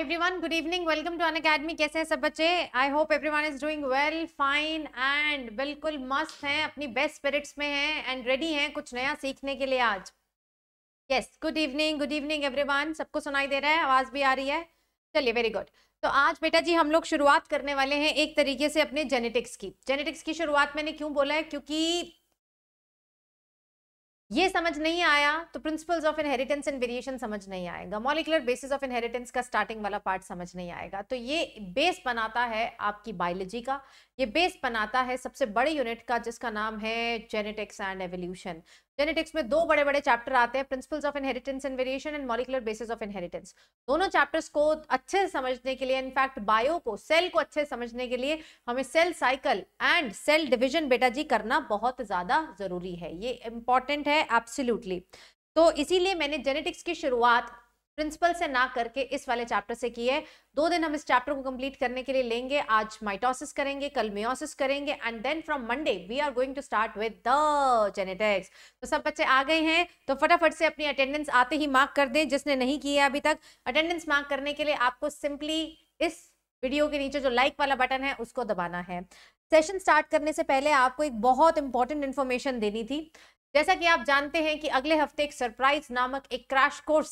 Every everyone good evening welcome to Unacademy कैसे हैं सब बच्चे I hope everyone is doing well fine and बिल्कुल मस्त हैं अपनी बेस्ट स्पिरिट्स में हैं एंड रेडी हैं कुछ नया सीखने के लिए आज yes good evening good evening everyone सबको सुनाई दे रहा है आवाज़ भी आ रही है चलिए वेरी गुड तो आज बेटा जी हम लोग शुरुआत करने वाले हैं एक तरीके से अपने जेनेटिक्स की जेनेटिक्स की शुरुआत मैंने क्यों बोला है क्योंकि ये समझ नहीं आया तो principles of inheritance and variation समझ नहीं आएगा मॉलिकुलर बेसिस ऑफ इनहेरिटेंस का स्टार्टिंग वाला पार्ट समझ नहीं आएगा तो ये बेस बनाता है आपकी बायोलॉजी का ये बेस बनाता है सबसे बड़े यूनिट का जिसका नाम है जेनेटिक्स एंड एवोल्यूशन जेनेटिक्स में दो बड़े बड़े चैप्टर आते हैं principles of inheritance and variation and molecular basis of inheritance दोनों चैप्टर्स को अच्छे से समझने के लिए इनफैक्ट बायो को सेल को अच्छे समझने के लिए हमें cell cycle and cell division बेटा जी करना बहुत ज्यादा जरूरी है ये इंपॉर्टेंट है एब्सोल्यूटली तो इसीलिए मैंने जेनेटिक्स की शुरुआत प्रिंसिपल से ना करके इस वाले चैप्टर से की है दो दिन हम इस चैप्टर को कंप्लीट करने के लिए लेंगे आज माइटोसिस करेंगे कल मियोसिस करेंगे and then from Monday we are going to start with the genetics तो सब बच्चे आ गए हैं तो फटाफट से अपनी अटेंडेंस आते ही मार्क कर दें जिसने नहीं किया अभी तक अटेंडेंस मार्क करने के लिए आपको सिंपली इस वीडियो के नीचे जो लाइक वाला बटन है उसको दबाना है सेशन स्टार्ट करने से पहले आपको एक बहुत इंपॉर्टेंट इन्फॉर्मेशन देनी थी जैसा कि आप जानते हैं कि अगले हफ्ते एक सरप्राइज नामक एक क्रैश कोर्स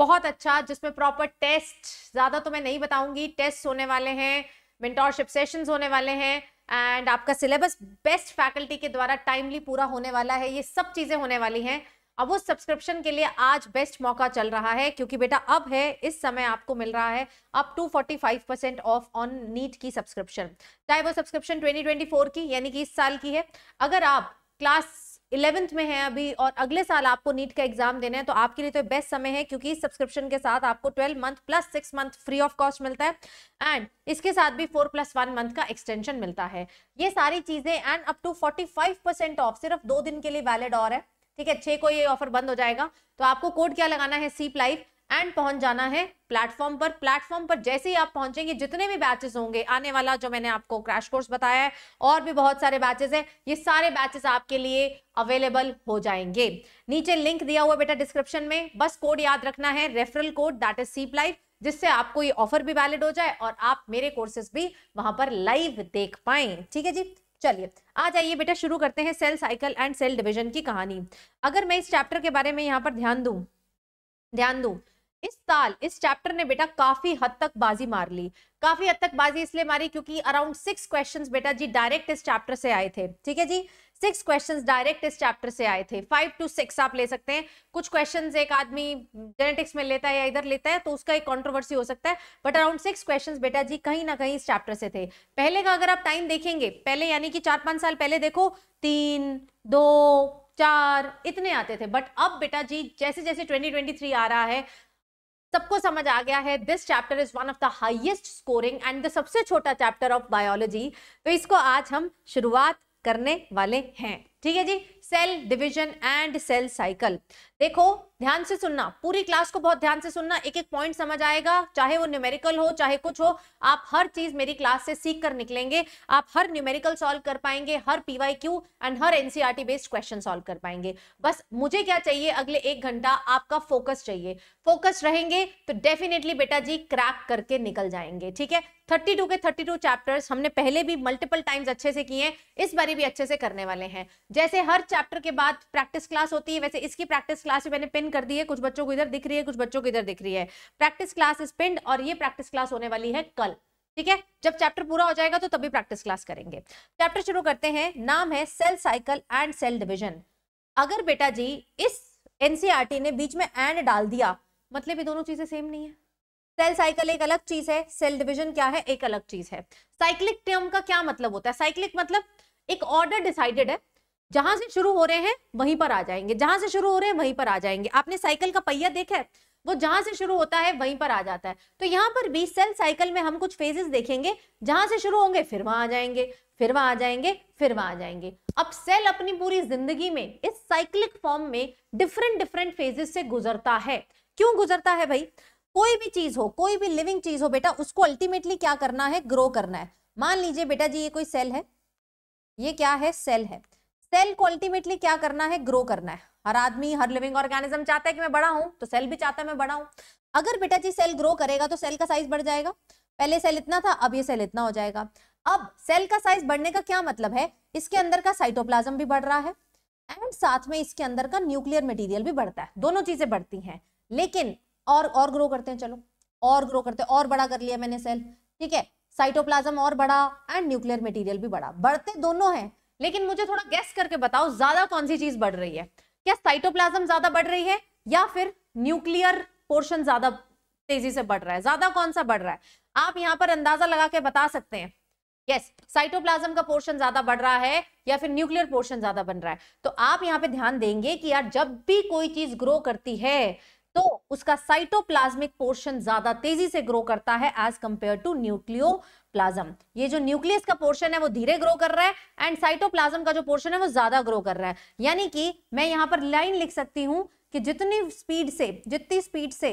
बहुत अच्छा जिसमें प्रॉपर टेस्ट ज़्यादा तो मैं नहीं बताऊंगी टेस्ट होने वाले हैं मिनटॉरशिप सेशन होने वाले हैं एंड आपका सिलेबस बेस्ट फैकल्टी के द्वारा टाइमली पूरा होने वाला है ये सब चीज़ें होने वाली हैं अब उस सब्सक्रिप्शन के लिए आज बेस्ट मौका चल रहा है क्योंकि बेटा अब है इस समय आपको मिल रहा है up to 45 percent off on NEET की सब्सक्रिप्शन चाहे वो सब्सक्रिप्शन 2024 की यानी कि इस साल की है अगर आप क्लास इलेवेंथ में है अभी और अगले साल आपको नीट का एग्जाम देना है तो आपके लिए तो बेस्ट समय है क्योंकि सब्सक्रिप्शन के साथ आपको twelve month plus six month free of cost मिलता है एंड इसके साथ भी फोर प्लस वन मंथ का एक्सटेंशन मिलता है ये सारी चीजें and up to forty five percent off सिर्फ दो दिन के लिए वैलिड और है ठीक है छह को ये ऑफर बंद हो जाएगा तो आपको कोड क्या लगाना है सीप लाइफ एंड पहुंच जाना है प्लेटफॉर्म पर प्लेटफॉर्म पर जैसे ही आप पहुंचेंगे जितने भी बैचेस होंगे आने वाला जो मैंने आपको क्रैश कोर्स बताया है और भी बहुत सारे बैचेस हैं ये सारे बैचेस आपके लिए अवेलेबल हो जाएंगे नीचे लिंक दिया हुआ बेटा डिस्क्रिप्शन में बस कोड याद रखना है referral code that is Seep life जिससे आपको ये ऑफर भी वैलिड हो जाए और आप मेरे कोर्सेज भी वहां पर लाइव देख पाए ठीक है जी चलिए आ जाइए बेटा शुरू करते हैं cell cycle and cell division की कहानी अगर मैं इस चैप्टर के बारे में यहाँ पर ध्यान दू ध्यान दू इस साल इस चैप्टर ने बेटा काफी हद तक बाजी मार ली काफी हद तक बाजी इसलिए मारी क्योंकि अराउंड सिक्स क्वेश्चंस बेटा जी डायरेक्ट इस चैप्टर से आए थे ठीक है जी सिक्स क्वेश्चंस डायरेक्ट इस चैप्टर से आए थे फाइव टू सिक्स आप ले सकते हैं कुछ क्वेश्चंस एक आदमी जेनेटिक्स में लेता है या इधर लेता है तो उसका एक कॉन्ट्रोवर्सी हो सकता है बट अराउंड सिक्स क्वेश्चन बेटा जी कहीं ना कहीं इस चैप्टर से थे पहले का अगर आप टाइम देखेंगे पहले यानी कि चार पांच साल पहले देखो तीन दो चार इतने आते थे बट अब बेटा जी जैसे जैसे 2023 आ रहा है सबको समझ आ गया है this chapter is one of the highest scoring and the सबसे छोटा चैप्टर ऑफ बायोलॉजी तो इसको आज हम शुरुआत करने वाले हैं ठीक है जी cell division and cell cycle देखो ध्यान से सुनना पूरी क्लास को बहुत ध्यान से सुनना एक एक पॉइंट समझ आएगा चाहे वो न्यूमेरिकल हो चाहे कुछ हो आप हर चीज मेरी क्लास से सीख कर निकलेंगे आप हर न्यूमेरिकल सॉल्व कर पाएंगे हर पीवाई क्यू एंड हर एनसीआरटी बेस्ड क्वेश्चन सॉल्व कर पाएंगे बस मुझे क्या चाहिए अगले एक घंटा आपका फोकस चाहिए फोकस रहेंगे तो डेफिनेटली बेटा जी क्रैक करके निकल जाएंगे ठीक है टू के टू चैप्टर्स हमने पहले भी मल्टीपल टाइम्स अच्छे से किए इस बारी भी अच्छे से करने वाले हैं जैसे हर चैप्टर के बाद प्रैक्टिस क्लास होती है वैसे इसकी प्रैक्टिस क्लास भी मैंने पिन स्पेंड कर दी है कुछ बच्चों को इधर दिख रही है कुछ बच्चों को इधर दिख रही है प्रैक्टिस क्लास स्पेंड और ये प्रैक्टिस क्लास होने वाली है कल ठीक है जब चैप्टर पूरा हो जाएगा तो तभी प्रैक्टिस क्लास करेंगे चैप्टर शुरू करते हैं नाम है cell cycle and cell division अगर बेटा जी इस एनसीआर e ने बीच में एंड डाल दिया मतलब ये दोनों चीजें सेम नहीं है सेल साइकिल एक अलग चीज है सेल डिवीजन क्या है एक अलग चीज है साइक्लिक टर्म का क्या मतलब होता है साइक्लिक मतलब एक ऑर्डर डिसाइडेड है जहां से शुरू हो रहे हैं वहीं पर आ जाएंगे जहां से शुरू हो रहे हैं वहीं पर आ जाएंगे आपने साइकिल का पहिया देखा है वो जहां से शुरू होता है वहीं पर आ जाता है तो यहाँ पर भी सेल साइकिल में हम कुछ फेजेस देखेंगे जहां से शुरू होंगे फिर वहां आ जाएंगे फिर वहां आ जाएंगे फिर वहां आ जाएंगे अब सेल अपनी पूरी जिंदगी में इस साइक्लिक फॉर्म में डिफरेंट डिफरेंट फेजेस से गुजरता है क्यों गुजरता है भाई कोई भी चीज हो कोई भी लिविंग चीज हो बेटा उसको अल्टीमेटली क्या करना है ग्रो करना है मान लीजिए बेटा जी ये कोई सेल है ये क्या है सेल है सेल को अल्टीमेटली क्या करना है ग्रो करना है हर आदमी हर लिविंग ऑर्गेनिज्म चाहता है कि मैं बड़ा हूँ तो सेल भी चाहता है मैं बड़ा हूं अगर बेटा जी सेल ग्रो करेगा तो सेल का साइज बढ़ जाएगा पहले सेल इतना था अब ये सेल इतना हो जाएगा अब सेल का साइज बढ़ने का क्या मतलब है इसके अंदर का साइटोप्लाज्म भी बढ़ रहा है एंड साथ में इसके अंदर का न्यूक्लियर मटीरियल भी बढ़ता है दोनों चीजें बढ़ती हैं लेकिन और और ग्रो करते हैं चलो और ग्रो करते हैं और बड़ा कर लिया मैंने सेल ठीक है साइटोप्लाज्म और बढ़ा एंड न्यूक्लियर मटेरियल भी बढ़ा बढ़ते दोनों हैं लेकिन मुझे थोड़ा गैस करके बताओ ज्यादा कौन सी चीज बढ़ रही है क्या साइटोप्लाज्म ज्यादा बढ़ रही है या फिर न्यूक्लियर पोर्शन ज्यादा तेजी से बढ़ रहा है ज्यादा कौन सा बढ़ रहा है आप यहाँ पर अंदाजा लगा के बता सकते हैं यस साइटोप्लाज्म का पोर्शन ज्यादा बढ़ रहा है या फिर न्यूक्लियर पोर्शन ज्यादा बन रहा है तो आप यहाँ पे ध्यान देंगे कि यार जब भी कोई चीज ग्रो करती है तो उसका साइटोप्लाज्मिक पोर्शन ज्यादा तेजी से ग्रो करता है as compare to nucleoplasm ये जो न्यूक्लियस का पोर्शन है वो धीरे ग्रो कर रहा है एंड साइटोप्लाज्म का जो पोर्शन है वो ज्यादा ग्रो कर रहा है यानी कि मैं यहाँ पर लाइन लिख सकती हूं कि जितनी स्पीड से जितनी स्पीड से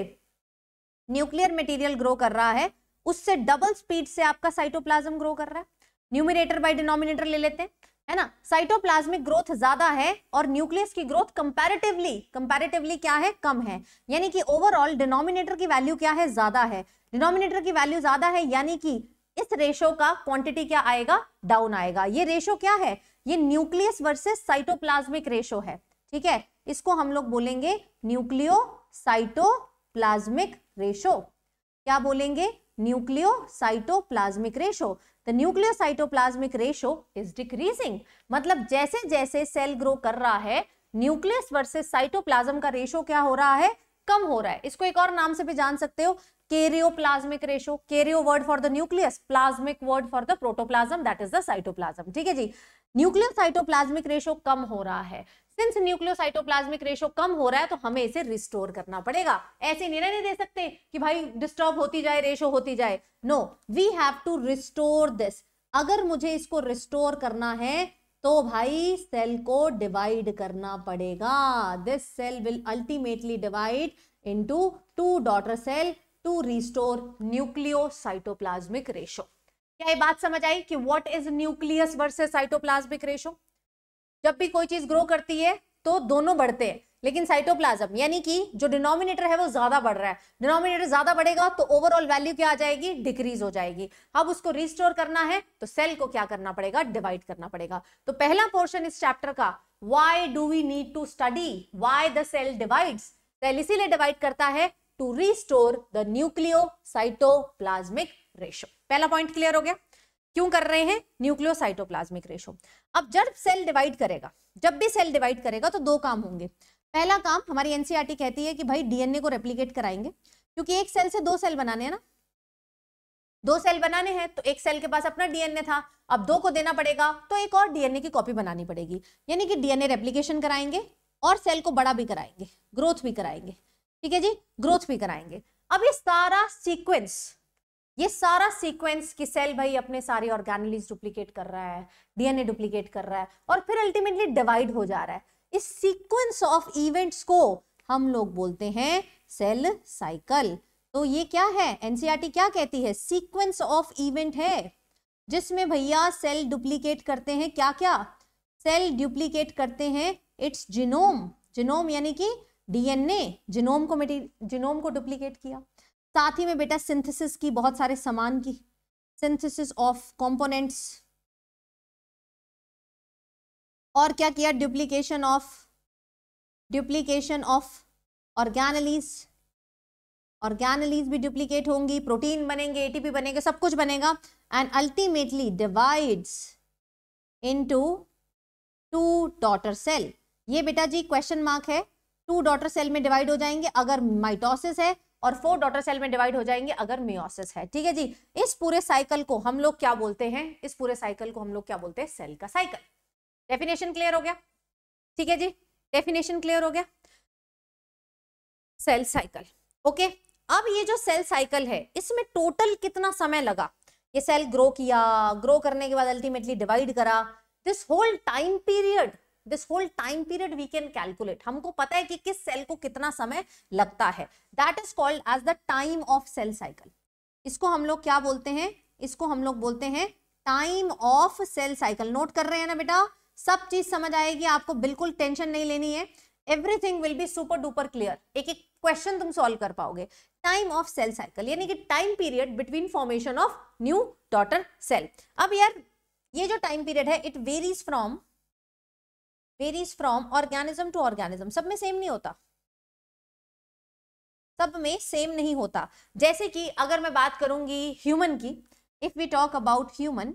न्यूक्लियर मटेरियल ग्रो कर रहा है उससे डबल स्पीड से आपका साइटोप्लाज्म ग्रो कर रहा है न्यूमिनेटर बाय डिनोमिनेटर ले लेते हैं है ना साइटोप्लाज्मिक ग्रोथ ज्यादा है और न्यूक्लियस की ग्रोथ कंपैरेटिवली कंपैरेटिवली क्या है कम है यानी कि ओवरऑल डिनोमिनेटर की वैल्यू क्या है ज्यादा है डिनोमिनेटर की वैल्यू ज्यादा है यानी कि इस रेशो का क्वांटिटी क्या आएगा डाउन आएगा ये रेशो क्या है ये न्यूक्लियस वर्सेस साइटोप्लाज्मिक रेशो है ठीक है इसको हम लोग बोलेंगे न्यूक्लियो साइटोप्लाज्मिक रेशो क्या बोलेंगे nucleocytoplasmic ratio the cytoplasmic ratio is decreasing मतलब जैसे जैसे सेल ग्रो कर रहा है न्यूक्लियस वर्सेस साइटोप्लाज्म का रेशो क्या हो रहा है कम हो रहा है इसको एक और नाम से भी जान सकते हो karyoplasmic ratio karyo word for the nucleus plasmic word for the protoplasm that is the cytoplasm ठीक है जी न्यूक्लियर साइटोप्लाज्मिक रेशो कम हो रहा है सिंस न्यूक्लियोसाइटोप्लाज्मिक रेशो कम हो रहा है तो हमें इसे रिस्टोर करना पड़ेगा ऐसे निर्णय दे सकते कि भाई डिस्टर्ब होती जाए रेशो होती जाए no we have to restore this अगर मुझे इसको रिस्टोर करना है तो भाई सेल को डिवाइड करना पड़ेगा this cell will ultimately divide into two daughter cell to restore nucleocytoplasmic ratio क्या ये बात समझ आई कि what is nucleus versus cytoplasmic ratio जब भी कोई चीज ग्रो करती है तो दोनों बढ़ते हैं लेकिन साइटोप्लाज्म यानी कि जो डिनोमिनेटर है वो ज्यादा बढ़ रहा है डिनोमिनेटर ज्यादा बढ़ेगा तो ओवरऑल वैल्यू क्या आ जाएगी डिक्रीज हो जाएगी अब उसको रिस्टोर करना है तो सेल को क्या करना पड़ेगा डिवाइड करना पड़ेगा तो पहला पोर्शन इस चैप्टर का why do we need to study why the cell divide cell इसीलिए डिवाइड करता है to restore the nucleocytoplasmic ratio पहला पॉइंट क्लियर हो गया क्यों कर रहे हैं न्यूक्लियोसाइटोप्लाज्मिक रेशो अब जब सेल डिवाइड करेगा जब भी सेल डिवाइड करेगा तो दो काम होंगे पहला काम हमारी एनसीईआरटी e कहती है कि भाई डीएनए को रेप्लीकेट कराएंगे क्योंकि एक सेल से दो सेल बनाने हैं ना दो सेल बनाने हैं तो एक सेल के पास अपना डीएनए था अब दो को देना पड़ेगा तो एक और डीएनए की कॉपी बनानी पड़ेगी यानी कि डीएनए रेप्लीकेशन कराएंगे और सेल को बड़ा भी कराएंगे ग्रोथ भी कराएंगे ठीक है जी ग्रोथ भी कराएंगे अब ये सारा सीक्वेंस ये सारा सीक्वेंस कि सेल भाई अपने सारे ऑर्गेनलीज डुप्लीकेट कर रहा है डीएनए डुप्लीकेट कर रहा है और फिर अल्टीमेटली डिवाइड हो जा रहा है इस सीक्वेंस ऑफ इवेंट्स को हम लोग बोलते हैं सेल साइकिल तो ये क्या है एनसीईआरटी e क्या कहती है सीक्वेंस ऑफ इवेंट है जिसमें भैया सेल डुप्लीकेट करते हैं क्या क्या सेल डुप्लीकेट करते हैं इट्स जिनोम जिनोम यानी कि डीएनए जिनोम को जिनोम को डुप्लीकेट किया साथ ही में बेटा सिंथेसिस की बहुत सारे सामान की सिंथेसिस ऑफ कंपोनेंट्स और क्या किया duplication of duplication of organelles organelles भी डुप्लीकेट होंगी प्रोटीन बनेंगे एटीपी बनेंगे सब कुछ बनेगा and ultimately divides into two daughter cell ये बेटा जी क्वेश्चन मार्क है टू डॉटर सेल में डिवाइड हो जाएंगे अगर माइटोसिस है और फोर डॉटर सेल में डिवाइड हो जाएंगे अगर मियोसिस है ठीक है जी इस पूरे साइकिल को हम लोग क्या बोलते हैं इस पूरे साइकिल को हम लोग क्या बोलते हैं सेल का साइकिल डेफिनेशन क्लियर हो गया ठीक है जी डेफिनेशन क्लियर हो गया सेल साइकिल ओके अब ये जो सेल साइकिल है इसमें टोटल कितना समय लगा ये सेल ग्रो किया ग्रो करने के बाद अल्टीमेटली डिवाइड करा this whole time period this whole time period we can calculate हमको पता है कि किस सेल को कितना समय लगता है that is called as the time of cell cycle इसको हम लोग क्या बोलते हैं इसको हम लोग बोलते हैं time of cell cycle note कर रहे हैं ना बेटा सब चीज समझ आएगी आपको बिल्कुल टेंशन नहीं लेनी है everything will be super duper clear एक एक क्वेश्चन तुम सॉल्व कर पाओगे टाइम ऑफ सेल साइकिल यानी कि time period between formation of new daughter cell अब यार ये जो टाइम पीरियड है it varies from varies from organism to organism सब में सेम नहीं होता सब में सेम नहीं होता जैसे कि अगर मैं बात करूंगी ह्यूमन की if we talk about human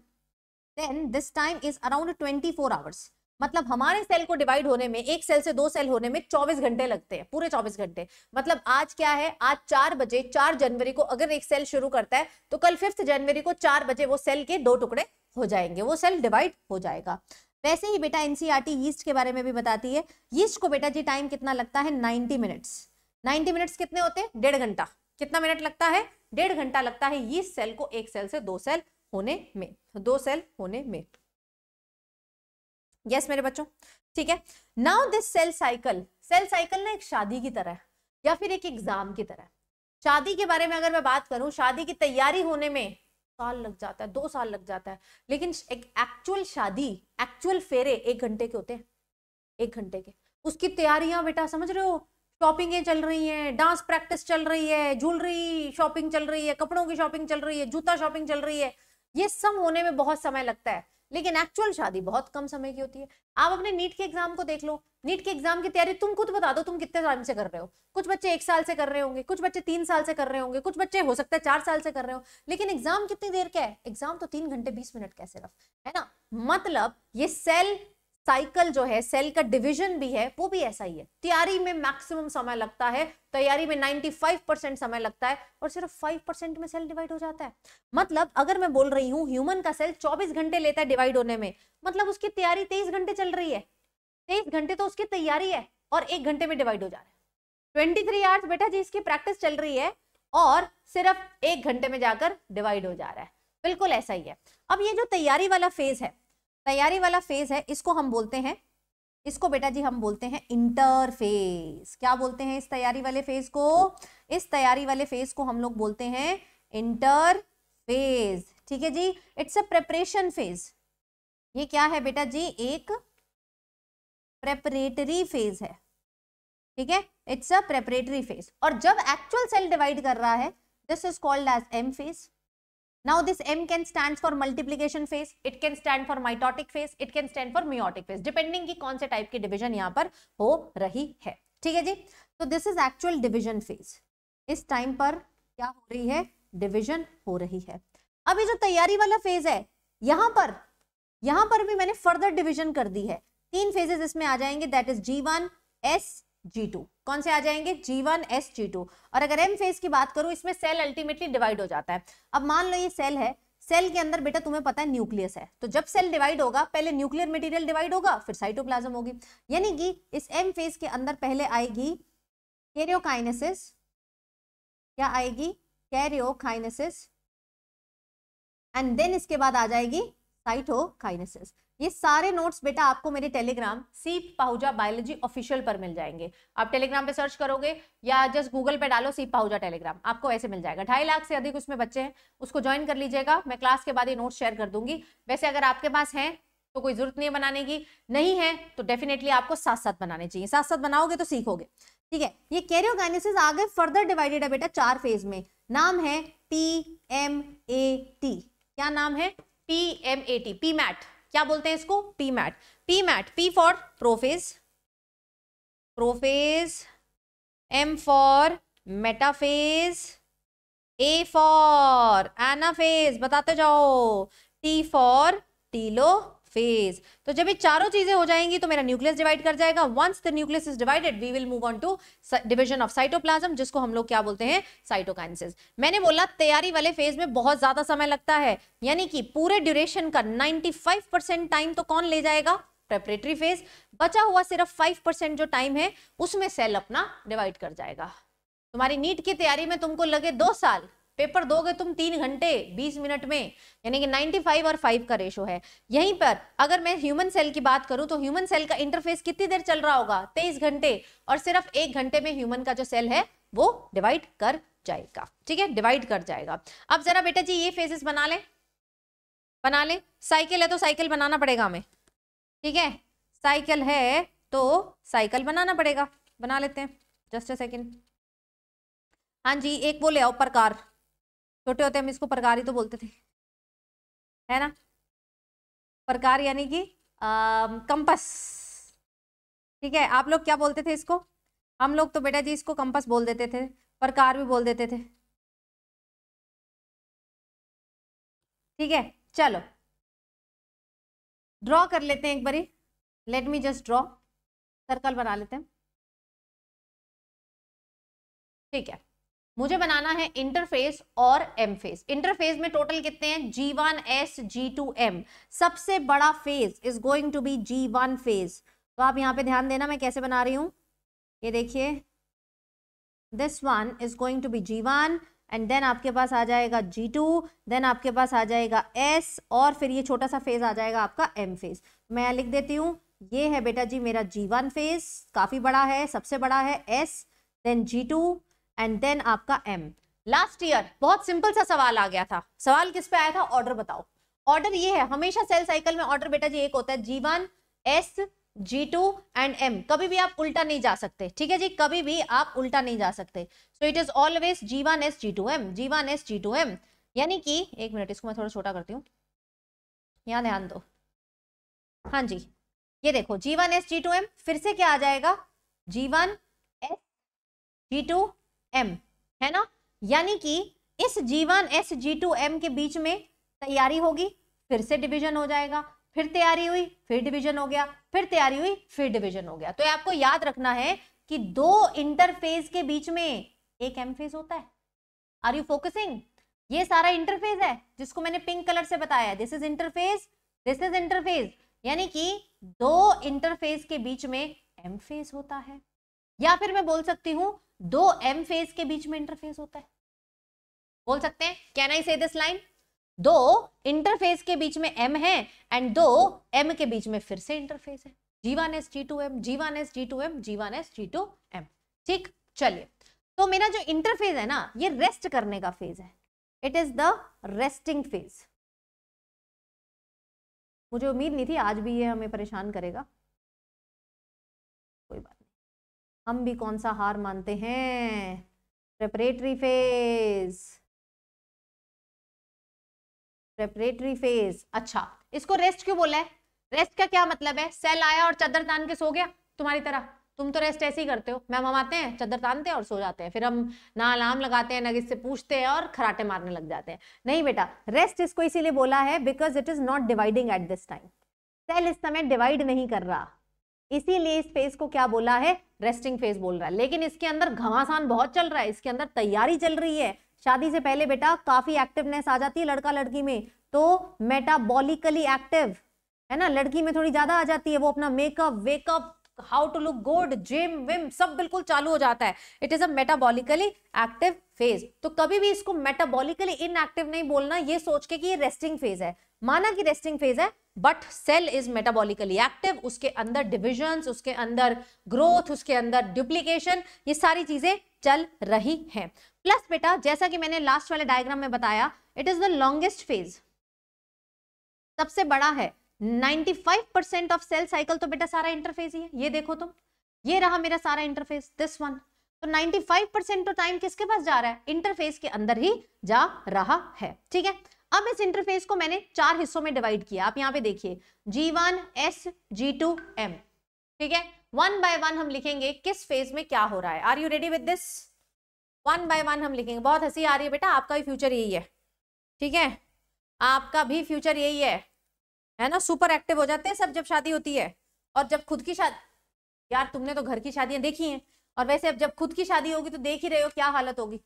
then this time is around twenty four hours मतलब हमारे सेल को डिवाइड होने में एक सेल से दो सेल होने में 24 घंटे लगते हैं पूरे 24 घंटे मतलब आज क्या है आज चार बजे चार जनवरी को अगर एक सेल शुरू करता है तो कल फिफ्थ जनवरी को चार बजे वो सेल के दो टुकड़े हो जाएंगे वो सेल डिवाइड हो जाएगा वैसे ही बेटा एनसीईआरटी यीस्ट के बारे में भी बताती है यीस्ट को बेटा जी टाइम कितना लगता है 90 मिनट्स 90 मिनट्स कितने होते हैं डेढ़ घंटा कितना मिनट लगता है डेढ़ घंटा लगता है यीस्ट सेल को एक सेल से दो सेल होने में दो सेल होने में यस yes, मेरे बच्चों ठीक है now this cell cycle cell cycle ना एक शादी की तरह या फिर एक एग्जाम की तरह शादी के बारे में अगर मैं बात करूं शादी की तैयारी होने में साल लग जाता है दो साल लग जाता है लेकिन एक एक्चुअल शादी एक्चुअल फेरे एक घंटे के होते हैं एक घंटे के उसकी तैयारियां बेटा समझ रहे हो शॉपिंगें चल रही हैं डांस प्रैक्टिस चल रही है ज्वेलरी शॉपिंग चल रही है कपड़ों की शॉपिंग चल रही है जूता शॉपिंग चल रही है ये सब होने में बहुत समय लगता है लेकिन एक्चुअल शादी बहुत कम समय की होती है आप अपने नीट के एग्जाम को देख लो नीट के एग्जाम की तैयारी तुम खुद बता दो तुम कितने टाइम से कर रहे हो कुछ बच्चे एक साल से कर रहे होंगे कुछ बच्चे तीन साल से कर रहे होंगे कुछ बच्चे हो सकता है चार साल से कर रहे हो लेकिन एग्जाम कितनी देर का है एग्जाम तो तीन घंटे बीस मिनट कैसे रफ है ना मतलब ये सेल साइकिल जो है सेल का डिवीजन भी है वो भी ऐसा ही है तैयारी में मैक्सिमम समय लगता है तैयारी में 95 परसेंट समय लगता है और सिर्फ 5 परसेंट में सेल डिवाइड हो जाता है मतलब अगर मैं बोल रही हूँ ह्यूमन का सेल 24 घंटे लेता है डिवाइड होने में मतलब उसकी तैयारी 23 घंटे चल रही है तेईस घंटे तो उसकी तैयारी है और एक घंटे में डिवाइड हो जा रहा है ट्वेंटी थ्री आवर्स बेटा जी इसकी प्रैक्टिस चल रही है और सिर्फ एक घंटे में जाकर डिवाइड हो जा रहा है बिल्कुल ऐसा ही है अब ये जो तैयारी वाला फेज है तैयारी वाला फेज है इसको हम बोलते हैं इसको बेटा जी हम बोलते हैं इंटरफेस क्या बोलते हैं इस तैयारी वाले फेज को इस तैयारी वाले फेज को हम लोग बोलते हैं इंटरफेज ठीक है जी इट्स अ प्रेपरेशन फेज ये क्या है बेटा जी एक प्रेपरेटरी फेज है ठीक है इट्स अ प्रेपरेटरी फेज और जब एक्चुअल सेल डिवाइड कर रहा है this is called as M phase Now this M can stands for multiplication phase, it can stand for mitotic phase, it can stand for meiotic phase, depending की कौन से type की division यहाँ पर हो रही है ठीक है जी तो this is actual division phase इस टाइम पर क्या हो रही है डिवीजन हो रही है अब ये जो तैयारी वाला फेज है यहाँ पर यहाँ पर भी मैंने फर्दर डिवीजन कर दी है तीन फेजेस इसमें आ जाएंगे that is G one S G two कौन से आ जाएंगे G one S G two और अगर एम फेज की बात करूं इसमें सेल अल्टीमेटली डिवाइड हो जाता है अब मान लो ये सेल है सेल के अंदर बेटा तुम्हें पता है न्यूक्लियस है तो जब सेल डिवाइड होगा पहले न्यूक्लियर मटेरियल डिवाइड होगा फिर साइटोप्लाज्म होगी यानी कि इस एम फेज के अंदर पहले आएगी कैरियोकाइनेसिस क्या आएगी कैरियोकाइनेसिस एंड देन इसके बाद आ जाएगी साइटोकाइनेसिस ये सारे नोट्स बेटा आपको मेरे Telegram Seep Pahuja biology official पर मिल जाएंगे आप टेलीग्राम पे सर्च करोगे या जस्ट गूगल पे डालो सी पाहुजा टेलीग्राम आपको ऐसे मिल जाएगा ढाई लाख से अधिक उसमें बच्चे हैं उसको ज्वाइन कर लीजिएगा मैं क्लास के बाद ये नोट्स शेयर कर दूंगी वैसे अगर आपके पास है तो कोई जरूरत नहीं है बनाने की नहीं है तो डेफिनेटली आपको साथ साथ बनाने चाहिए साथ साथ बनाओगे तो सीखोगे ठीक है ये कैरियोगाइनेसिस आगे फर्दर डिवाइडेड है बेटा चार फेज में नाम है पी एम ए टी क्या नाम है P M A T P mat क्या बोलते हैं इसको P mat P mat P for prophase prophase M for metaphase A for anaphase बताते जाओ टी फॉर टीलो फेज तो जब ये चारों चीजें हो जाएंगी तो मेरा न्यूक्लियस डिवाइड कर जाएगा once the nucleus is divided we will move on to division of cytoplasm जिसको हम लोग क्या बोलते हैं साइटोकाइनसिस मैंने बोला तैयारी वाले फेज में बहुत ज्यादा समय लगता है यानी कि पूरे ड्यूरेशन का 95% टाइम तो कौन ले जाएगा प्रेपरेटरी फेज बचा हुआ सिर्फ 5% जो टाइम है उसमें सेल अपना डिवाइड कर जाएगा तुम्हारी नीट की तैयारी में तुमको लगे दो साल पेपर दोगे तुम तीन घंटे बीस मिनट में यानी कि फाइव और फाइव का रेशो है यहीं पर अगर मैं ह्यूमन सेल की बात करूं तो ह्यूमन सेल का इंटरफेस कितनी देर चल रहा होगा तेईस घंटे और सिर्फ एक घंटे में ह्यूमन का जो सेल है वो डिवाइड कर जाएगा ठीक है डिवाइड कर जाएगा अब जरा बेटा जी ये फेजेस बना लें बना लें साइकिल है तो साइकिल बनाना पड़ेगा हमें ठीक है साइकिल है तो साइकिल बनाना पड़ेगा बना लेते हैं जस्ट अ सेकेंड हाँ जी एक वो ले आओ प्रकार छोटे होते हम इसको परकारी तो बोलते थे है ना प्रकार यानी कि कंपस ठीक है आप लोग क्या बोलते थे इसको हम लोग तो बेटा जी इसको कंपस बोल देते थे प्रकार भी बोल देते थे ठीक है चलो ड्रॉ कर लेते हैं एक बारी let me just draw circle बना लेते हैं ठीक है मुझे बनाना है इंटरफेस और एम फेस इंटरफेस में टोटल कितने हैं G one S G two M सबसे बड़ा phase is going to be G one phase तो आप यहाँ पे ध्यान देना मैं कैसे बना रही हूँ ये देखिए this one is going to be G one and then आपके पास आ जाएगा जी टू देन आपके पास आ जाएगा एस और फिर ये छोटा सा फेज आ जाएगा आपका एम फेज मैं लिख देती हूँ ये है बेटा जी मेरा जी वन फेज काफ़ी बड़ा है सबसे बड़ा है S then G two and then आपका एम लास्ट ईयर बहुत सिंपल सा सवाल आ गया था सवाल किस पे आया था ऑर्डर बताओ ऑर्डर ये है हमेशा सेल साइकिल में ऑर्डर बेटा जी एक होता है G one S G two and M कभी भी आप उल्टा नहीं जा सकते ठीक है जी कभी भी आप उल्टा नहीं जा सकते so it is always G one S G two M G one S G two M यानी कि एक मिनट इसको मैं थोड़ा छोटा करती हूँ यहाँ ध्यान दो हाँ जी ये देखो G one S G two M फिर से क्या आ जाएगा G one S G two M है ना यानी कि इस G one S G two M के बीच में तैयारी होगी फिर से डिवीजन हो जाएगा फिर तैयारी हुई फिर डिवीजन हो गया फिर तैयारी हुई फिर डिवीजन हो गया तो आपको याद रखना है कि दो इंटरफेज के बीच में एक एम फेज होता है आर यू फोकसिंग ये सारा इंटरफेज है जिसको मैंने पिंक कलर से बताया this is interphase this is interphase यानी कि दो इंटरफेज के बीच में एम फेज होता है या फिर मैं बोल सकती हूं दो एम फेज के बीच में इंटरफेस होता है बोल सकते हैं कैन आई से दिस लाइन दो इंटरफेस के बीच में एम है एंड दो एम के बीच में फिर से इंटरफेस है G one S G two M G one S G two M G one S G two M ठीक चलिए तो मेरा जो इंटरफेज है ना ये रेस्ट करने का फेज है it is the resting phase मुझे उम्मीद नहीं थी आज भी ये हमें परेशान करेगा हम भी कौन सा हार मानते हैं प्रेपरेटरी फेज प्रेपरेटरी फेज अच्छा इसको रेस्ट क्यों बोला है रेस्ट का क्या मतलब है सेल आया और चादर तान के सो गया तुम्हारी तरह तुम तो रेस्ट ऐसे ही करते हो मैम हम आते हैं चादर तानते हैं और सो जाते हैं फिर हम ना अलार्म लगाते हैं ना किससे पूछते हैं और खराटे मारने लग जाते हैं नहीं बेटा रेस्ट इसको इसीलिए बोला है because it is not dividing at this time cell इस समय डिवाइड नहीं कर रहा इसीलिए इस फेज को क्या बोला है रेस्टिंग फेज बोल रहा है लेकिन इसके अंदर घमासान बहुत चल रहा है इसके अंदर तैयारी चल रही है शादी से पहले बेटा काफी एक्टिवनेस आ जाती है लड़का लड़की में तो मेटाबॉलिकली एक्टिव है ना लड़की में थोड़ी ज्यादा आ जाती है वो अपना makeup wakeup how to look good gym vim सब बिल्कुल चालू हो जाता है it is a metabolically active phase तो कभी भी इसको मेटाबॉलिकली इनएक्टिव नहीं बोलना ये सोच के कि ये रेस्टिंग फेज है माना कि रेस्टिंग फेज है but cell is metabolically active उसके अंदर डिविजन्स उसके अंदर ग्रोथ उसके अंदर डुप्लीकेशन ये सारी चीजें चल रही हैं प्लस बेटा जैसा कि मैंने लास्ट वाले डायग्राम में बताया it is the longest phase सबसे बड़ा है 95 परसेंट ऑफ सेल साइकिल तो बेटा सारा इंटरफेस ही है ये देखो तुम ये रहा मेरा सारा इंटरफेस दिस वन तो 95 परसेंट तो टाइम किसके पास जा रहा है इंटरफेस के अंदर ही जा रहा है ठीक है अब इस इंटरफेस को मैंने चार हिस्सों में डिवाइड किया आप यहाँ पे देखिए G one S G two M ठीक है वन बाय वन हम लिखेंगे किस फेज में क्या हो रहा है are you ready with this one by one हम लिखेंगे बहुत हंसी आ रही है बेटा आपका भी फ्यूचर यही है ठीक है आपका भी फ्यूचर यही है है ना सुपर एक्टिव हो जाते हैं सब जब शादी होती है और जब खुद की शादी यार तुमने तो घर की शादियां देखी हैं और वैसे अब जब खुद की शादी होगी तो देख ही रहे हो क्या हालत होगी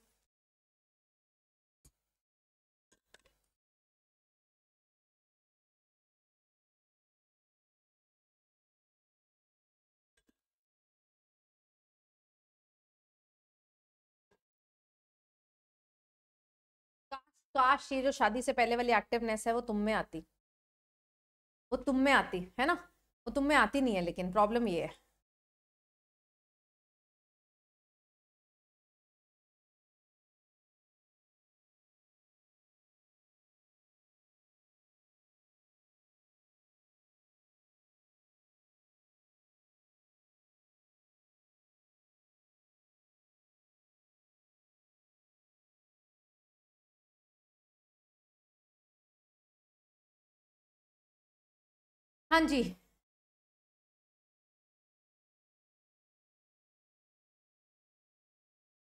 काश तो ये जो शादी से पहले वाली एक्टिवनेस है वो तुम में आती वो तुम में आती है ना वो तुम में आती नहीं है लेकिन प्रॉब्लम ये है हाँ जी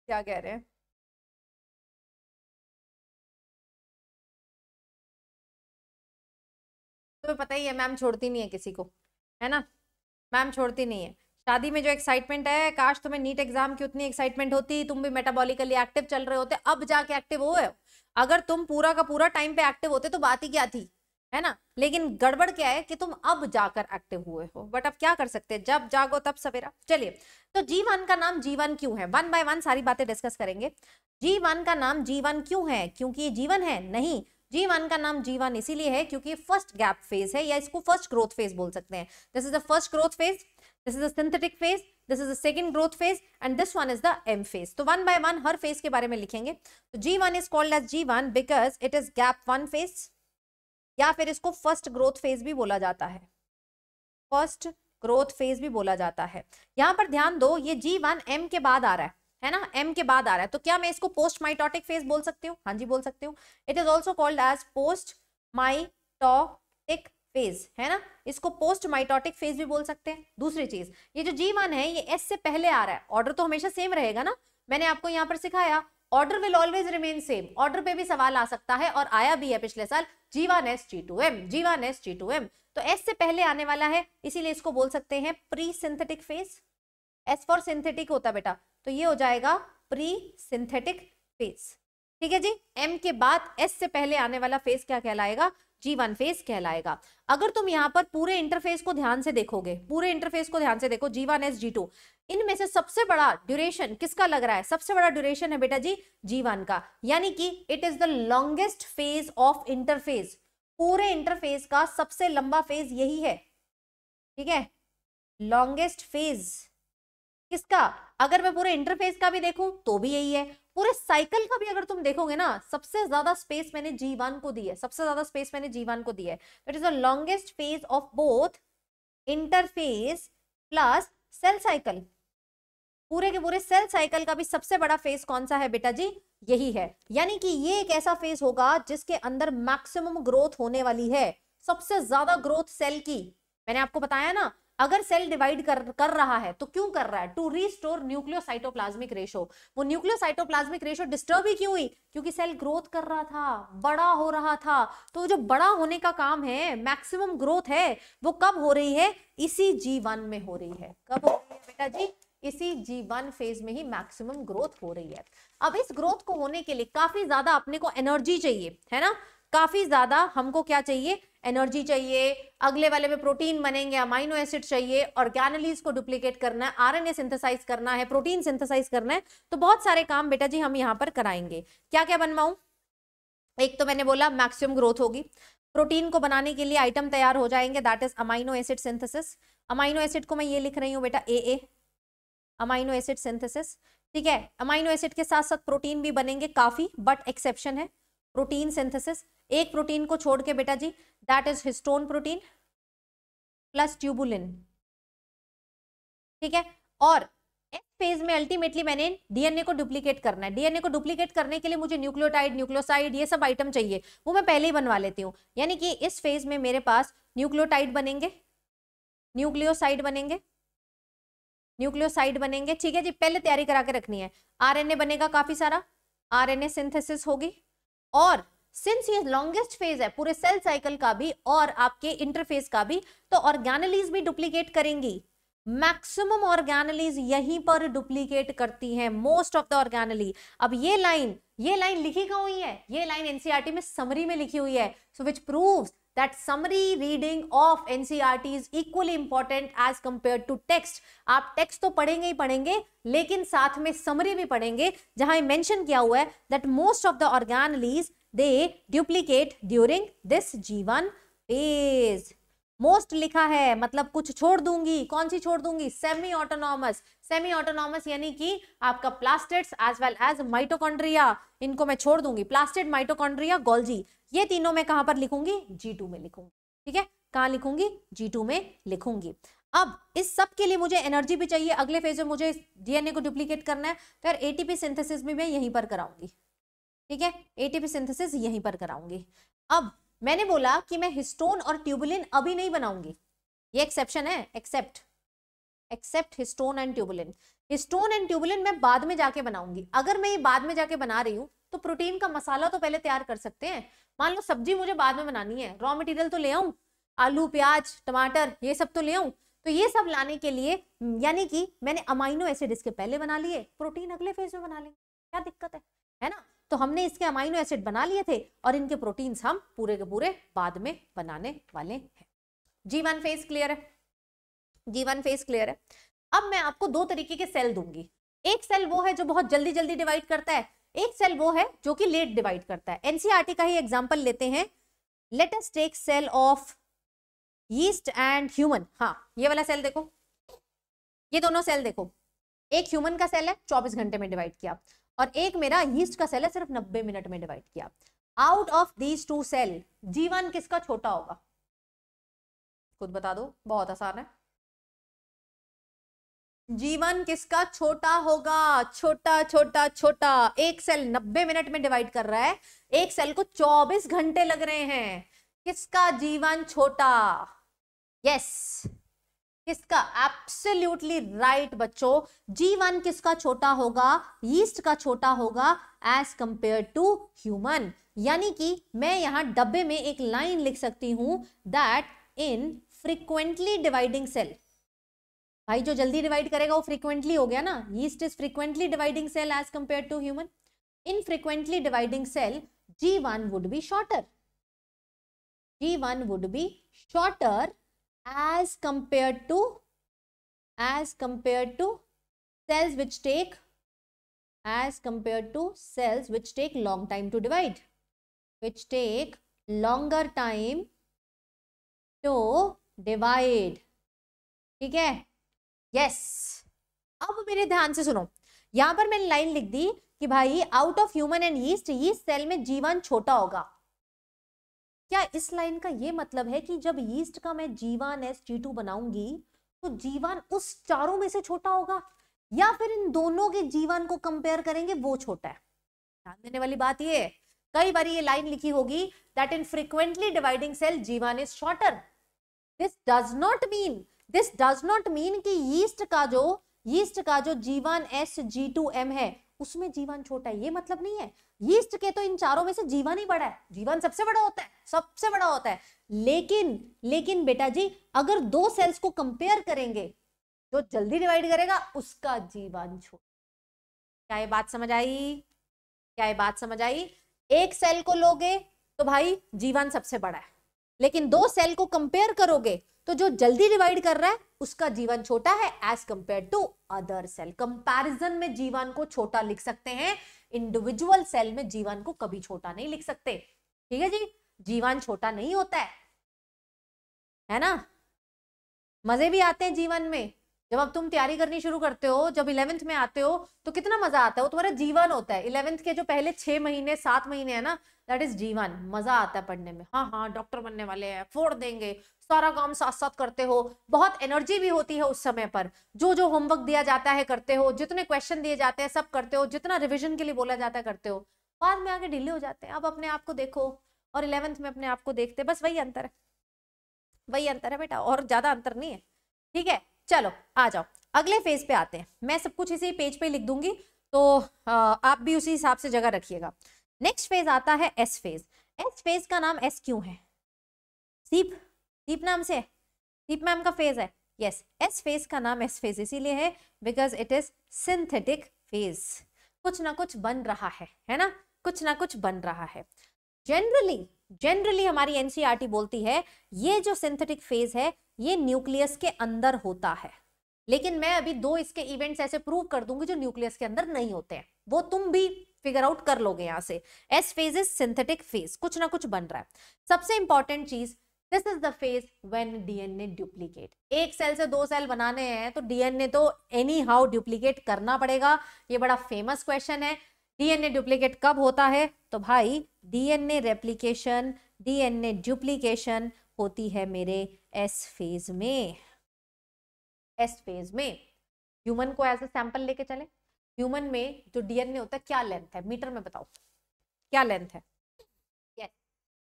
क्या कह रहे हैं तुम्हें तो पता ही है मैम छोड़ती नहीं है किसी को है ना मैम छोड़ती नहीं है शादी में जो एक्साइटमेंट है काश तुम्हें नीट एग्जाम की उतनी एक्साइटमेंट होती तुम भी मेटाबॉलिकली एक्टिव चल रहे होते अब जाके एक्टिव हो अगर तुम पूरा का पूरा टाइम पे एक्टिव होते तो बात ही क्या थी है ना लेकिन गड़बड़ क्या है कि तुम अब जाकर एक्टिव हुए हो बट अब क्या कर सकते हैं जब जागो तब सवेरा चलिए तो जी वन का नाम जीवन क्यों है वन बाय वन सारी बातें डिस्कस करेंगे जी वन का नाम जीवन क्यों है क्योंकि जीवन है नहीं जी वन का नाम जी वन इसीलिए है क्योंकि फर्स्ट गैप फेज है या इसको फर्स्ट ग्रोथ फेज बोल सकते हैं this is the first growth phase this is synthetic phase this is the second growth phase and this one is the M phase तो वन बाय वन हर phase के बारे में लिखेंगे तो G one is called as G one because it is gap one phase या फिर इसको फर्स्ट ग्रोथ फेज भी बोला जाता है फर्स्ट ग्रोथ फेज भी बोला जाता है यहाँ पर ध्यान दो ये जी वन एम के बाद आ रहा है है ना एम के बाद आ रहा है तो क्या मैं इसको पोस्ट माइटोटिक फेज बोल सकती हूँ हाँ जी बोल सकती हूँ it is also called as post mitotic phase है ना इसको पोस्ट माइटोटिक फेज भी बोल सकते हैं दूसरी चीज ये जो जी वन है ये एस से पहले आ रहा है ऑर्डर तो हमेशा सेम रहेगा ना मैंने आपको यहाँ पर सिखाया order will always remain same order पे भी सवाल आ सकता है और आया भी है पिछले साल G one S G two M G one S G two M तो एस से पहले आने वाला है इसीलिए इसको बोल सकते हैं pre synthetic phase S for synthetic होता बेटा तो ये हो जाएगा प्री सिंथेटिक फेज ठीक है जी एम के बाद एस से पहले आने वाला फेज क्या कहलाएगा जी वन फेज कहलाएगा अगर तुम यहाँ पर पूरे इंटरफेस को ध्यान से देखोगे पूरे इंटरफेस को ध्यान से देखो G one S G two इनमें से सबसे बड़ा ड्यूरेशन किसका लग रहा है सबसे बड़ा ड्यूरेशन है बेटा जी जीवन का यानी कि it is the longest phase of interphase पूरे इंटरफेज का सबसे लंबा फेज यही है ठीक है लॉन्गेस्ट फेज किसका अगर मैं पूरे इंटरफेस का भी देखूं तो भी यही है पूरे साइकिल का भी अगर तुम देखोगे ना सबसे ज्यादा स्पेस मैंने वन को दी है सबसे ज्यादा स्पेस मैंने वन को दी है it is the longest phase of both interphase plus cell cycle पूरे के पूरे सेल साइकिल का भी सबसे बड़ा फेज कौन सा है बेटा जी यही है यानी कि ये एक ऐसा फेज होगा जिसके अंदर मैक्सिमम ग्रोथ होने वाली है सबसे ज्यादा ग्रोथ सेल की मैंने आपको बताया ना अगर सेल डिवाइड कर कर रहा है तो क्यों कर रहा है टू रीस्टोर न्यूक्लियोसाइटोप्लाज्मिक रेशो वो न्यूक्लियोसाइटोप्लाज्मिक रेशो डिस्टर्ब ही क्यों हुई क्योंकि सेल ग्रोथ कर रहा था बड़ा हो रहा था तो जो बड़ा होने का काम है मैक्सिमम ग्रोथ है वो कब हो रही है इसी जी वन में हो रही है कब हो रही है बेटा जी इसी जी वन फेज में ही मैक्सिमम ग्रोथ हो रही है अब इस ग्रोथ को होने के लिए काफी ज्यादा अपने को एनर्जी चाहिए है ना काफी ज्यादा हमको क्या चाहिए एनर्जी चाहिए अगले वाले में प्रोटीन बनेंगे अमाइनो एसिड चाहिए गैनलीज को डुप्लीकेट करना है आरएनए सिंथेसाइज करना है प्रोटीन सिंथेसाइज करना है तो बहुत सारे काम बेटा जी हम यहाँ पर कराएंगे क्या क्या बनवाऊ एक तो मैंने बोला मैक्सिमम ग्रोथ होगी प्रोटीन को बनाने के लिए आइटम तैयार हो जाएंगे that is amino acid synthesis amino acid को मैं ये लिख रही हूँ बेटा A A amino acid synthesis ठीक है अमाइनो एसिड के साथ साथ प्रोटीन भी बनेंगे काफी बट एक्सेप्शन है प्रोटीन सिंथेसिस एक प्रोटीन को छोड़ के बेटा जी that is histone protein plus tubulin ठीक है और इस फेज में अल्टीमेटली मैंने डीएनए को डुप्लीकेट करना है डीएनए को डुप्लीकेट करने के लिए मुझे न्यूक्लियोटाइड न्यूक्लियोसाइड ये सब आइटम चाहिए वो मैं पहले ही बनवा लेती हूँ यानी कि इस फेज में मेरे पास न्यूक्लियोटाइड बनेंगे न्यूक्लियोसाइड बनेंगे न्यूक्लियोसाइड बनेंगे ठीक है जी पहले तैयारी करा के रखनी है आरएनए बनेगा काफी सारा आरएनए सिंथेसिस होगी और सिंस ये लॉन्गेस्ट फेज है पूरे सेल साइकिल का भी और आपके इंटरफेस का भी तो ऑर्गेनलीज भी डुप्लीकेट करेंगी मैक्सिमम ऑर्गेनलीज यहीं पर डुप्लीकेट करती हैं मोस्ट ऑफ द ऑर्गेनली अब ये लाइन ये लाइन लिखी कहाँ हुई है ये लाइन एनसीईआरटी e में समरी में लिखी हुई है so which prove that summary reading of ncrt e is equally important as compared to text आप text तो पढ़ेंगे ही पढ़ेंगे लेकिन साथ में summary भी पढ़ेंगे जहां मेंशन किया हुआ है that most of the organelles they duplicate during this G one phase. Most लिखा है मतलब कुछ छोड़ दूंगी कौन सी छोड़ दूंगी सेमी ऑटोनॉमस सेमी ऑटोनॉमस यानी कि आपका plastids as well as mitochondria इनको मैं छोड़ दूंगी प्लास्टिड माइटोकॉन्ड्रिया गोल्जी ये तीनों मैं कहां पर लिखूंगी जी टू में लिखूंगी ठीक है कहाँ लिखूंगी जी टू में लिखूंगी अब इस सब के लिए मुझे एनर्जी भी चाहिए अगले फेज में मुझे डीएनए को डुप्लीकेट करना है फिर एटीपी सिंथेसिस भी मैं यहीं पर कराऊंगी ठीक है एटीपी सिंथेसिस यहीं पर कराऊंगी अब मैंने बोला कि मैं हिस्टोन और ट्यूबुलिन अभी नहीं बनाऊंगी ये एक्सेप्शन है except except histone and tubulin histone and tubulin मैं बाद में जाके बनाऊंगी अगर मैं ये बाद में जाके बना रही हूँ तो प्रोटीन का मसाला तो पहले तैयार कर सकते हैं मान लो सब्जी मुझे बाद में बनानी है रॉ मटेरियल तो ले आऊँ आलू प्याज टमाटर ये सब तो ले आऊँ तो ये सब लाने के लिए यानी कि मैंने अमाइनो एसिड इसके पहले बना लिए प्रोटीन अगले फेज में बना लेंगे क्या दिक्कत है है ना तो हमने इसके अमाइनो एसिड बना लिए थे और इनके प्रोटीन्स हम पूरे के पूरे बाद में बनाने वाले हैं जी वन फेज क्लियर है जी वन फेज क्लियर है अब मैं आपको दो तरीके के सेल दूंगी एक सेल वो है जो बहुत जल्दी जल्दी डिवाइड करता है एक सेल वो है जो कि लेट डिवाइड करता है एनसीआरटी e का ही एग्जाम्पल लेते हैं latest take cell of yeast and human हाँ ये वाला सेल देखो ये दोनों सेल देखो एक ह्यूमन का सेल है 24 घंटे में डिवाइड किया और एक मेरा यीस्ट का सेल है सिर्फ नब्बे मिनट में डिवाइड किया out of these two cell G one किसका छोटा होगा खुद बता दो बहुत आसान है जीवन किसका छोटा होगा छोटा छोटा छोटा एक सेल नब्बे मिनट में डिवाइड कर रहा है एक सेल को चौबीस घंटे लग रहे हैं किसका जीवन छोटा यस yes. किसका एप्सल्यूटली राइट right, बच्चों जी वन किसका छोटा होगा यीस्ट का छोटा होगा एज कंपेयर टू ह्यूमन यानी कि मैं यहाँ डब्बे में एक लाइन लिख सकती हूँ that in frequently dividing cell भाई जो जल्दी डिवाइड करेगा वो फ्रीक्वेंटली हो गया ना yeast is frequently dividing cell as compare to human in frequently dividing cell G one would be shorter G one would be shorter as compared to as compared to cells which take as compared to cells which take long time to divide which take longer time to divide ठीक है yes अब मेरे ध्यान से सुनो यहां पर मैंने लाइन लिख दी कि भाई out of human and yeast yeast cell में जीवन छोटा होगा क्या इस लाइन का ये मतलब है कि जब यीस्ट का मैं जीवान एस जी टू बनाऊंगी तो जीवान उस चारों में से छोटा होगा या फिर इन दोनों के जीवन को कंपेयर करेंगे वो छोटा है ध्यान देने वाली बात ये है कई बार ये लाइन लिखी होगी that in frequently dividing cell G one is shorter this does not mean this does not mean कि यीस्ट का जो यीस्ट का जो जीवन एस जी टू एम है उसमें जीवन छोटा है ये मतलब नहीं है यीस्ट के तो इन चारों में से जीवन ही बड़ा है जीवन सबसे बड़ा होता है सबसे बड़ा होता है लेकिन लेकिन बेटा जी अगर दो सेल्स को कंपेयर करेंगे जो जल्दी डिवाइड करेगा उसका जीवन छोटा क्या ये बात समझ आई क्या ये बात समझ आई एक सेल को लोगे तो भाई जीवन सबसे बड़ा है लेकिन दो सेल को कंपेयर करोगे तो जो जल्दी डिवाइड कर रहा है उसका जीवन छोटा है as compare to other cell comparison में जीवन को छोटा लिख सकते हैं इंडिविजुअल सेल में जीवन को कभी छोटा नहीं लिख सकते ठीक है जी जीवन छोटा नहीं होता है है ना मजे भी आते हैं जीवन में जब अब तुम तैयारी करनी शुरू करते हो जब इलेवेंथ में आते हो तो कितना मजा आता है वो तुम्हारा जीवन होता है इलेवेंथ के जो पहले छह महीने सात महीने है ना दैट इज जीवन मजा आता है पढ़ने में हाँ हाँ डॉक्टर बनने वाले हैं फोड़ देंगे सारा काम साथ साथ करते हो बहुत एनर्जी भी होती है उस समय पर जो जो होमवर्क दिया जाता है करते हो जितने क्वेश्चन दिए जाते हैं सब करते हो जितना रिविजन के लिए बोला जाता है करते हो बाद में आगे ढीले हो जाते हैं अब अपने आप को देखो और इलेवेंथ में अपने आप को देखते बस वही अंतर है वही अंतर है बेटा और ज्यादा अंतर नहीं है ठीक है चलो आ जाओ अगले फेज पे आते हैं मैं सब कुछ इसी पेज पे लिख दूंगी तो आप भी उसी हिसाब से जगह रखिएगा नेक्स्ट फेज आता है एस फेज एस फेज का नाम एस क्यों है दीप दीप नाम से दीप मैम का फेज है यस एस फेज का नाम एस फेज इसीलिए है because it is synthetic phase कुछ ना कुछ बन रहा है है ना कुछ ना कुछ बन रहा है जनरली जनरली हमारी एनसीईआरटी e बोलती है ये जो सिंथेटिक फेज है ये न्यूक्लियस के अंदर होता है लेकिन मैं अभी दो इसके इवेंट्स ऐसे प्रूव कर दूंगी जो न्यूक्लियस के अंदर नहीं होते हैं वो तुम भी फिगर आउट कर लोगे यहाँ से S phase is synthetic phase कुछ ना कुछ बन रहा है सबसे इंपॉर्टेंट चीज this is the phase when DNA duplicate एक सेल से दो सेल बनाने हैं तो डीएनए तो एनी हाउ डुप्लीकेट करना पड़ेगा ये बड़ा फेमस क्वेश्चन है डीएनए डुप्लीकेट कब होता है तो भाई डीएनए रेप्लीकेशन डीएनए डुप्लीकेशन होती है मेरे एस फेज में एस फेज में ह्यूमन को एज ए सैंपल लेके चले ह्यूमन में जो डीएनए होता है क्या लेंथ है मीटर में बताओ क्या लेंथ है yes.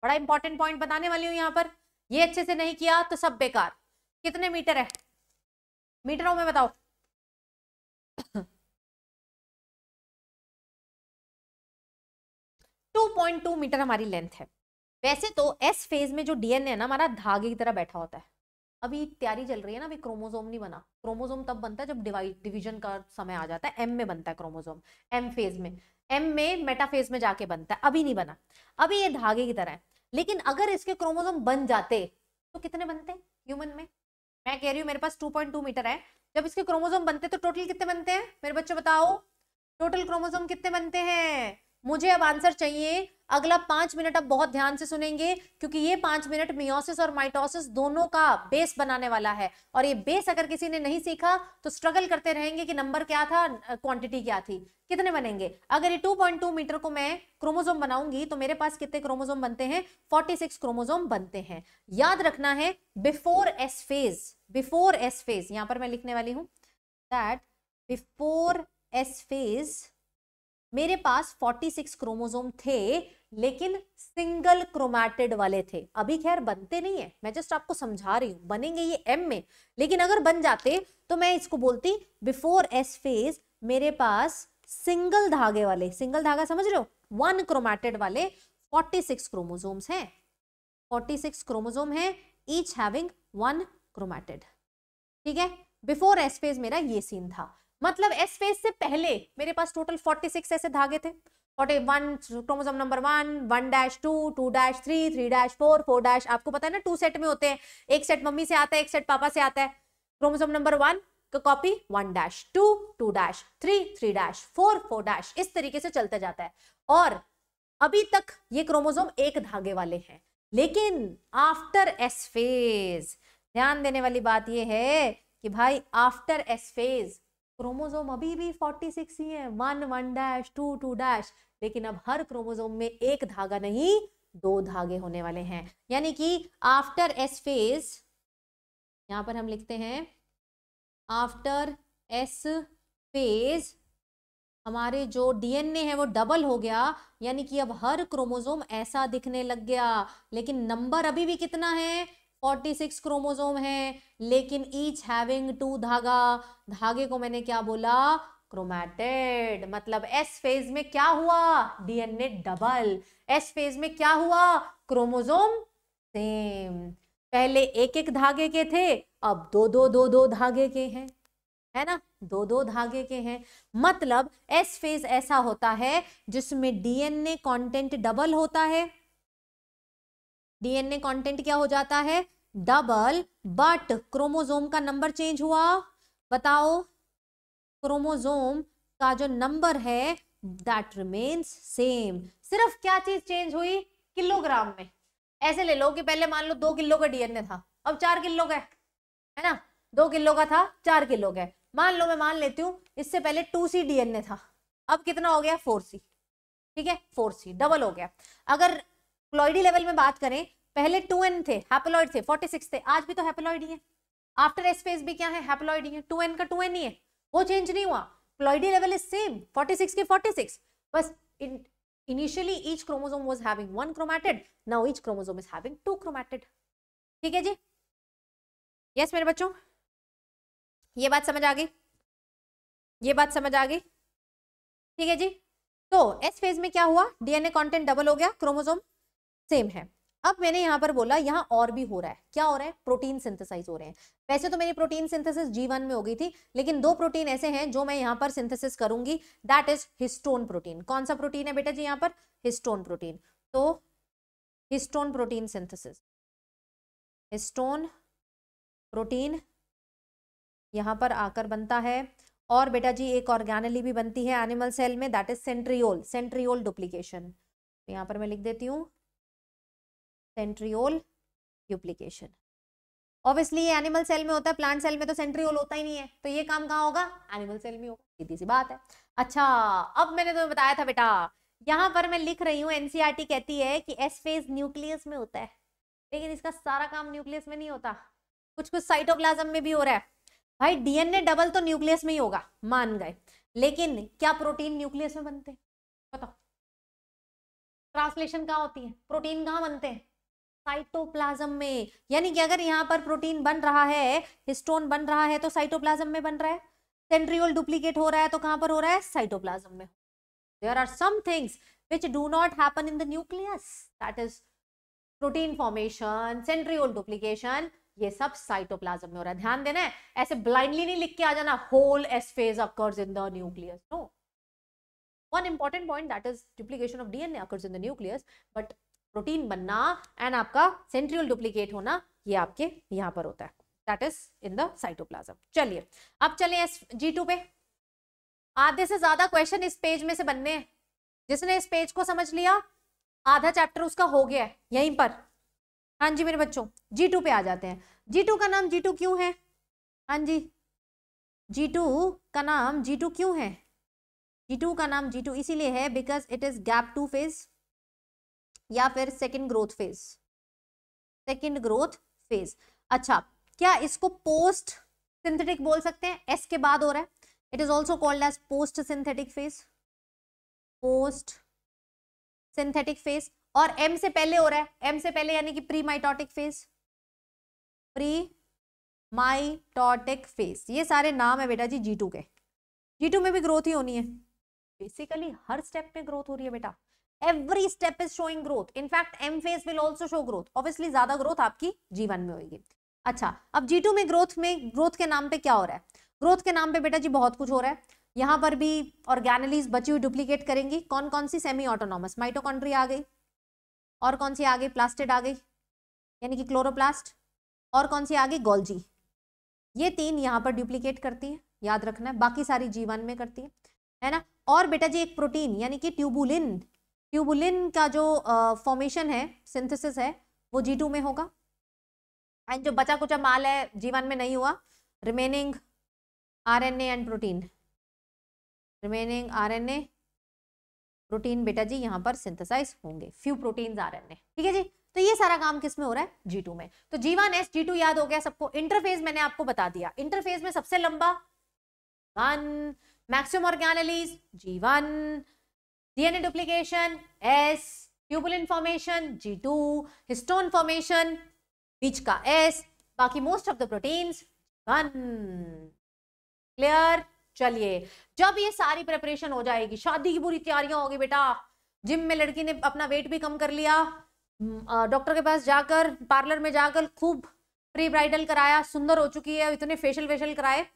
बड़ा इंपॉर्टेंट पॉइंट बताने वाली हूँ यहाँ पर ये अच्छे से नहीं किया तो सब बेकार कितने मीटर है मीटरों में बताओ टू पॉइंट टू मीटर हमारी लेंथ है वैसे तो एस फेज में जो डीएनए है ना हमारा धागे की तरह बैठा होता है अभी तैयारी चल रही है ना अभी क्रोमोजोम नहीं बना क्रोमोजोम तब बनता है जब डिवाइड डिवीजन का समय आ जाता है एम में बनता है क्रोमोजोम एम फेज में एम में मेटाफेज में जाके बनता है अभी नहीं बना अभी ये धागे की तरह है लेकिन अगर इसके क्रोमोजोम बन जाते तो कितने बनते ह्यूमन में मैं कह रही हूँ मेरे पास टू मीटर है जब इसके क्रोमोजोम बनते तो टोटल कितने बनते हैं मेरे बच्चों बताओ टोटल क्रोमोजोम कितने बनते हैं मुझे अब आंसर चाहिए अगला पांच मिनट अब बहुत ध्यान से सुनेंगे क्योंकि ये पांच मिनट मियोसिस और माइटोसिस दोनों का बेस बनाने वाला है और ये बेस अगर किसी ने नहीं सीखा तो स्ट्रगल करते रहेंगे कि नंबर क्या था क्वांटिटी क्या थी कितने बनेंगे अगर ये 2.2 मीटर को मैं क्रोमोजोम बनाऊंगी तो मेरे पास कितने क्रोमोजोम बनते हैं फोर्टी क्रोमोजोम बनते हैं याद रखना है before S phase before S phase यहां पर मैं लिखने वाली हूं दैट बिफोर एस फेज मेरे पास 46 क्रोमोसोम थे लेकिन सिंगल क्रोमैटिड वाले थे अभी खैर बनते नहीं है मैं जस्ट आपको समझा रही हूँ बनेंगे ये एम में लेकिन अगर बन जाते तो मैं इसको बोलती बिफोर एस फेज मेरे पास सिंगल धागे वाले सिंगल धागा समझ रहे हो वन क्रोमैटिड वाले 46 क्रोमोसोम्स हैं सिक्स क्रोमोजोम है ईच हैविंग वन क्रोमैटिड ठीक है बिफोर एस फेज मेरा ये सीन था मतलब एस फेज से पहले मेरे पास टोटल 46 ऐसे धागे थे forty one chromosome number one one dash two two dash three three dash four four dash आपको पता है ना टू सेट में होते हैं एक सेट मम्मी से आता है एक सेट पापा से आता है क्रोमोजोम नंबर वन का copy one dash two two dash three three dash four four dash इस तरीके से चलता जाता है और अभी तक ये क्रोमोजोम एक धागे वाले हैं लेकिन आफ्टर एस फेज ध्यान देने वाली बात यह है कि भाई आफ्टर एस फेज क्रोमोजोम अभी भी 46 ही है one one dash two two dash लेकिन अब हर क्रोमोजोम में एक धागा नहीं दो धागे होने वाले हैं यानी कि आफ्टर एस फेज यहाँ पर हम लिखते हैं आफ्टर एस फेज हमारे जो डीएनए है वो डबल हो गया यानी कि अब हर क्रोमोजोम ऐसा दिखने लग गया लेकिन नंबर अभी भी कितना है सिक्स क्रोमोजोम है लेकिन ईच हैविंग टू धागा धागे को मैंने क्या बोला क्रोमैटेड मतलब एस फेज में क्या हुआ डीएनए डबल एस फेज में क्या हुआ क्रोमोजोम सेम पहले एक एक धागे के थे अब दो दो दो दो धागे के हैं है ना दो दो धागे के हैं मतलब एस फेज ऐसा होता है जिसमें डीएनए कंटेंट डबल होता है डीएनए कंटेंट क्या हो जाता है डबल बट क्रोमोजोम का नंबर चेंज हुआ बताओ क्रोमोजोम का जो नंबर है दैट रिमेन्स सेम सिर्फ क्या चीज चेंज हुई किलोग्राम में ऐसे ले लो कि पहले मान लो दो किलो का डीएनए था अब चार किलो का है ना दो किलो का था चार किलो का मान लो मैं मान लेती हूँ इससे पहले टू सी डीएनए था अब कितना हो गया फोर सी ठीक है फोर सी डबल हो गया अगर क्लोइडी लेवल में बात करें पहले टू एन थे हैप्लॉइड थे फोर्टी सिक्स थे आज भी तो हैप्लॉइड ही है आफ्टर एस फेज भी क्या है हैप्लॉइड ही है टू एन का टू एन ही है वो चेंज नहीं हुआ ploidy level is same forty six की फोर्टी सिक्स बस initially each chromosome was having one chromatid now each chromosome is having two chromatid ठीक है जी यस yes, मेरे बच्चों ये बात समझ आ गई ये बात समझ आ गई ठीक है जी तो एस फेज में क्या हुआ डीएनए कंटेंट डबल हो गया क्रोमोसोम सेम है अब मैंने यहाँ पर बोला यहाँ और भी हो रहा है क्या हो रहा है प्रोटीन सिंथेसाइज हो रहे हैं वैसे तो मेरी प्रोटीन सिंथेसिस जी वन में हो गई थी लेकिन दो प्रोटीन ऐसे हैं जो मैं यहाँ पर सिंथेसिस करूंगी दैट इज हिस्टोन प्रोटीन कौन सा प्रोटीन है बेटा जी यहाँ पर हिस्टोन प्रोटीन तो histone protein synthesis histone protein यहाँ पर आकर बनता है और बेटा जी एक ऑर्गेनली भी बनती है एनिमल सेल में that is centriole centriole duplication यहाँ पर मैं लिख देती हूँ सेंट्रियोल ड्यूप्लीकेशन ऑब्वियसली ये एनिमल सेल में होता है प्लांट सेल में तो सेंट्रियोल होता ही नहीं है तो ये काम कहाँ होगा एनिमल सेल में होगा सीधी सी बात है अच्छा अब मैंने तुम्हें बताया था बेटा यहाँ पर मैं लिख रही हूँ एनसीईआरटी e कहती है कि एस फेज न्यूक्लियस में होता है लेकिन इसका सारा काम न्यूक्लियस में नहीं होता कुछ कुछ साइटोप्लाज्म में भी हो रहा है भाई डीएनए डबल तो न्यूक्लियस में ही होगा मान गए लेकिन क्या प्रोटीन न्यूक्लियस में बनते हैं बताओ ट्रांसलेशन कहाँ होती है प्रोटीन कहाँ बनते हैं साइटोप्लाज्म में यानी कि अगर यहाँ पर प्रोटीन बन रहा है हिस्टोन बन रहा है तो साइटोप्लाज्म में बन रहा है सेंट्रियोल डुप्लीकेट हो रहा है तो कहाँ पर हो रहा है साइटोप्लाज्म में there are some things which do not happen in the nucleus that is protein formation centriole duplication ये सब साइटोप्लाज्म में हो रहा है ध्यान देना है ऐसे ब्लाइंडली नहीं लिख के आ जाना whole S phase occurs in the nucleus no one important point that is duplication of DNA occurs in the nucleus but protein बनना एंड आपका सेंट्रियल डुप्लीकेट होना ये आपके यहाँ पर होता है that is in the cytoplasm चलिए अब चले एस जी टू पे आधे से ज्यादा क्वेश्चन इस पेज में से बनने हैं जिसने इस पेज को समझ लिया आधा चैप्टर उसका हो गया है यहीं पर हाँ जी मेरे बच्चों जी टू पे आ जाते हैं जी टू का नाम जी टू क्यों है हाँ जी जी टू का नाम जी टू क्यों है जी टू का नाम जी टू इसीलिए है because it is gap two phase या फिर second growth phase second growth phase अच्छा क्या इसको पोस्ट सिंथेटिक बोल सकते हैं एस के बाद हो रहा है it is also called as post synthetic phase post synthetic phase और एम से पहले हो रहा है एम से पहले यानी कि pre mitotic phase pre mitotic phase ये सारे नाम है बेटा जी जी टू के जी टू में भी ग्रोथ ही होनी है बेसिकली हर स्टेप में ग्रोथ हो रही है बेटा every step is showing growth in fact M phase will also show growth obviously ज्यादा ग्रोथ आपकी जीवन में होगी अच्छा अब जी में ग्रोथ में ग्रोथ के नाम पे क्या हो रहा है ग्रोथ के नाम पे बेटा जी बहुत कुछ हो रहा है यहाँ पर भी ऑर्गेनलीज बची हुई डुप्लीकेट करेंगी कौन कौन सी सेमी ऑटोनॉमस माइटोकॉन्ड्रिया आ गई और कौन सी आ गई प्लास्टिड आ गई यानी कि क्लोरोप्लास्ट और कौन सी आ गई गोल्जी ये तीन यहाँ पर डुप्लीकेट करती हैं याद रखना है बाकी सारी जीवन में करती है है ना और बेटा जी एक प्रोटीन यानी कि ट्यूबुलिन ट्यूबुलिन का जो फॉर्मेशन है सिंथेसिस है वो जी टू में होगा एंड जो बचा कुचा माल है जीवन में नहीं हुआ remaining RNA and protein remaining RNA protein बेटा जी यहाँ पर सिंथेसाइज होंगे फ्यू प्रोटीन आरएनए ठीक है जी तो ये सारा काम किस में हो रहा है जी टू में तो G one S G two याद हो गया सबको इंटरफेज मैंने आपको बता दिया इंटरफेज में सबसे लंबा one maximum organelles G one DNA duplication S tubule formation G two histone formation बीच का एस बाकी most of the proteins one clear चलिए जब ये सारी प्रिपरेशन हो जाएगी शादी की पूरी तैयारियां होगी बेटा जिम में लड़की ने अपना वेट भी कम कर लिया डॉक्टर के पास जाकर पार्लर में जाकर खूब प्री ब्राइडल कराया सुंदर हो चुकी है इतने फेशियल वेशियल कराए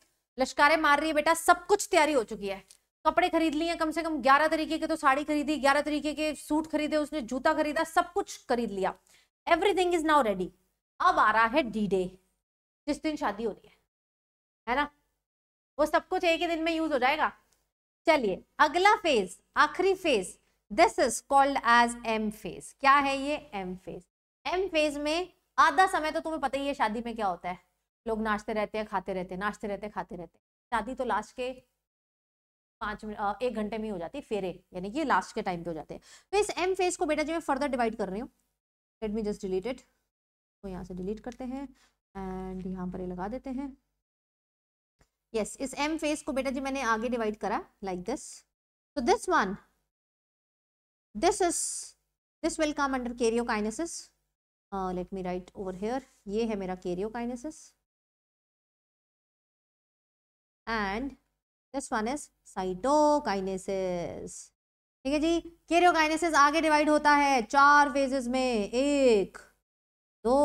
लश्कारे मार रही है बेटा सब कुछ तैयारी हो चुकी है कपड़े खरीद लिए कम से कम ग्यारह तरीके के तो साड़ी खरीदी ग्यारह तरीके के सूट खरीदे उसने जूता खरीदा सब कुछ खरीद लिया एवरीथिंग इज नाउ रेडी अब आ रहा है डी डे जिस दिन शादी होनी है है ना वो सब कुछ एक ही दिन में यूज हो जाएगा चलिए अगला फेज आखिरी phase this is called as M phase क्या है ये एम फेज एम फेज में आधा समय तो तुम्हें पता ही है शादी में क्या होता है लोग नाचते रहते हैं खाते रहते हैं नाचते रहते खाते रहते शादी तो लास्ट के पाँच मिनट एक घंटे में हो जाती है फेरे यानी कि लास्ट के टाइम पे हो जाते हैं तो इस एम फेज को बेटा जो मैं फर्दर डिवाइड कर रही हूँ लेट मी जस्ट डिलीटेड तो यहाँ से डिलीट करते हैं एंड यहाँ पर ये लगा देते हैं यस yes, इस एम फेज को बेटा जी मैंने आगे डिवाइड करा लाइक दिस तो this one this is this will come under kinesis let me write over here ये है मेरा karyokinesis and next one is cytokinesis ठीक है जी कैरियोकाइनेसिस आगे डिवाइड होता है चार फेजेस में एक दो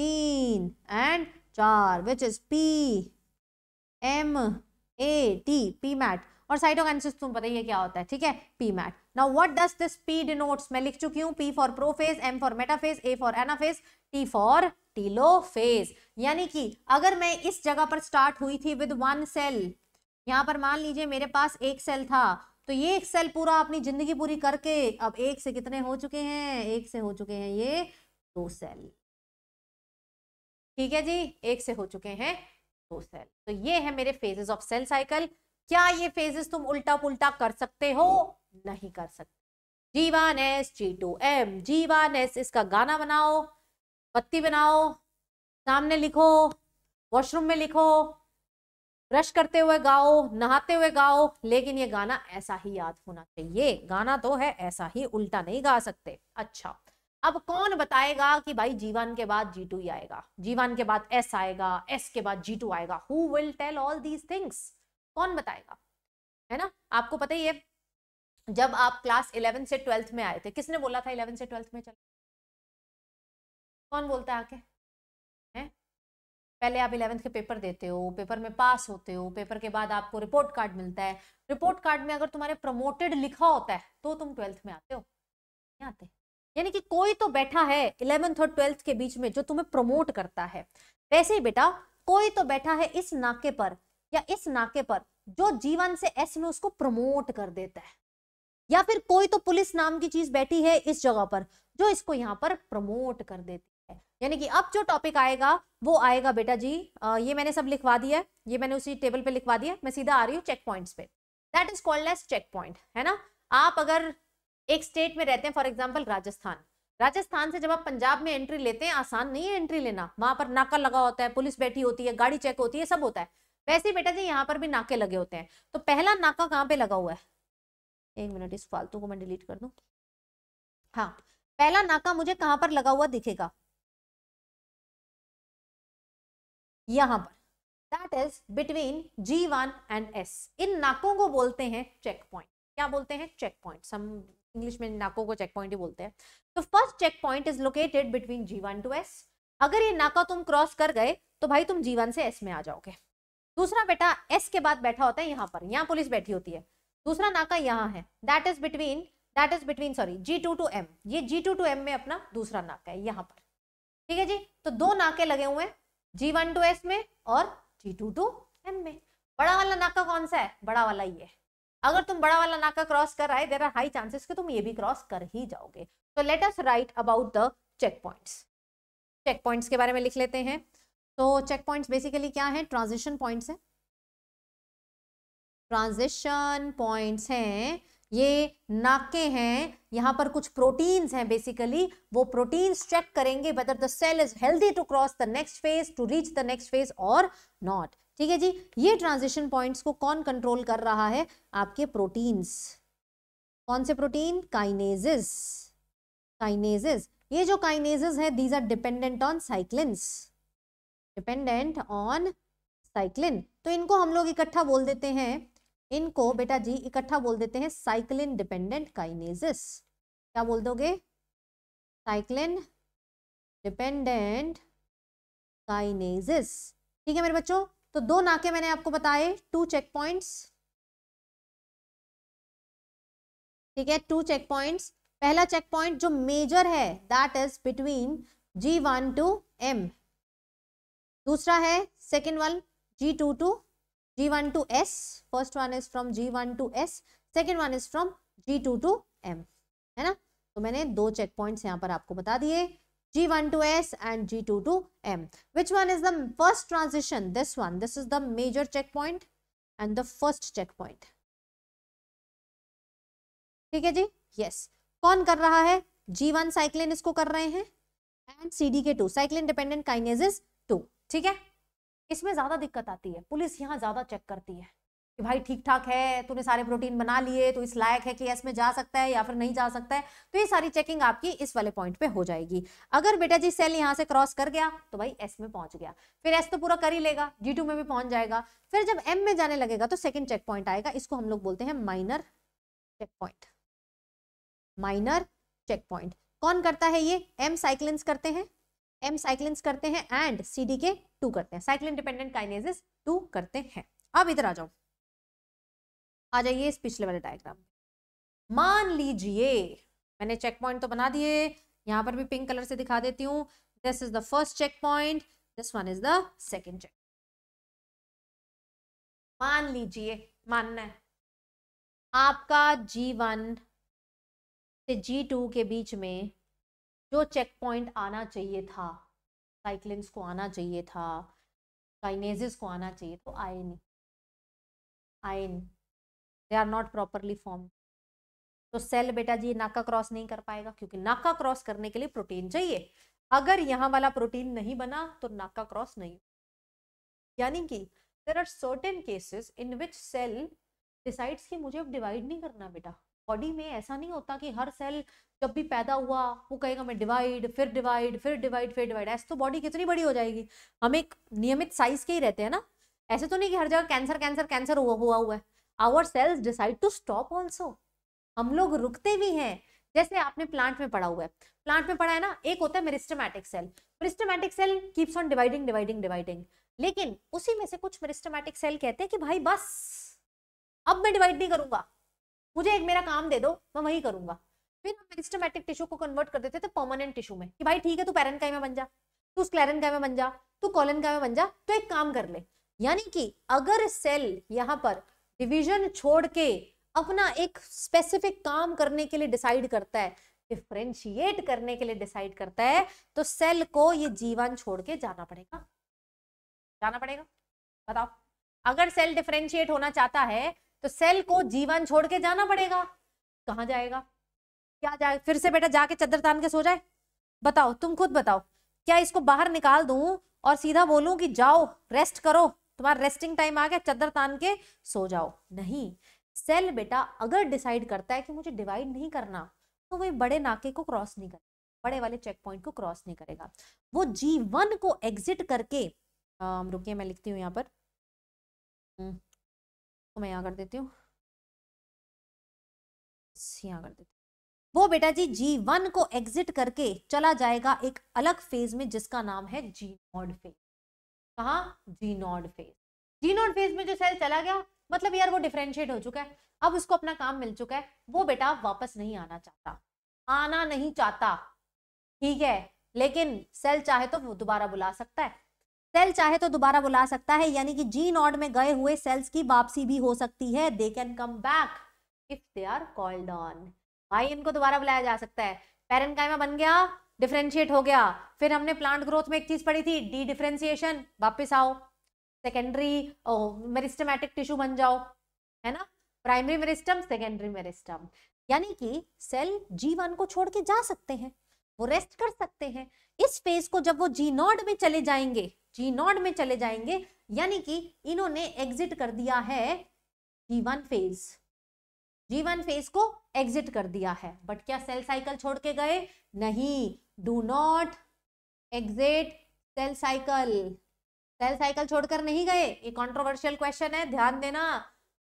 तीन एंड चार which is P M A T P mat और साइटोकाइनेसिस तुम पता ही है क्या होता है ठीक है P mat now what does this P denotes मैं लिख चुकी हूँ P for prophase M for metaphase A for anaphase T for telophase यानी कि अगर मैं इस जगह पर स्टार्ट हुई थी विद वन सेल यहाँ पर मान लीजिए मेरे पास एक सेल था तो ये एक सेल पूरा अपनी जिंदगी पूरी करके अब एक से कितने हो चुके हैं एक से हो चुके हैं ये दो सेल ठीक है जी एक से हो चुके हैं दो सेल तो ये है मेरे फेजेस ऑफ सेल साइकिल क्या ये फेजेस तुम उल्टा पुल्टा कर सकते हो नहीं कर सकते G one S G two M G one S इसका गाना बनाओ पत्ती बनाओ सामने लिखो वॉशरूम में लिखो ब्रश करते हुए गाओ नहाते हुए गाओ लेकिन ये गाना ऐसा ही याद होना चाहिए गाना तो है ऐसा ही उल्टा नहीं गा सकते अच्छा अब कौन बताएगा कि भाई जीवन के बाद जी टू ही आएगा जीवन के बाद एस आएगा एस के बाद जी टू आएगा who will tell all these things कौन बताएगा है ना आपको पता ही है जब आप क्लास इलेवन से ट्वेल्थ में आए थे किसने बोला था इलेवन से ट्वेल्थ में चलो कौन बोलता है आके पहले आप इलेवंथ के पेपर देते हो पेपर में पास होते हो पेपर के बाद आपको रिपोर्ट कार्ड मिलता है रिपोर्ट कार्ड में अगर तुम्हारे प्रमोटेड लिखा होता है तो तुम ट्वेल्थ में आते हो नहीं आते यानी कि कोई तो बैठा है इलेवेंथ और ट्वेल्थ के बीच में जो तुम्हें प्रमोट करता है वैसे ही बेटा कोई तो बैठा है इस नाके पर या इस नाके पर जो जीवन से एस में उसको प्रमोट कर देता है या फिर कोई तो पुलिस नाम की चीज बैठी है इस जगह पर जो इसको यहाँ पर प्रमोट कर देती यानी कि अब जो टॉपिक आएगा वो आएगा बेटा जी आ, ये मैंने सब लिखवा दिया है ये मैंने उसी टेबल पे लिखवा दिया मैं सीधा आ रही हूँ चेक पॉइंट्स पे that is called as check point है ना आप अगर एक स्टेट में रहते हैं फॉर एग्जाम्पल राजस्थान राजस्थान से जब आप पंजाब में एंट्री लेते हैं आसान नहीं है एंट्री लेना वहां पर नाका लगा होता है पुलिस बैठी होती है गाड़ी चेक होती है सब होता है वैसे बेटा जी यहाँ पर भी नाके लगे होते हैं तो पहला नाका कहाँ पे लगा हुआ है एक मिनट इस फालतू को मैं डिलीट कर दू हाँ पहला नाका मुझे कहाँ पर लगा हुआ दिखेगा यहां पर that is between G one and S इन नाकों को बोलते हैं चेक पॉइंट क्या बोलते हैं चेक पॉइंट हम इंग्लिश में नाकों को चेक पॉइंट ही बोलते हैं तो first check point is located between G one to S अगर ये नाका तुम क्रॉस कर गए तो भाई तुम जी वन से एस में आ जाओगे दूसरा बेटा एस के बाद बैठा होता है यहाँ पर यहाँ पुलिस बैठी होती है दूसरा नाका यहाँ है that is between that is between sorry G two to M ये जी टू टू एम में अपना दूसरा नाका है यहाँ पर ठीक है जी तो दो नाके लगे हुए हैं जी वन टू एस में और जी टू टू एम में बड़ा वाला नाका कौन सा है बड़ा वाला ये अगर तुम बड़ा वाला नाका क्रॉस कर आए देर आर हाई चांसेस कि तुम ये भी क्रॉस कर ही जाओगे तो let us write about the check points check points के बारे में लिख लेते हैं तो चेक पॉइंट्स बेसिकली क्या है ट्रांजिशन पॉइंट्स हैं ट्रांजिशन पॉइंट्स हैं ये नाके हैं यहाँ पर कुछ प्रोटीन्स हैं बेसिकली वो प्रोटीन्स चेक करेंगे whether the cell is healthy to cross the next phase to reach the next phase और नॉट ठीक है जी ये ट्रांजिशन पॉइंट्स को कौन कंट्रोल कर रहा है आपके प्रोटीन्स कौन से प्रोटीन काइनेजेस काइनेजेस ये जो काइनेजेस है these are dependent on cyclin dependent on cyclin तो इनको हम लोग इकट्ठा बोल देते हैं इनको बेटा जी इकट्ठा बोल देते हैं साइक्लिन डिपेंडेंट काइनेजेस क्या बोल दोगे साइक्लिन डिपेंडेंट काइनेजेस ठीक है मेरे बच्चों तो दो नाके मैंने आपको बताए टू चेक पॉइंट्स ठीक है टू चेक पॉइंट्स पहला चेक पॉइंट जो मेजर है that is between G one to M दूसरा है second one G two to G1 to S. First one is from G1 to S. Second one is from G2 to M. है ना तो मैंने दो check points यहाँ पर आपको बता दिए G1 to S and G2 to M. Which one is the first transition? This one. This is the major checkpoint and the first checkpoint. ठीक है जी Yes. कौन कर रहा है G1 cyclin इसको कर रहे हैं and CDK2. Cyclin dependent kinases cyclin ठीक है इसमें ज़्यादा दिक्कत आती है पुलिस यहाँ ज़्यादा चेक करती है कि भाई ठीक ठाक है तूने सारे प्रोटीन बना लिए तो इस लायक है कि इसमें जा सकता है या फिर नहीं जा सकता है तो ये सारी चेकिंग आपकी इस वाले पॉइंट पे हो जाएगी अगर बेटा जी सेल यहाँ से क्रॉस कर गया तो भाई एस में पहुंच गया फिर एस तो पूरा कर ही लेगा जी टू में भी पहुंच जाएगा फिर जब एम में जाने लगेगा तो सेकेंड चेक पॉइंट आएगा इसको हम लोग बोलते हैं minor check point minor check point कौन करता है ये एम साइक्लिन करते हैं एम साइक्लिन्स करते हैं and C D K two करते हैं साइक्लिन डिपेंडेंट काइनेजेस टू करते हैं अब इधर आ जाओ आ जाइए इस पिछले वाले डायग्राम में मान लीजिए मैंने चेक पॉइंट तो बना दिए यहाँ पर भी पिंक कलर से दिखा देती हूँ this is the first check point this one is the second check मान लीजिए मानना है आपका जी वन से जी टू के बीच में जो चेक पॉइंट आना चाहिए था साइक्लिंस को आना चाहिए था काइनेजिस को आना चाहिए तो आए नहीं आए नहीं they are not properly form तो सेल बेटा जी नाका क्रॉस नहीं कर पाएगा क्योंकि नाका क्रॉस करने के लिए प्रोटीन चाहिए अगर यहाँ वाला प्रोटीन नहीं बना तो नाका क्रॉस नहीं यानी कि there are certain cases in which cell decides कि मुझे अब डिवाइड नहीं करना बेटा बॉडी में ऐसा नहीं होता कि हर सेल जब भी पैदा हुआ वो कहेगा मैं डिवाइड फिर डिवाइड फिर डिवाइड फिर डिवाइड ऐसे तो बॉडी कितनी बड़ी हो जाएगी हम एक नियमित साइज के ही रहते हैं ना ऐसे तो नहीं कि हर जगह कैंसर कैंसर कैंसर हुआ हुआ है our cells decide to stop also हम लोग रुकते भी हैं जैसे आपने प्लांट में पढ़ा हुआ है प्लांट में पढ़ा है ना एक होता है meristematic cell meristematic cell keeps on dividing dividing dividing लेकिन उसी में से कुछ मेरिस्टमैटिक सेल कहते हैं कि भाई बस अब मैं डिवाइड नहीं करूंगा मुझे एक मेरा काम दे दो मैं वही करूंगा फिर हम मेरिस्टमेटिक टिश्यू को कन्वर्ट कर देते थे परमानेंट टिश्यू में कि भाई ठीक है तू पैरन में बन जा तू स्क्लेरन में बन जा तू कॉलन में बन जा तो एक काम कर ले यानी कि अगर सेल यहाँ पर डिविजन छोड़ के अपना एक स्पेसिफिक काम करने के लिए डिसाइड करता है डिफ्रेंशिएट करने के लिए डिसाइड करता है तो सेल को ये जीवन छोड़ के जाना पड़ेगा जाना पड़ेगा बताओ अगर सेल डिफ्रेंशिएट होना चाहता है तो सेल को जीवन छोड़ के जाना पड़ेगा कहाँ जाएगा क्या जाए फिर से बेटा जाके चद्दर तान के सो जाए बताओ तुम खुद बताओ क्या इसको बाहर निकाल दूं और सीधा बोलूं कि जाओ रेस्ट करो तुम्हारा रेस्टिंग टाइम आ गया चद्दर तान के सो जाओ नहीं सेल बेटा अगर डिसाइड करता है कि मुझे डिवाइड नहीं करना तो वही बड़े नाके को क्रॉस नहीं करेगा बड़े वाले चेक पॉइंट को क्रॉस नहीं करेगा वो जी वन को एग्जिट करके रुकिए मैं लिखती हूँ यहाँ पर हम्म, तो मैं यहाँ कर देती हूँ यहाँ कर देती वो बेटा जी जी वन को एग्जिट करके चला जाएगा एक अलग फेज में जिसका नाम है जी नॉड फेज कहा G nought phase G nought phase में जो सेल चला गया मतलब यार वो डिफ्रेंशिएट हो चुका है अब उसको अपना काम मिल चुका है वो बेटा वापस नहीं आना चाहता आना नहीं चाहता ठीक है लेकिन सेल चाहे तो वो दोबारा बुला सकता है सेल चाहे तो दोबारा बुला सकता है यानी कि जी नॉड में गए हुए सेल्स की वापसी भी हो सकती है they can come back if they are called on भाई इनको दोबारा बुलाया जा सकता है पेरनकाइमा बन गया डिफ्रेंशिएट हो गया फिर हमने प्लांट ग्रोथ में एक चीज पढ़ी थी डी डिफ्रेंसिएशन वापिस आओ सेकेंडरी ओ मेरिस्टमैटिक टिश्यू बन जाओ है ना प्राइमरी मेरिस्टम सेकेंडरी मेरिस्टम यानी कि सेल जी वन को छोड़ के जा सकते हैं वो रेस्ट कर सकते हैं इस फेज को जब वो जी नॉड में चले जाएंगे जी नॉड में चले जाएंगे यानी कि इन्होंने एग्जिट कर दिया है G one phase G one phase को एग्जिट कर दिया है बट क्या सेल साइकिल छोड़ के गए नहीं do not exit cell cycle cell cycle छोड़कर नहीं गए ये कंट्रोवर्शियल क्वेश्चन है ध्यान देना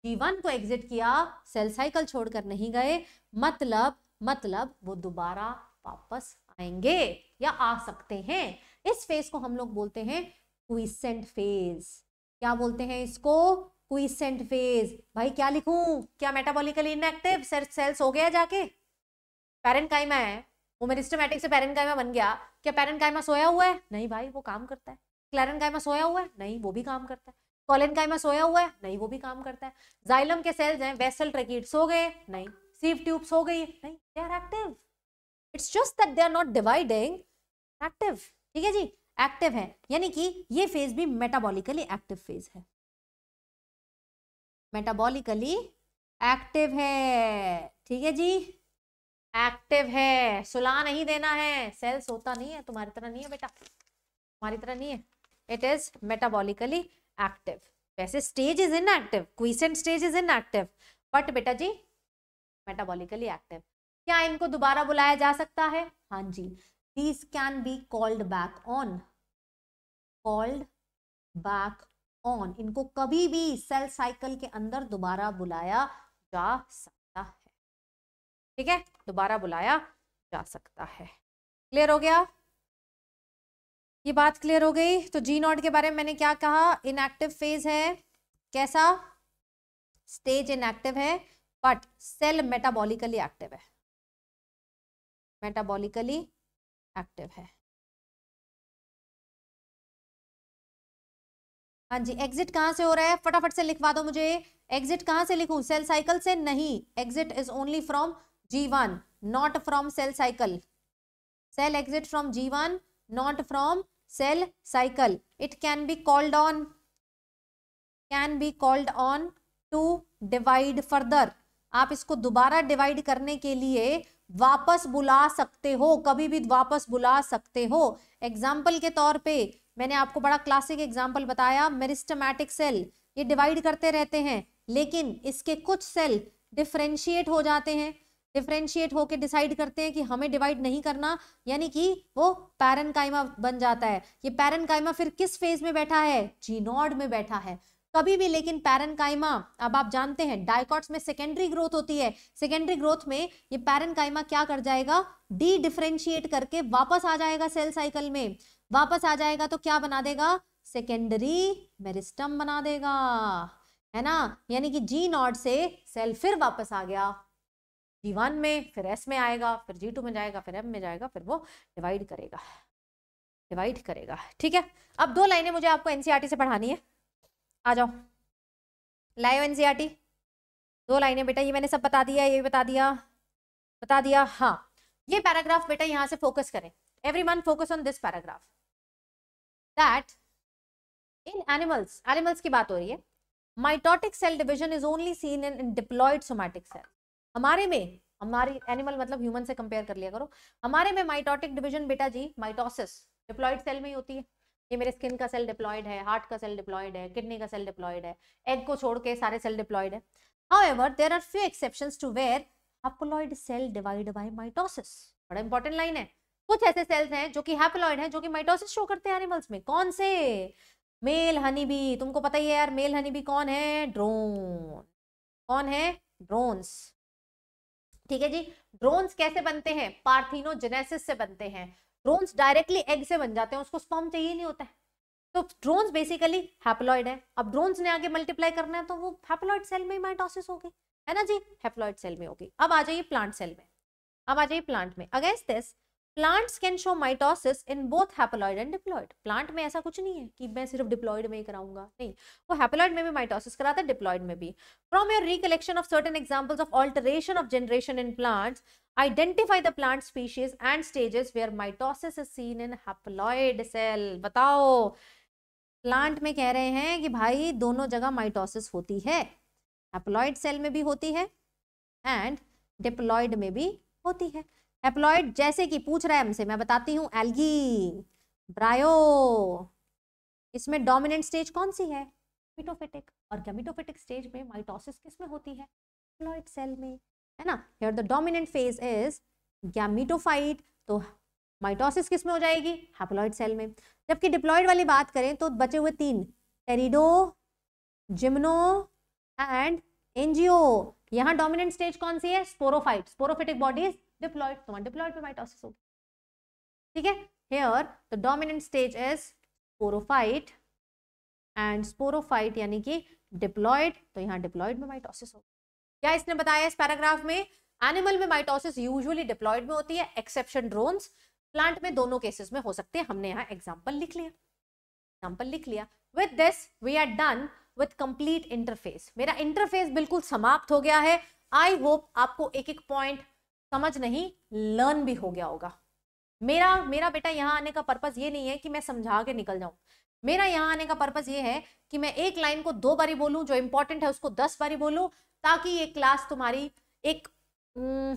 जी वन को एग्जिट किया सेल साइकिल छोड़कर नहीं गए मतलब मतलब वो दोबारा वापस आएंगे या आ सकते हैं इस फेज को हम लोग बोलते हैं क्विसेंट फेज क्या बोलते हैं इसको क्विसेंट फेज भाई क्या लिखूं क्या मेटाबॉलिकली इनएक्टिव सेल्स हो गया जाके पेरेंकाइमा है वो मेरिस्टोमेटिक से पेरेंकाइमा बन गया क्या पेरेंकाइमा सोया हुआ है नहीं भाई वो काम करता है क्लैरेंकाइमा सोया हुआ है नहीं वो भी काम करता है कॉलेनकाइमा सोया हुआ है नहीं वो भी काम करता है जाइलम के सेल्स हैं वेसल ट्रेकिड सो गए नहीं सीव ट्यूब्स हो गई नहीं they are active it's just that they are not dividing active ठीक है जी एक्टिव है यानी कि ये फेज भी मेटाबॉलिकली एक्टिव फेज है मेटाबॉलिकली एक्टिव है ठीक है जी एक्टिव है सुला नहीं देना है सेल्स होता नहीं है तुम्हारी तरह नहीं है बेटा तुम्हारी तरह नहीं है इट इज मेटाबॉलिकली एक्टिव वैसे stage is inactive quiescent stage is inactive but बेटा जी मेटाबॉलिकली एक्टिव क्या इनको दोबारा बुलाया जा सकता है हाँ जी these can be called back on called back on इनको कभी भी सेल साइकिल के अंदर दोबारा बुलाया जा सकता है ठीक है दोबारा बुलाया जा सकता है क्लियर हो गया ये बात क्लियर हो गई तो जी नॉट के बारे में मैंने क्या कहा इनएक्टिव फेज है कैसा स्टेज इनएक्टिव है बट सेल मेटाबॉलिकली एक्टिव है मेटाबॉलिकली एक्टिव है हाँ जी एग्जिट कहाँ से हो रहा है फटाफट से लिखवा दो मुझे एग्जिट कहाँ से लिखूं सेल साइकिल से नहीं exit is only from G one not from cell cycle cell exit from G one not from cell cycle it can be called on can be called on to divide further आप इसको दोबारा divide करने के लिए वापस बुला सकते हो कभी भी वापस बुला सकते हो एग्जाम्पल के तौर पे मैंने आपको बड़ा क्लासिक एग्जाम्पल बताया मेरिस्टमैटिक सेल ये डिवाइड करते रहते हैं लेकिन इसके कुछ सेल डिफ्रेंशिएट हो जाते हैं डिफ्रेंशिएट होकर डिसाइड करते हैं कि हमें डिवाइड नहीं करना यानी कि वो पैरन बन जाता है ये पैरन फिर किस फेज में बैठा है जीनोड में बैठा है कभी भी लेकिन कायमा अब आप जानते हैं डायकॉट्स में सेकेंडरी ग्रोथ होती है सेकेंडरी ग्रोथ में ये पैरन क्या कर जाएगा डी डिफ्रेंशिएट करके वापस आ जाएगा सेल साइकिल में वापस आ जाएगा तो क्या बना देगा सेकेंडरी मेरिस्टम बना देगा है ना यानी कि जी नॉट से सेल फिर वापस आ गया जी वन में फिर एस में आएगा फिर जी टू में जाएगा फिर एम में जाएगा फिर वो डिवाइड करेगा डिवाइड करेगा ठीक है अब दो लाइनें मुझे आपको एनसीईआरटी e से पढ़ानी है आ जाओ लाइव एनसीईआरटी e दो लाइनें बेटा ये मैंने सब बता दिया ये बता दिया बता दिया हाँ ये पैराग्राफ बेटा यहाँ से फोकस करें everyone focus on this paragraph that in animals animals ki baat ho rahi hai mitotic cell division is only seen in diploid somatic cell हमारे में हमारी एनिमल मतलब ह्यूमन से कंपेयर कर लिया करो हमारे में माइटोटिक डिवीजन बेटा जी माइटोसिस डिप्लॉयड सेल में ही होती है ये मेरे स्किन का सेल डिप्लॉयड है हार्ट का सेल डिप्लॉयड है किडनी का सेल डिप्लॉयड है एग को छोड़ के सारे सेल डिप्लॉयड है however there are few exception to where haploid cell divide by mitosis बड़ा इंपॉर्टेंट लाइन है कुछ ऐसे सेल्स हैं जो कि हैप्लॉइड हैं जो कि माइटोसिस शो करते हैं एनिमल्स में कौन से मेल हनी भी तुमको पता ही है यार मेल हनीबी कौन है ड्रोन कौन है ड्रोन्स ठीक है जी ड्रोन्स कैसे बनते हैं पार्थिनोजेनेसिस से बनते हैं ड्रोन्स डायरेक्टली एग से बन जाते हैं उसको स्पॉम चाहिए नहीं होता है तो ड्रोन्स बेसिकली हैप्लॉइड है अब ड्रोन्स ने आगे मल्टीप्लाई करना है तो वो हैप्लॉइड सेल में माइटोसिस होगी है ना जी हैप्लॉइड सेल में होगी अब आ जाइए प्लांट सेल में अब आ जाइए प्लांट में against this plants can show mitosis in both haploid and diploid plant में ऐसा कुछ नहीं है कि मैं सिर्फ डिप्लॉइड में ही कराऊंगा नहीं वो हैपेलॉइड में भी माइटोसिस कराता है डिप्लॉइड में भी from your recollection of certain examples of alteration of generation in plants identify the plant species and stages where mitosis is seen in haploid cell बताओ प्लांट में कह रहे हैं कि भाई दोनों जगह माइटोसिस होती है हैपेलॉइड सेल में भी होती है एंड डिप्लॉइड में भी होती है हेप्लॉइड जैसे कि पूछ रहा है हमसे मैं बताती हूँ एल्गी ब्रायो इसमें डोमिनेंट स्टेज कौन सी है मिटोफिटिक और गैमिटोफिटिक स्टेज में माइटोसिस किस में होती है हेप्लॉइड सेल में है ना here the dominant phase is gametophyte तो माइटोसिस किस में हो जाएगी हेप्लॉइड सेल में जबकि डिप्लॉयड वाली बात करें तो बचे हुए तीन टेरिडो जिम्नो एंड एनजीओ यहाँ डोमिनेंट स्टेज कौन सी है sporophyte sporophytic bodies diploid so तो one diploid mitosis होगी ठीक है here the dominant stage is sporophyte and sporophyte यानी कि diploid तो यहाँ diploid में mitosis होगी क्या इसने बताया इस पैराग्राफ में एनिमल में माइटोसिस यूजुअली डिप्लॉयड में होती है एक्सेप्शन ड्रोन्स प्लांट में दोनों केसेस में हो सकते हैं हमने यहाँ एग्जांपल लिख लिया एग्जांपल लिख लिया with this we are done with complete interphase मेरा इंटरफेस बिल्कुल समाप्त हो गया है आई होप आपको एक एक पॉइंट समझ नहीं लर्न भी हो गया होगा मेरा मेरा बेटा यहाँ आने का पर्पज़ ये नहीं है कि मैं समझा के निकल जाऊं मेरा यहाँ आने का पर्पज़ ये है कि मैं एक लाइन को दो बारी बोलूं जो इंपॉर्टेंट है उसको दस बारी बोलूं ताकि ये क्लास तुम्हारी एक हम्म,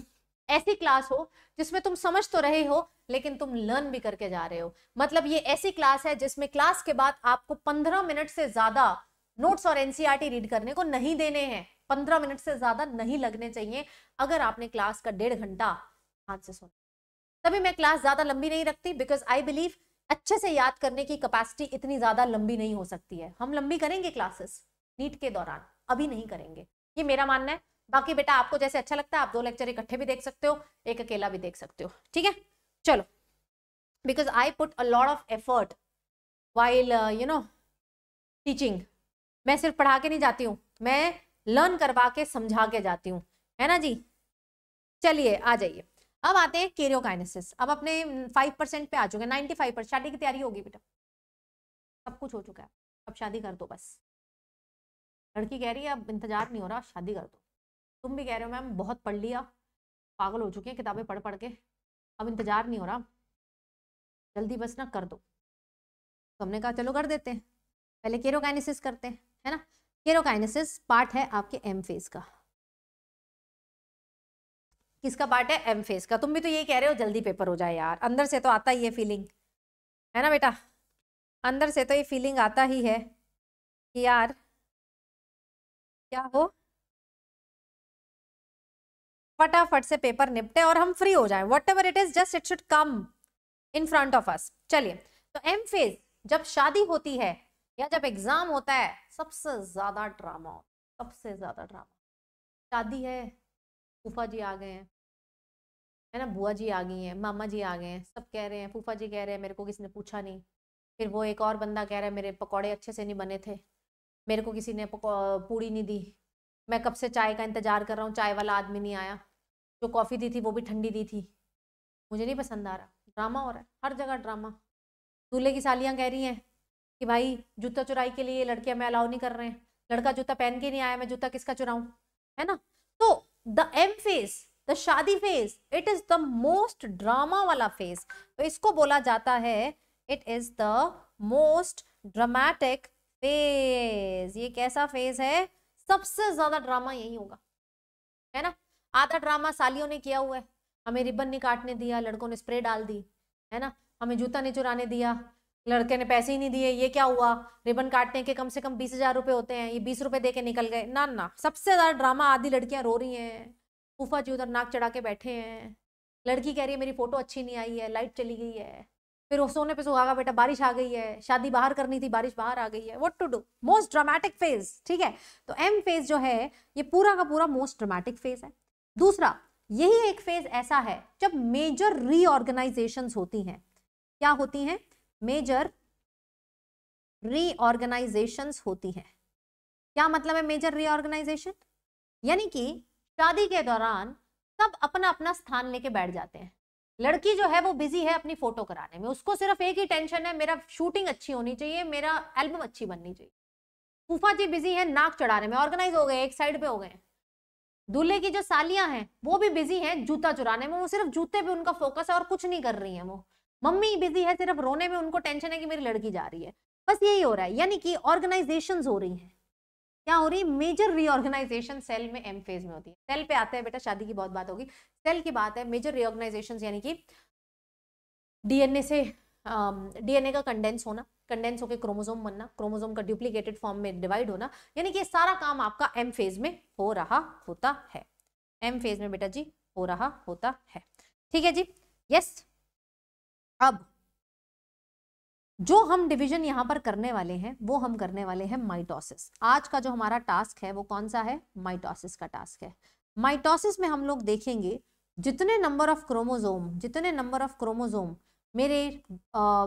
ऐसी क्लास हो जिसमें तुम समझ तो रहे हो लेकिन तुम लर्न भी करके जा रहे हो मतलब ये ऐसी क्लास है जिसमें क्लास के बाद आपको पंद्रह मिनट से ज़्यादा नोट्स और एनसीआरटी रीड e करने को नहीं देने हैं पंद्रह मिनट से ज्यादा नहीं लगने चाहिए अगर आपने क्लास का डेढ़ घंटा ध्यान से सुना तभी मैं क्लास ज्यादा लंबी नहीं रखती बिकॉज आई बिलीव अच्छे से याद करने की कैपेसिटी इतनी ज्यादा लंबी नहीं हो सकती है हम लंबी करेंगे क्लासेस नीट के दौरान अभी नहीं करेंगे ये मेरा मानना है बाकी बेटा आपको जैसे अच्छा लगता है आप दो लेक्चर इकट्ठे भी देख सकते हो एक अकेला भी देख सकते हो ठीक है चलो because I put a lot of effort while you know teaching मैं सिर्फ पढ़ा के नहीं जाती हूँ मैं लर्न करवा के समझा के जाती हूँ है ना जी चलिए आ जाइए अब आते हैं केरियोकाइनेसिस अब अपने फाइव परसेंट पे आ चुके हैं नाइन्टी फाइव परसेंट शादी की तैयारी होगी बेटा सब कुछ हो चुका है अब शादी कर दो बस लड़की कह रही है अब इंतजार नहीं हो रहा शादी कर दो तुम भी कह रहे हो मैम बहुत पढ़ लिया पागल हो चुके हैं किताबें पढ़ पढ़ के अब इंतजार नहीं हो रहा जल्दी बस ना कर दो तो हमने कहा चलो कर देते हैं पहले केरोकाइनेसिस करते हैं है ना केरोकाइनेसिस पार्ट है आपके एम फेज का किसका पार्ट है एम फेज का तुम भी तो ये कह रहे हो जल्दी पेपर हो जाए यार अंदर से तो आता ही है फीलिंग है ना बेटा अंदर से तो ये फीलिंग आता ही है कि यार क्या हो फटाफट से पेपर निपटे और हम फ्री हो जाए whatever it is just it should come in front of us चलिए तो एम फेज जब शादी होती है या जब एग्जाम होता है सबसे ज्यादा ड्रामा होता है सबसे ज्यादा ड्रामा शादी है फूफा जी आ गए हैं है ना बुआ जी आ गई हैं मामा जी आ गए हैं सब कह रहे हैं फूफा जी कह रहे हैं मेरे को किसी ने पूछा नहीं फिर वो एक और बंदा कह रहा है मेरे पकौड़े अच्छे से नहीं बने थे मेरे को किसी ने पूड़ी नहीं दी मैं कब से चाय का इंतजार कर रहा हूँ चाय वाला आदमी नहीं आया जो कॉफ़ी दी थी वो भी ठंडी दी थी मुझे नहीं पसंद आ रहा ड्रामा हो रहा है हर जगह ड्रामा दूल्हे की सालियाँ कह रही हैं कि भाई जूता चुराई के लिए लड़कियां मैं अलाउ नहीं कर रहे हैं लड़का जूता पहन के नहीं आया मैं जूता किसका चुराऊं है ना तो द एम फेज द शादी phase it is the most drama वाला फेज तो इसको बोला जाता है it is the most dramatic phase ये कैसा फेज है सबसे ज्यादा ड्रामा यही होगा है ना आधा ड्रामा सालियों ने किया हुआ है हमें रिबन नहीं काटने दिया लड़कों ने स्प्रे डाल दी है ना हमें जूता नहीं चुराने दिया लड़के ने पैसे ही नहीं दिए ये क्या हुआ रिबन काटने के कम से कम बीस हजार रुपए होते हैं ये बीस रुपए दे के निकल गए ना ना सबसे ज्यादा ड्रामा आधी लड़कियां रो रही हैं फूफा जी उधर नाक चढ़ा के बैठे हैं लड़की कह रही है मेरी फोटो अच्छी नहीं आई है लाइट चली गई है फिर वो सोने पे सुहागा बेटा बारिश आ गई है शादी बाहर करनी थी बारिश बाहर आ गई है what to do most dramatic phase ठीक है तो एम फेज जो है ये पूरा का पूरा मोस्ट ड्रामेटिक फेज है दूसरा यही एक फेज ऐसा है जब मेजर रीऑर्गेनाइजेशन होती हैं क्या होती हैं मेजर रीऑर्गेनाइजेशन होती हैं क्या मतलब है मेजर रीऑर्गेनाइजेशन यानी कि शादी के दौरान सब अपना अपना स्थान लेके बैठ जाते हैं लड़की जो है वो बिजी है अपनी फोटो कराने में उसको सिर्फ एक ही टेंशन है मेरा शूटिंग अच्छी होनी चाहिए मेरा एल्बम अच्छी बननी चाहिए फूफा जी बिजी है नाक चढ़ाने में ऑर्गेनाइज हो गए एक साइड पे हो गए दूल्हे की जो सालियां हैं वो भी बिजी हैं जूता चुराने में वो सिर्फ जूते पे उनका फोकस है और कुछ नहीं कर रही हैं वो मम्मी बिजी है सिर्फ रोने में उनको टेंशन है कि मेरी लड़की जा रही है बस यही हो रहा है यानी कि ऑर्गेनाइजेशन हो रही हैं क्या हो रही है मेजर रीऑर्गेनाइजेशन सेल में एम फेज में होती है सेल पे आते हैं बेटा शादी की बहुत बात होगी सेल की बात है मेजर रीऑर्गेनाइजेशन यानी कि डीएनए से डीएनए का कंडेंस होना कंडेंस होकर क्रोमोजोम बनना क्रोमोजोम का डुप्लीकेटेड फॉर्म में डिवाइड होना यानी कि ये सारा काम आपका एम फेज में हो रहा होता है एम फेज में बेटा जी हो रहा होता है ठीक है जी यस yes. अब जो हम डिवीजन यहां पर करने वाले हैं वो हम करने वाले हैं माइटोसिस आज का जो हमारा टास्क है वो कौन सा है माइटोसिस का टास्क है माइटोसिस में हम लोग देखेंगे जितने नंबर ऑफ क्रोमोजोम जितने नंबर ऑफ क्रोमोजोम मेरे आ,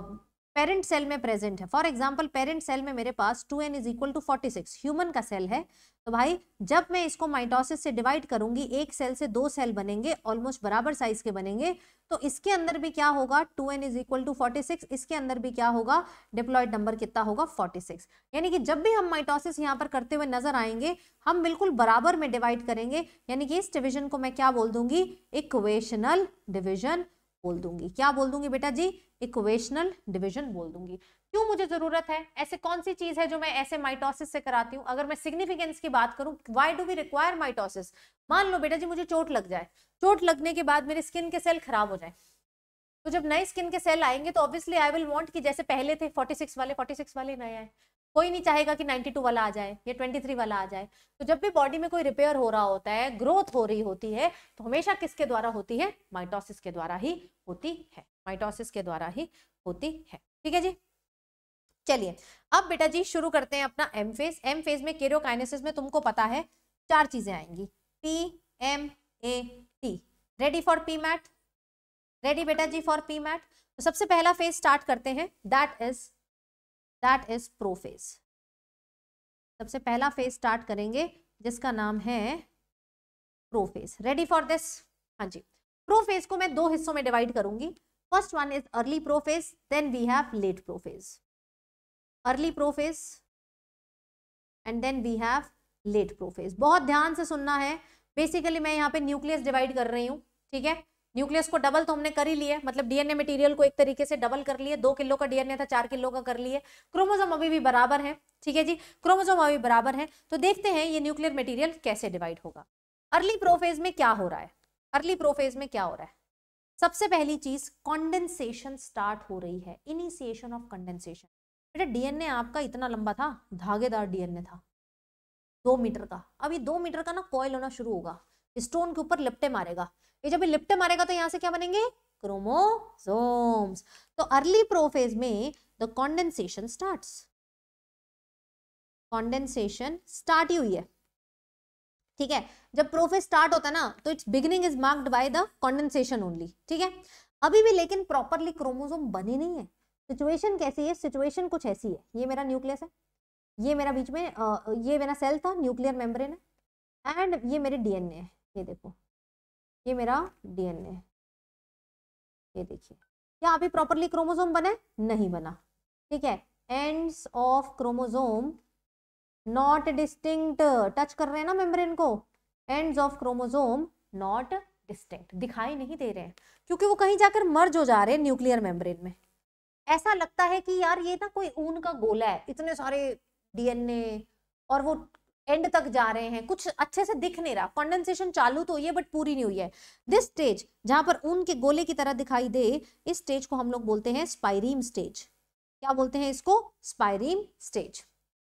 पेरेंट सेल में प्रेजेंट है फॉर एग्जाम्पल पेरेंट सेल में मेरे पास two N is equal to forty six human का सेल है तो भाई जब मैं इसको माइटोसिस से डिवाइड करूंगी एक सेल से दो सेल बनेंगे ऑलमोस्ट बराबर साइज के बनेंगे तो इसके अंदर भी क्या होगा two N is equal to forty six इसके अंदर भी क्या होगा डिप्लॉयड नंबर कितना होगा फोर्टी सिक्स यानी कि जब भी हम माइटोसिस यहाँ पर करते हुए नजर आएंगे हम बिल्कुल बराबर में डिवाइड करेंगे यानी कि इस डिविजन को मैं क्या बोल दूंगी इक्वेशनल डिविजन बोल दूंगी क्या बोल दूंगी बेटा जी इक्वेशनल डिविजन बोल दूंगी क्यों मुझे जरूरत है ऐसे कौन सी चीज है जो मैं ऐसे माइटोसिस से कराती हूँ अगर मैं सिग्निफिकेंस की बात करूँ why do we require mitosis मान लो बेटा जी मुझे चोट लग जाए चोट लगने के बाद मेरे स्किन के सेल खराब हो जाए तो जब नए स्किन के सेल आएंगे तो ऑब्वियसली आई विल वांट कि जैसे पहले थे 46 वाले 46 वाले नए आए कोई नहीं चाहेगा कि 92 वाला आ जाए या 23 वाला आ जाए तो जब भी बॉडी में कोई रिपेयर हो रहा होता है ग्रोथ हो रही होती है तो हमेशा किसके द्वारा होती है माइटोसिस के द्वारा ही होती है माइटोसिस के द्वारा ही होती है ठीक है जी चलिए अब बेटा जी शुरू करते हैं अपना एम फेज एम फेज में केरियोकाइनेसिस में तुमको पता है चार चीजें आएंगी P M A T ready for P mat ready बेटा जी फॉर पी मैट तो सबसे पहला फेज स्टार्ट करते हैं that is that is prophase सबसे पहला फेज स्टार्ट करेंगे जिसका नाम है प्रोफेज रेडी फॉर दिस हाँ जी प्रोफेज को मैं दो हिस्सों में डिवाइड करूंगी first one is early prophase then we have late prophase early prophase and then we have late prophase बहुत ध्यान से सुनना है बेसिकली मैं यहाँ पे न्यूक्लियस डिवाइड कर रही हूँ ठीक है न्यूक्लियस को डबल तो हमने कर ही लिया मतलब डीएनए मटेरियल को एक तरीके से डबल कर लिए दो किलो का डीएनए था चार किलो का कर लिए क्रोमोजोम अभी भी बराबर है ठीक है जी क्रोमोजोम अभी बराबर है तो देखते हैं ये न्यूक्लियर मटेरियल कैसे डिवाइड होगा अर्ली प्रोफेज में क्या हो रहा है अर्ली प्रोफेज में क्या हो रहा है सबसे पहली चीज कॉन्डेंसेशन स्टार्ट हो रही है इनिशिएशन ऑफ कंडेंसेशन बेटा डीएनए आपका इतना लंबा था धागेदार डीएनए था दो मीटर का अब ये दो मीटर का ना कॉयल होना शुरू होगा स्टोन के ऊपर लिपटे मारेगा ये जब लिपटे मारेगा तो यहाँ से क्या बनेंगे क्रोमोसोम्स तो अर्ली प्रोफेज में the condensation start condensation start ही हुई है ठीक है जब प्रोफेज स्टार्ट होता है ना तो its beginning is marked by the condensation only ठीक है अभी भी लेकिन प्रॉपरली क्रोमोसोम बने नहीं है सिचुएशन कैसी है सिचुएशन कुछ ऐसी है ये मेरा न्यूक्लियस है ये मेरा बीच में आ, ये मेरा सेल था न्यूक्लियर मेम्ब्रेन है एंड ये मेरे डीएनए है ये देखो ये मेरा डीएनए है ये देखिए क्या अभी प्रॉपरली क्रोमोजोम बने नहीं बना ठीक है ends of chromosome not distinct touch कर रहे हैं ना मेम्ब्रेन को ends of chromosome not distinct दिखाई नहीं दे रहे हैं क्योंकि वो कहीं जाकर मर्ज हो जा रहे हैं न्यूक्लियर मेम्ब्रेन में ऐसा लगता है कि यार ये ना कोई ऊन का गोला है इतने सारे डीएनए और वो एंड तक जा रहे हैं कुछ अच्छे से दिख नहीं रहा कंडेंसेशन चालू तो हुई है बट पूरी नहीं हुई है दिस स्टेज जहां पर ऊन के गोले की तरह दिखाई दे इस स्टेज को हम लोग बोलते हैं स्पाइरीम स्टेज क्या बोलते हैं इसको स्पाइरीम स्टेज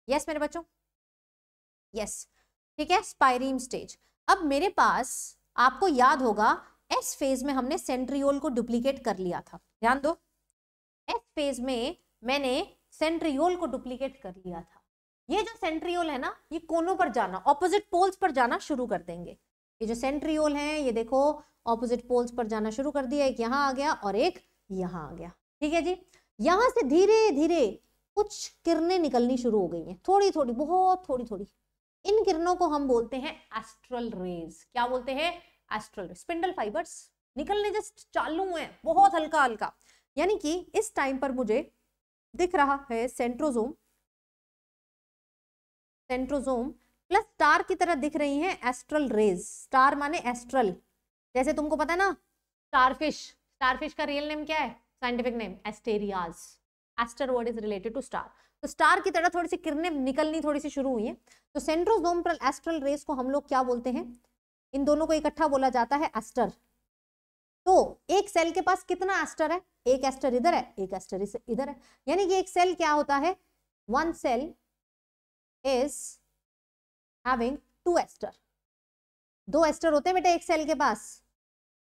यस मेरे बच्चों यस ठीक है स्पाइरीम स्टेज अब मेरे पास आपको याद होगा एस फेज में हमने सेंट्रियोल को डुप्लीकेट कर लिया था ध्यान दो एस फेज में मैंने सेंट्रियोल को डुप्लीकेट कर लिया था ये जो सेंट्रियोल है ना ये कोनों पर जाना ऑपोजिट पोल्स पर जाना शुरू कर देंगे ये जो सेंट्रियोल है ये देखो ऑपोजिट पोल्स पर जाना शुरू कर दिया एक यहाँ आ गया और एक यहाँ आ गया ठीक है जी यहाँ से धीरे धीरे कुछ किरणें निकलनी शुरू हो गई हैं थोड़ी थोड़ी बहुत थोड़ी थोड़ी इन किरणों को हम बोलते हैं एस्ट्रल रेज क्या बोलते हैं एस्ट्रल स्पिंडल फाइबर्स निकलने जस्ट चालू हुए बहुत हल्का हल्का यानी कि इस टाइम पर मुझे दिख रहा है सेंट्रोजोम सेंट्रोजोम प्लस स्टार की तरह दिख रही हैं एस्ट्रल रेज स्टार माने एस्ट्रल जैसे तुमको पता है ना स्टारफिश स्टारफिश का रियल नेम क्या है scientific name Asterias aster word is related to star तो स्टार की तरह थोड़ी सी किरणें निकलनी थोड़ी सी शुरू हुई है तो सेंट्रोजोम पर एस्ट्रल रेज को हम लोग क्या बोलते हैं इन दोनों को इकट्ठा बोला जाता है एस्टर तो एक सेल के पास कितना एस्टर है एक एस्टर इधर है एक एस्टर इधर है यानी कि एक सेल क्या होता है one cell is having two aster दो एस्टर होते हैं बेटा एक सेल के पास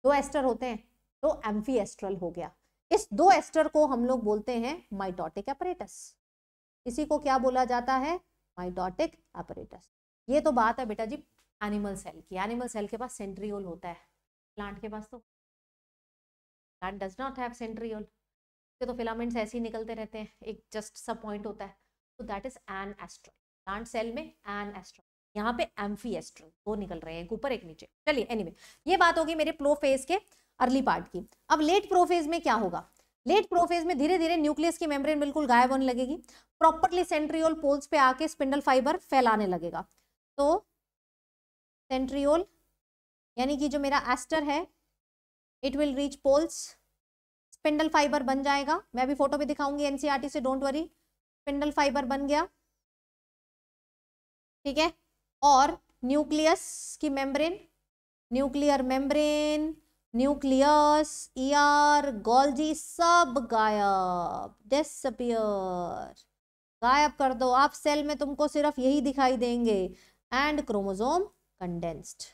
दो एस्टर होते हैं तो एम्फी एस्ट्रल हो गया इस दो एस्टर को हम लोग बोलते हैं माइटोटिक एपरेटस इसी को क्या बोला जाता है माइटोटिक एपरेटस ये तो बात है बेटा जी एनिमल सेल की एनिमल सेल के पास सेंट्रियोल होता है प्लांट के पास तो plant does not have centriole तो फिलामेंट्स ऐसे ही निकलते रहते हैं एक जस्ट सा पॉइंट होता है तो that is anastral plant cell में एंड एस्ट्रो यहाँ पे एम्फी एस्ट्रो दो निकल रहे हैं एक ऊपर एक नीचे चलिए एनीवे anyway, ये बात होगी मेरे प्रोफेज के अर्ली पार्ट की अब लेट प्रोफेज में क्या होगा लेट प्रोफेज में धीरे धीरे न्यूक्लियस की मेम्ब्रेन बिल्कुल गायब होने लगेगी प्रॉपरली सेंट्रियोल पोल्स पे आके स्पिंडल फाइबर फैलाने लगेगा तो सेंट्रियोल यानी कि जो मेरा एस्टर है it will reach poles spindle fibre बन जाएगा मैं भी फोटो भी दिखाऊंगी एनसीआरटी e से डोंट वरी स्पिंडल फाइबर बन गया ठीक है और न्यूक्लियस की membrane nuclear membrane nucleus ER e Golgi सब गायब डिसअपियर गायब कर दो आप सेल में तुमको सिर्फ यही दिखाई देंगे and chromosome condensed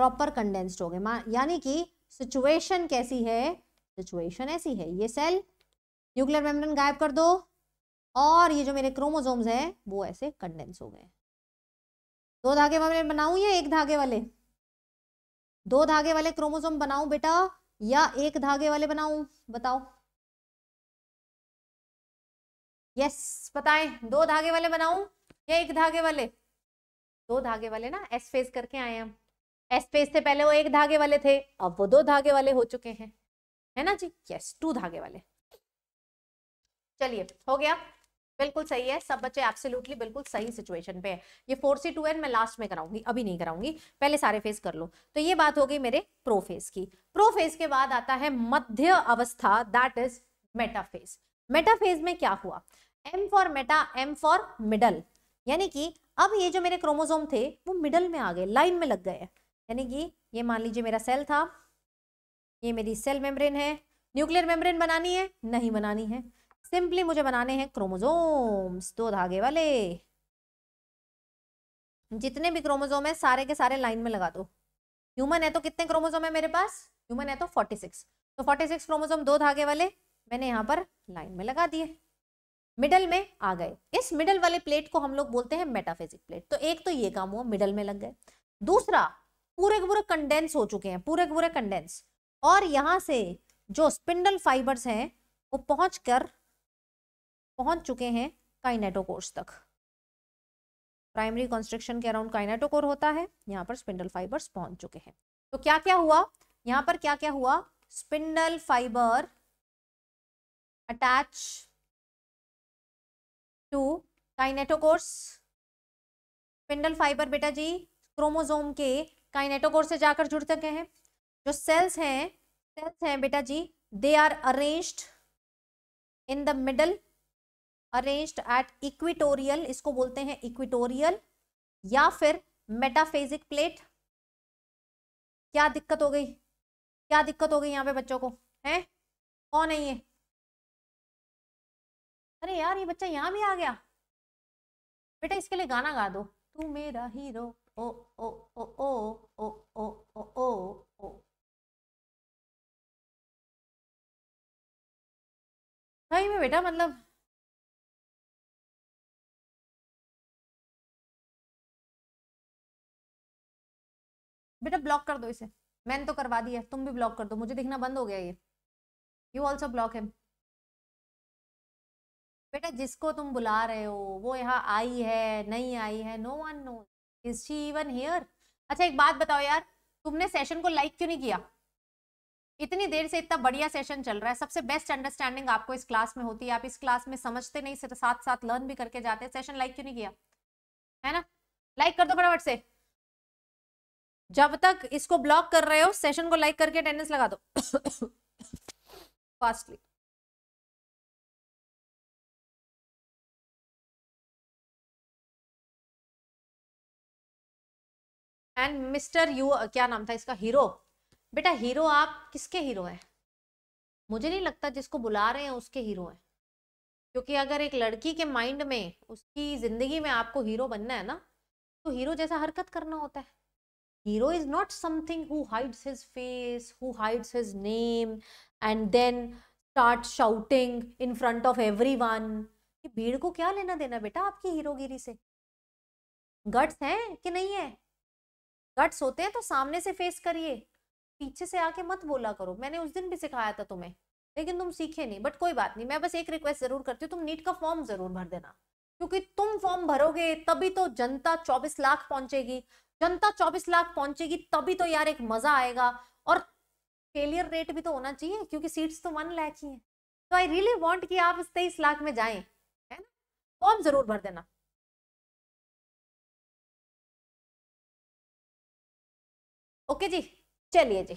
proper condensed हो गए यानी कि सिचुएशन कैसी है सिचुएशन ऐसी है ये सेल न्यूक्लियर मेम्ब्रेन गायब कर दो और ये जो मेरे क्रोमोजोम्स हैं वो ऐसे कंडेंस हो गए दो धागे वाले बनाऊं या एक धागे वाले दो धागे वाले क्रोमोजोम बनाऊं बेटा या एक धागे वाले बनाऊं बताओ यस बताए दो धागे वाले बनाऊं या एक धागे वाले दो धागे वाले ना एस फेज करके आए हम एस फेज से पहले वो एक धागे वाले थे अब वो दो धागे वाले हो चुके हैं है ना जी यस टू धागे वाले चलिए हो गया बिल्कुल सही है सब बच्चे एब्सोल्युटली बिल्कुल सही सिचुएशन पे है ये फोर सी टू एन मैं लास्ट में कराऊंगी अभी नहीं कराऊंगी पहले सारे फेस कर लो तो ये बात हो गई मेरे प्रो फेस की प्रो फेस के बाद आता है मध्य अवस्था दैट इज मेटाफेज मेटाफेज में क्या हुआ M for meta M for middle यानी कि अब ये जो मेरे क्रोमोजोम थे वो मिडल में आ गए लाइन में लग गए यानी कि ये मान लीजिए मेरा सेल था ये मेरी सेल मेम्ब्रेन है न्यूक्लियर मेम्ब्रेन बनानी है नहीं बनानी है सिंपली मुझे बनाने हैं क्रोमोजोम्स दो धागे वाले जितने भी क्रोमोजोम है सारे के सारे लाइन में लगा दो ह्यूमन है तो कितने क्रोमोजोम है मेरे पास ह्यूमन है तो 46 तो 46 क्रोमोजोम दो धागे वाले मैंने यहाँ पर लाइन में लगा दिए मिडल में आ गए इस मिडल वाले प्लेट को हम लोग बोलते हैं मेटाफिजिक प्लेट तो एक तो ये काम हुआ मिडल में लग गए दूसरा पूरे के पूरे कंडेंस हो चुके हैं पूरे के पूरे कंडेंस और यहाँ से जो स्पिंडल फाइबर्स हैं वो पहुंचकर पहुंच चुके हैं काइनेटोकोर्स तक प्राइमरी कंस्ट्रक्शन के अराउंड काइनेटोकोर होता है यहाँ पर स्पिंडल फाइबर्स पहुंच चुके हैं तो क्या क्या हुआ यहाँ पर क्या क्या हुआ spindle fibre attach to kinetochores spindle fibre बेटा जी क्रोमोजोम के काइनेटोकोर से जाकर जुड़ चुके हैं जो सेल्स हैं सेल्स हैं बेटा जी they are arranged in the middle arranged at equatorial इसको बोलते हैं इक्विटोरियल या फिर मेटाफेजिक प्लेट क्या दिक्कत हो गई क्या दिक्कत हो गई यहाँ पे बच्चों को है कौन है ये अरे यार ये बच्चा यहाँ भी आ गया बेटा इसके लिए गाना गा दो तू मेरा हीरो ओ ओ ओ ओ ओ ओ ओ ओ ओ सही में बेटा मतलब बेटा ब्लॉक कर दो इसे मैंने तो करवा दिया तुम भी ब्लॉक कर दो मुझे दिखना बंद हो गया ये यू ऑल्सो ब्लॉक है बेटा जिसको तुम बुला रहे हो वो यहाँ आई है नहीं आई है no one no is she even here अच्छा एक बात बताओ यार तुमने सेशन को लाइक क्यों नहीं किया इतनी देर से इतना बढ़िया सेशन चल रहा है सबसे बेस्ट अंडरस्टैंडिंग आपको इस क्लास में होती है आप इस क्लास में समझते नहीं साथ साथ लर्न भी करके जाते हैं सेशन लाइक क्यों नहीं किया है ना लाइक कर दो फटाफट से जब तक इसको ब्लॉक कर रहे हो सेशन को लाइक करके अटेंडेंस लगा दो फास्टली एंड मिस्टर यू क्या नाम था इसका हीरो बेटा हीरो आप किसके हीरो है मुझे नहीं लगता जिसको बुला रहे हैं उसके हीरो है क्योंकि अगर एक लड़की के माइंड में उसकी जिंदगी में आपको हीरो बनना है ना तो हीरो जैसा हरकत करना होता है hero is not something who hides his face who hides his name and then starts shouting in front of everyone कि भीड़ को क्या लेना देना बेटा आपकी हीरोगिरी से गट्स हैं कि नहीं है गट्स होते हैं तो सामने से फेस करिए पीछे से आके मत बोला करो मैंने उस दिन भी सिखाया था तुम्हें लेकिन तुम सीखे नहीं बट कोई बात नहीं मैं बस एक रिक्वेस्ट जरूर करती हूँ तुम नीट का फॉर्म जरूर भर देना क्योंकि तुम फॉर्म भरोगे तभी तो जनता 24 लाख पहुंचेगी जनता 24 लाख पहुंचेगी तभी तो यार एक मजा आएगा और फेलियर रेट भी तो होना चाहिए क्योंकि सीट्स तो वन लाख ही हैं तो आई रियली वांट कि आप इस तेईस लाख में जाएं है ना फॉर्म तो जरूर भर देना ओके जी चलिए जी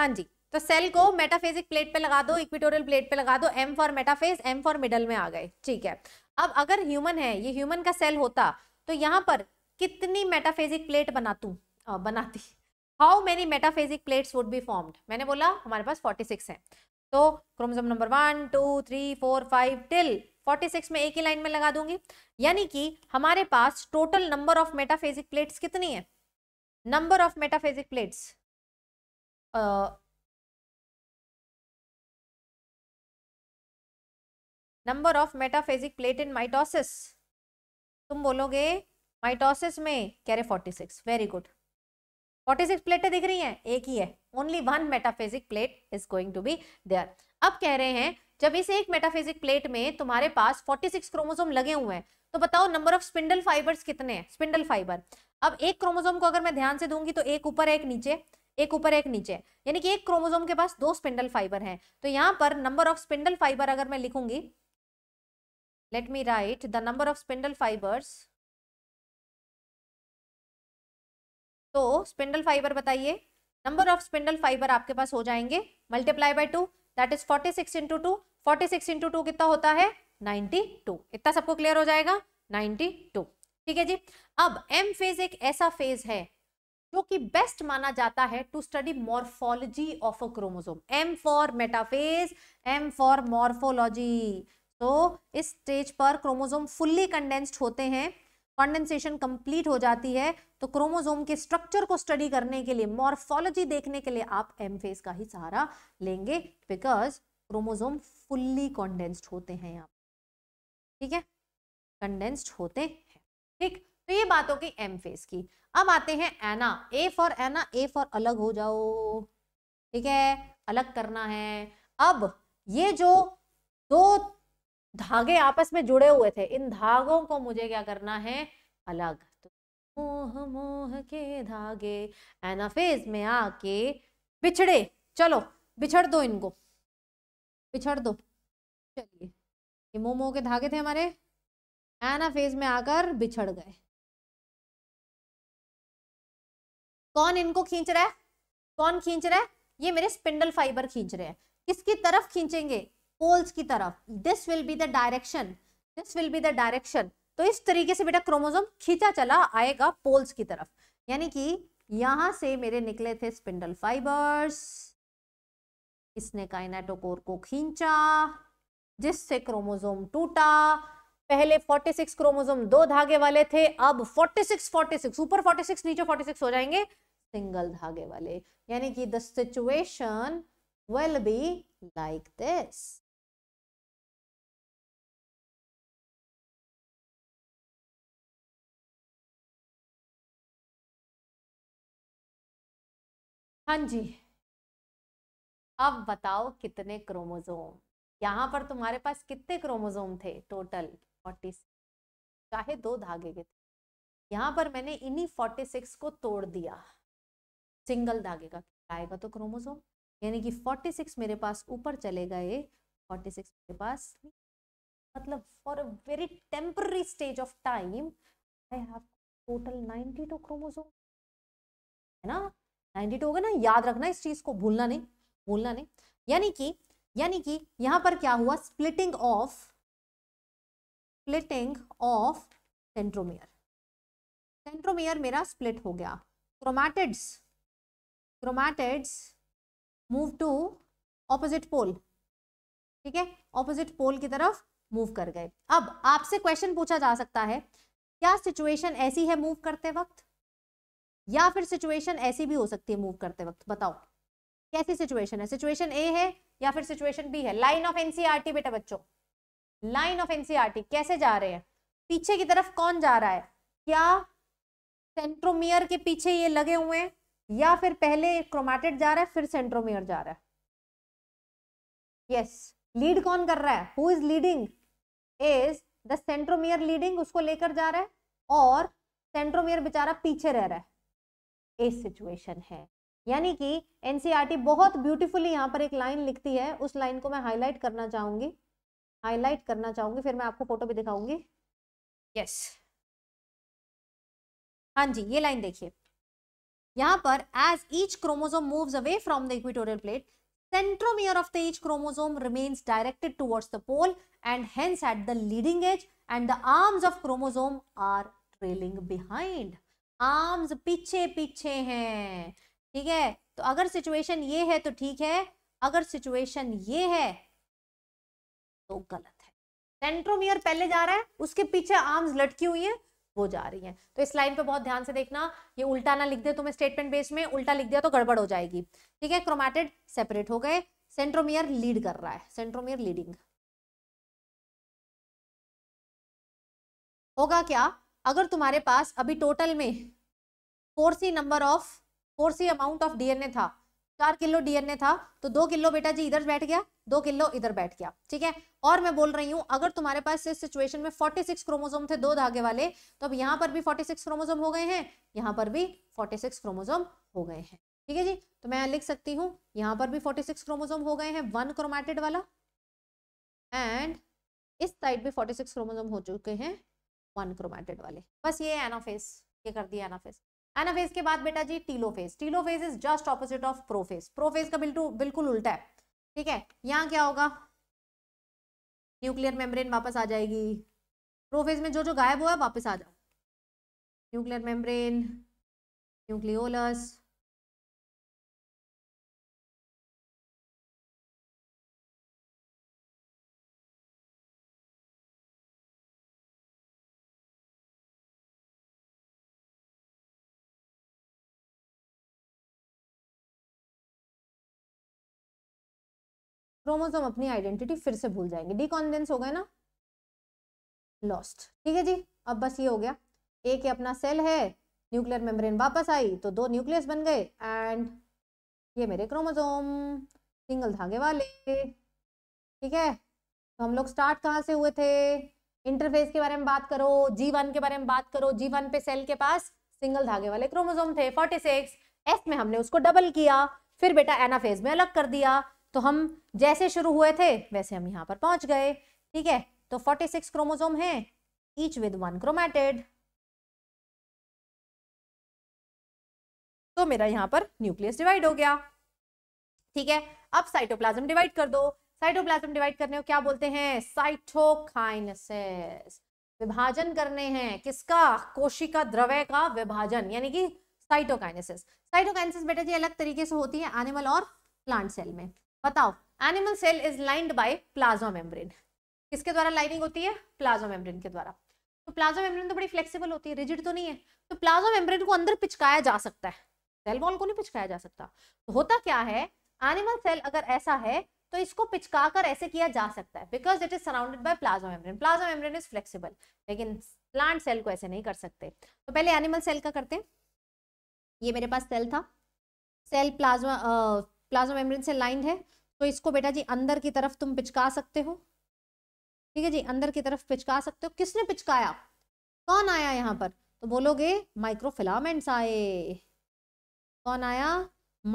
हाँ जी तो सेल को मेटाफेजिक प्लेट पे लगा दो इक्विटोरियल प्लेट पे लगा दो M for metaphase M for middle में आ गए ठीक है अब अगर ह्यूमन है ये ह्यूमन का सेल होता तो यहाँ पर कितनी मेटाफेजिक प्लेट बनातू बनाती how many metaphasic plates would be formed मैंने बोला हमारे पास 46 है तो chromosome number one two three four five till 46 में एक ही लाइन में लगा दूंगी यानी कि हमारे पास total number of metaphasic plates कितनी है number of metaphasic plates number of metaphasic plate in mitosis तुम बोलोगे माइटोसिस में कह रहे forty six very good forty six प्लेटें दिख रही हैं एक ही है only one metaphasic plate is going to be there अब कह रहे हैं जब इस एक मेटाफिजिक प्लेट में तुम्हारे पास फोर्टी सिक्स क्रोमोसोम लगे हुए हैं तो बताओ नंबर ऑफ स्पिंडल फाइबर्स कितने हैं स्पिंडल फाइबर अब एक क्रोमोसोम को अगर मैं ध्यान से दूंगी तो एक ऊपर एक नीचे एक ऊपर एक नीचे यानी कि एक क्रोमोसोम के पास दो स्पिंडल फाइबर हैं तो यहाँ पर नंबर ऑफ स्पिंडल फाइबर अगर मैं लिखूंगी let me write the number of spindle fibres तो स्पिंडल फाइबर बताइए नंबर ऑफ स्पिंडल फाइबर आपके पास हो जाएंगे multiply by two that is forty six into two forty six into two कितना होता है नाइन्टी टू इतना सबको क्लियर हो जाएगा नाइन्टी टू ठीक है जी अब एम फेज एक ऐसा फेज है जो कि बेस्ट माना जाता है to study morphology of a chromosome M for metaphase M for morphology तो इस स्टेज पर क्रोमोसोम फुल्ली कंडेंस्ड होते हैं कॉन्डेंसेशन कंप्लीट हो जाती है तो क्रोमोजोम के स्ट्रक्चर को स्टडी करने के लिए मॉर्फोलॉजी देखने के लिए आप एम फेज का ही सहारा लेंगे बिकॉज क्रोमोजोम फुल्ली कॉन्डेंस्ड होते हैं यहाँ ठीक है कंडेंस्ड होते हैं ठीक तो ये बात हो गई एम फेज की अब आते हैं एना A for Anna A for अलग हो जाओ ठीक है अलग करना है अब ये जो दो धागे आपस में जुड़े हुए थे इन धागों को मुझे क्या करना है अलग तो मोह मोह के धागे एनाफेज में आके बिछड़े चलो बिछड़ दो इनको बिछड़ दो चलिए ये मोह मोह के धागे थे हमारे एनाफेज में आकर बिछड़ गए कौन इनको खींच रहा है कौन खींच रहा है ये मेरे स्पिंडल फाइबर खींच रहे हैं किसकी तरफ खींचेंगे पोल्स की तरफ this will be the direction this will be the direction तो इस तरीके से बेटा क्रोमोजोम खींचा चला आएगा पोल्स की तरफ यानी कि यहां से मेरे निकले थे स्पिंडल फाइबर्स इसने काइनेटोकोर को खींचा जिससे क्रोमोजोम टूटा पहले 46 क्रोमोजोम दो धागे वाले थे अब 46 46 ऊपर 46 नीचे 46 हो जाएंगे सिंगल धागे वाले यानी कि the situation will be like this हाँ जी अब बताओ कितने क्रोमोजोम यहाँ पर तुम्हारे पास कितने क्रोमोजोम थे टोटल फोर्टी चाहे दो धागे के थे यहाँ पर मैंने इन्हीं फोर्टी सिक्स को तोड़ दिया सिंगल धागे का आएगा तो क्रोमोजोम यानी कि फोर्टी सिक्स मेरे पास ऊपर चले गए फोर्टी सिक्स मेरे पास मतलब for a very temporary stage of time I have total ninety two chromosome है ना नाइनटी टू हो गया ना याद रखना इस चीज को भूलना नहीं भूलना नहीं यानी कि यानी कि यहां पर क्या हुआ splitting of splitting of centromere centromere मेरा स्प्लिट हो गया chromatids chromatids move to opposite pole ठीक है ऑपोजिट पोल की तरफ मूव कर गए अब आपसे क्वेश्चन पूछा जा सकता है क्या सिचुएशन ऐसी है मूव करते वक्त या फिर सिचुएशन ऐसी भी हो सकती है मूव करते वक्त बताओ कैसी सिचुएशन है सिचुएशन ए है या फिर सिचुएशन बी है लाइन ऑफ एनसीआरटी बेटा बच्चों लाइन ऑफ एनसीआरटी कैसे जा रहे हैं पीछे की तरफ कौन जा रहा है क्या सेंट्रोमियर के पीछे ये लगे हुए हैं या फिर पहले क्रोमैटेड जा रहा है फिर सेंट्रोमियर जा रहा है यस yes. लीड कौन कर रहा है who is leading is the centromere leading उसको लेकर जा रहा है और सेंट्रोमियर बेचारा पीछे रह रहा है ए सिचुएशन है यानी कि एनसीईआरटी e बहुत ब्यूटीफुली यहाँ पर एक लाइन लिखती है उस लाइन को मैं हाईलाइट करना चाहूंगी हाईलाइट करना चाहूंगी फिर मैं आपको फोटो भी दिखाऊंगी यस yes. हाँ जी ये लाइन देखिए यहाँ पर as each chromosome moves away from the equatorial plate centromere of the each chromosome remains directed towards the pole and hence at the leading edge and the arms of chromosome are trailing behind arms पीछे पीछे हैं ठीक है तो अगर situation ये है तो ठीक है अगर सिचुएशन ये है तो गलत है सेंट्रोमियर पहले जा रहा है उसके पीछे आर्म्स लटकी हुई है वो जा रही है तो इस लाइन पे बहुत ध्यान से देखना ये उल्टा ना लिख दे तुम्हें स्टेटमेंट बेस में उल्टा लिख दिया तो गड़बड़ हो जाएगी ठीक है क्रोमैटिड सेपरेट हो गए सेंट्रोमियर लीड कर रहा है सेंट्रोमियर लीडिंग होगा क्या अगर तुम्हारे पास अभी टोटल में four C number of four C amount of DNA था चार किलो डीएनए था तो दो किलो बेटा जी इधर बैठ गया दो किलो इधर बैठ गया ठीक है और मैं बोल रही हूँ अगर तुम्हारे पास इस सिचुएशन में 46 क्रोमोजोम थे दो धागे वाले तो अब यहाँ पर भी 46 क्रोमोजोम हो गए हैं यहाँ पर भी 46 क्रोमोजोम हो गए हैं ठीक है जी तो मैं लिख सकती हूँ यहाँ पर भी 46 क्रोमोजोम हो गए हैं वन क्रोमैटेड वाला एंड इस साइड भी फोर्टी क्रोमोजोम हो चुके हैं वन क्रोमेटेड वाले बस ये एनाफेस ये कर दिया एनाफेस एनाफेस के बाद बेटा जी telophase telophase is just opposite of prophase prophase का बिल्कुल बिल्कुल उल्टा है ठीक है यहाँ क्या होगा न्यूक्लियर मेम्ब्रेन वापस आ जाएगी प्रोफेज में जो जो गायब हुआ है वापस आ जाओ न्यूक्लियर मेम्ब्रेन न्यूक्लियोलस क्रोमोसोम अपनी आइडेंटिटी फिर से भूल जाएंगे डिकॉन्डेंस हो गए ना लॉस्ट ठीक है जी अब बस ये हो गया एक ये अपना सेल है न्यूक्लियर मेम्ब्रेन वापस आई तो दो न्यूक्लियस बन गए एंड ये मेरे क्रोमोसोम सिंगल धागे वाले ठीक है तो हम लोग स्टार्ट कहाँ से हुए थे इंटरफेस के बारे में बात करो जी वन के बारे में बात करो जी वन पे सेल के पास सिंगल धागे वाले क्रोमोसोम थे फोर्टी सिक्स एस में हमने उसको डबल किया फिर बेटा एनाफेज में अलग कर दिया तो हम जैसे शुरू हुए थे वैसे हम यहाँ पर पहुंच गए ठीक है तो 46 सिक्स क्रोमोजोम है ईच विद वन क्रोमैटेड तो मेरा यहाँ पर न्यूक्लियस डिवाइड हो गया ठीक है अब साइटोप्लाज्म डिवाइड कर दो साइटोप्लाज्म डिवाइड करने को क्या बोलते हैं साइटोकाइनेसिस विभाजन करने हैं किसका कोशिका द्रव्य का विभाजन यानी कि साइटोकाइनेसिस साइटोकाइनेसिस बेटा जी अलग तरीके से होती है एनिमल और प्लांट सेल में बताओ animal cell is lined by plasma membrane किसके द्वारा लाइनिंग होती है प्लाज्मा मेम्ब्रेन के द्वारा तो प्लाज्मा मेम्ब्रेन तो बड़ी फ्लेक्सिबल होती है रिजिड तो नहीं है तो प्लाज्मा मेम्ब्रेन को अंदर पिचकाया जा सकता है सेल वॉल को नहीं पिचकाया जा सकता तो होता क्या है एनिमल सेल अगर ऐसा है तो इसको पिचका कर ऐसे किया जा सकता है because it is surrounded by plasma membrane plasma membrane is flexible लेकिन प्लांट सेल को ऐसे नहीं कर सकते तो पहले एनिमल सेल का करते हैं ये मेरे पास सेल था सेल प्लाज्मा प्लाज्मा मेम्ब्रेन से लाइंड है तो इसको बेटा जी अंदर की तरफ तुम पिचका सकते हो ठीक है जी अंदर की तरफ पिचका सकते हो किसने पिचकाया कौन आया यहाँ पर तो बोलोगे माइक्रोफिलामेंट्स आए कौन आया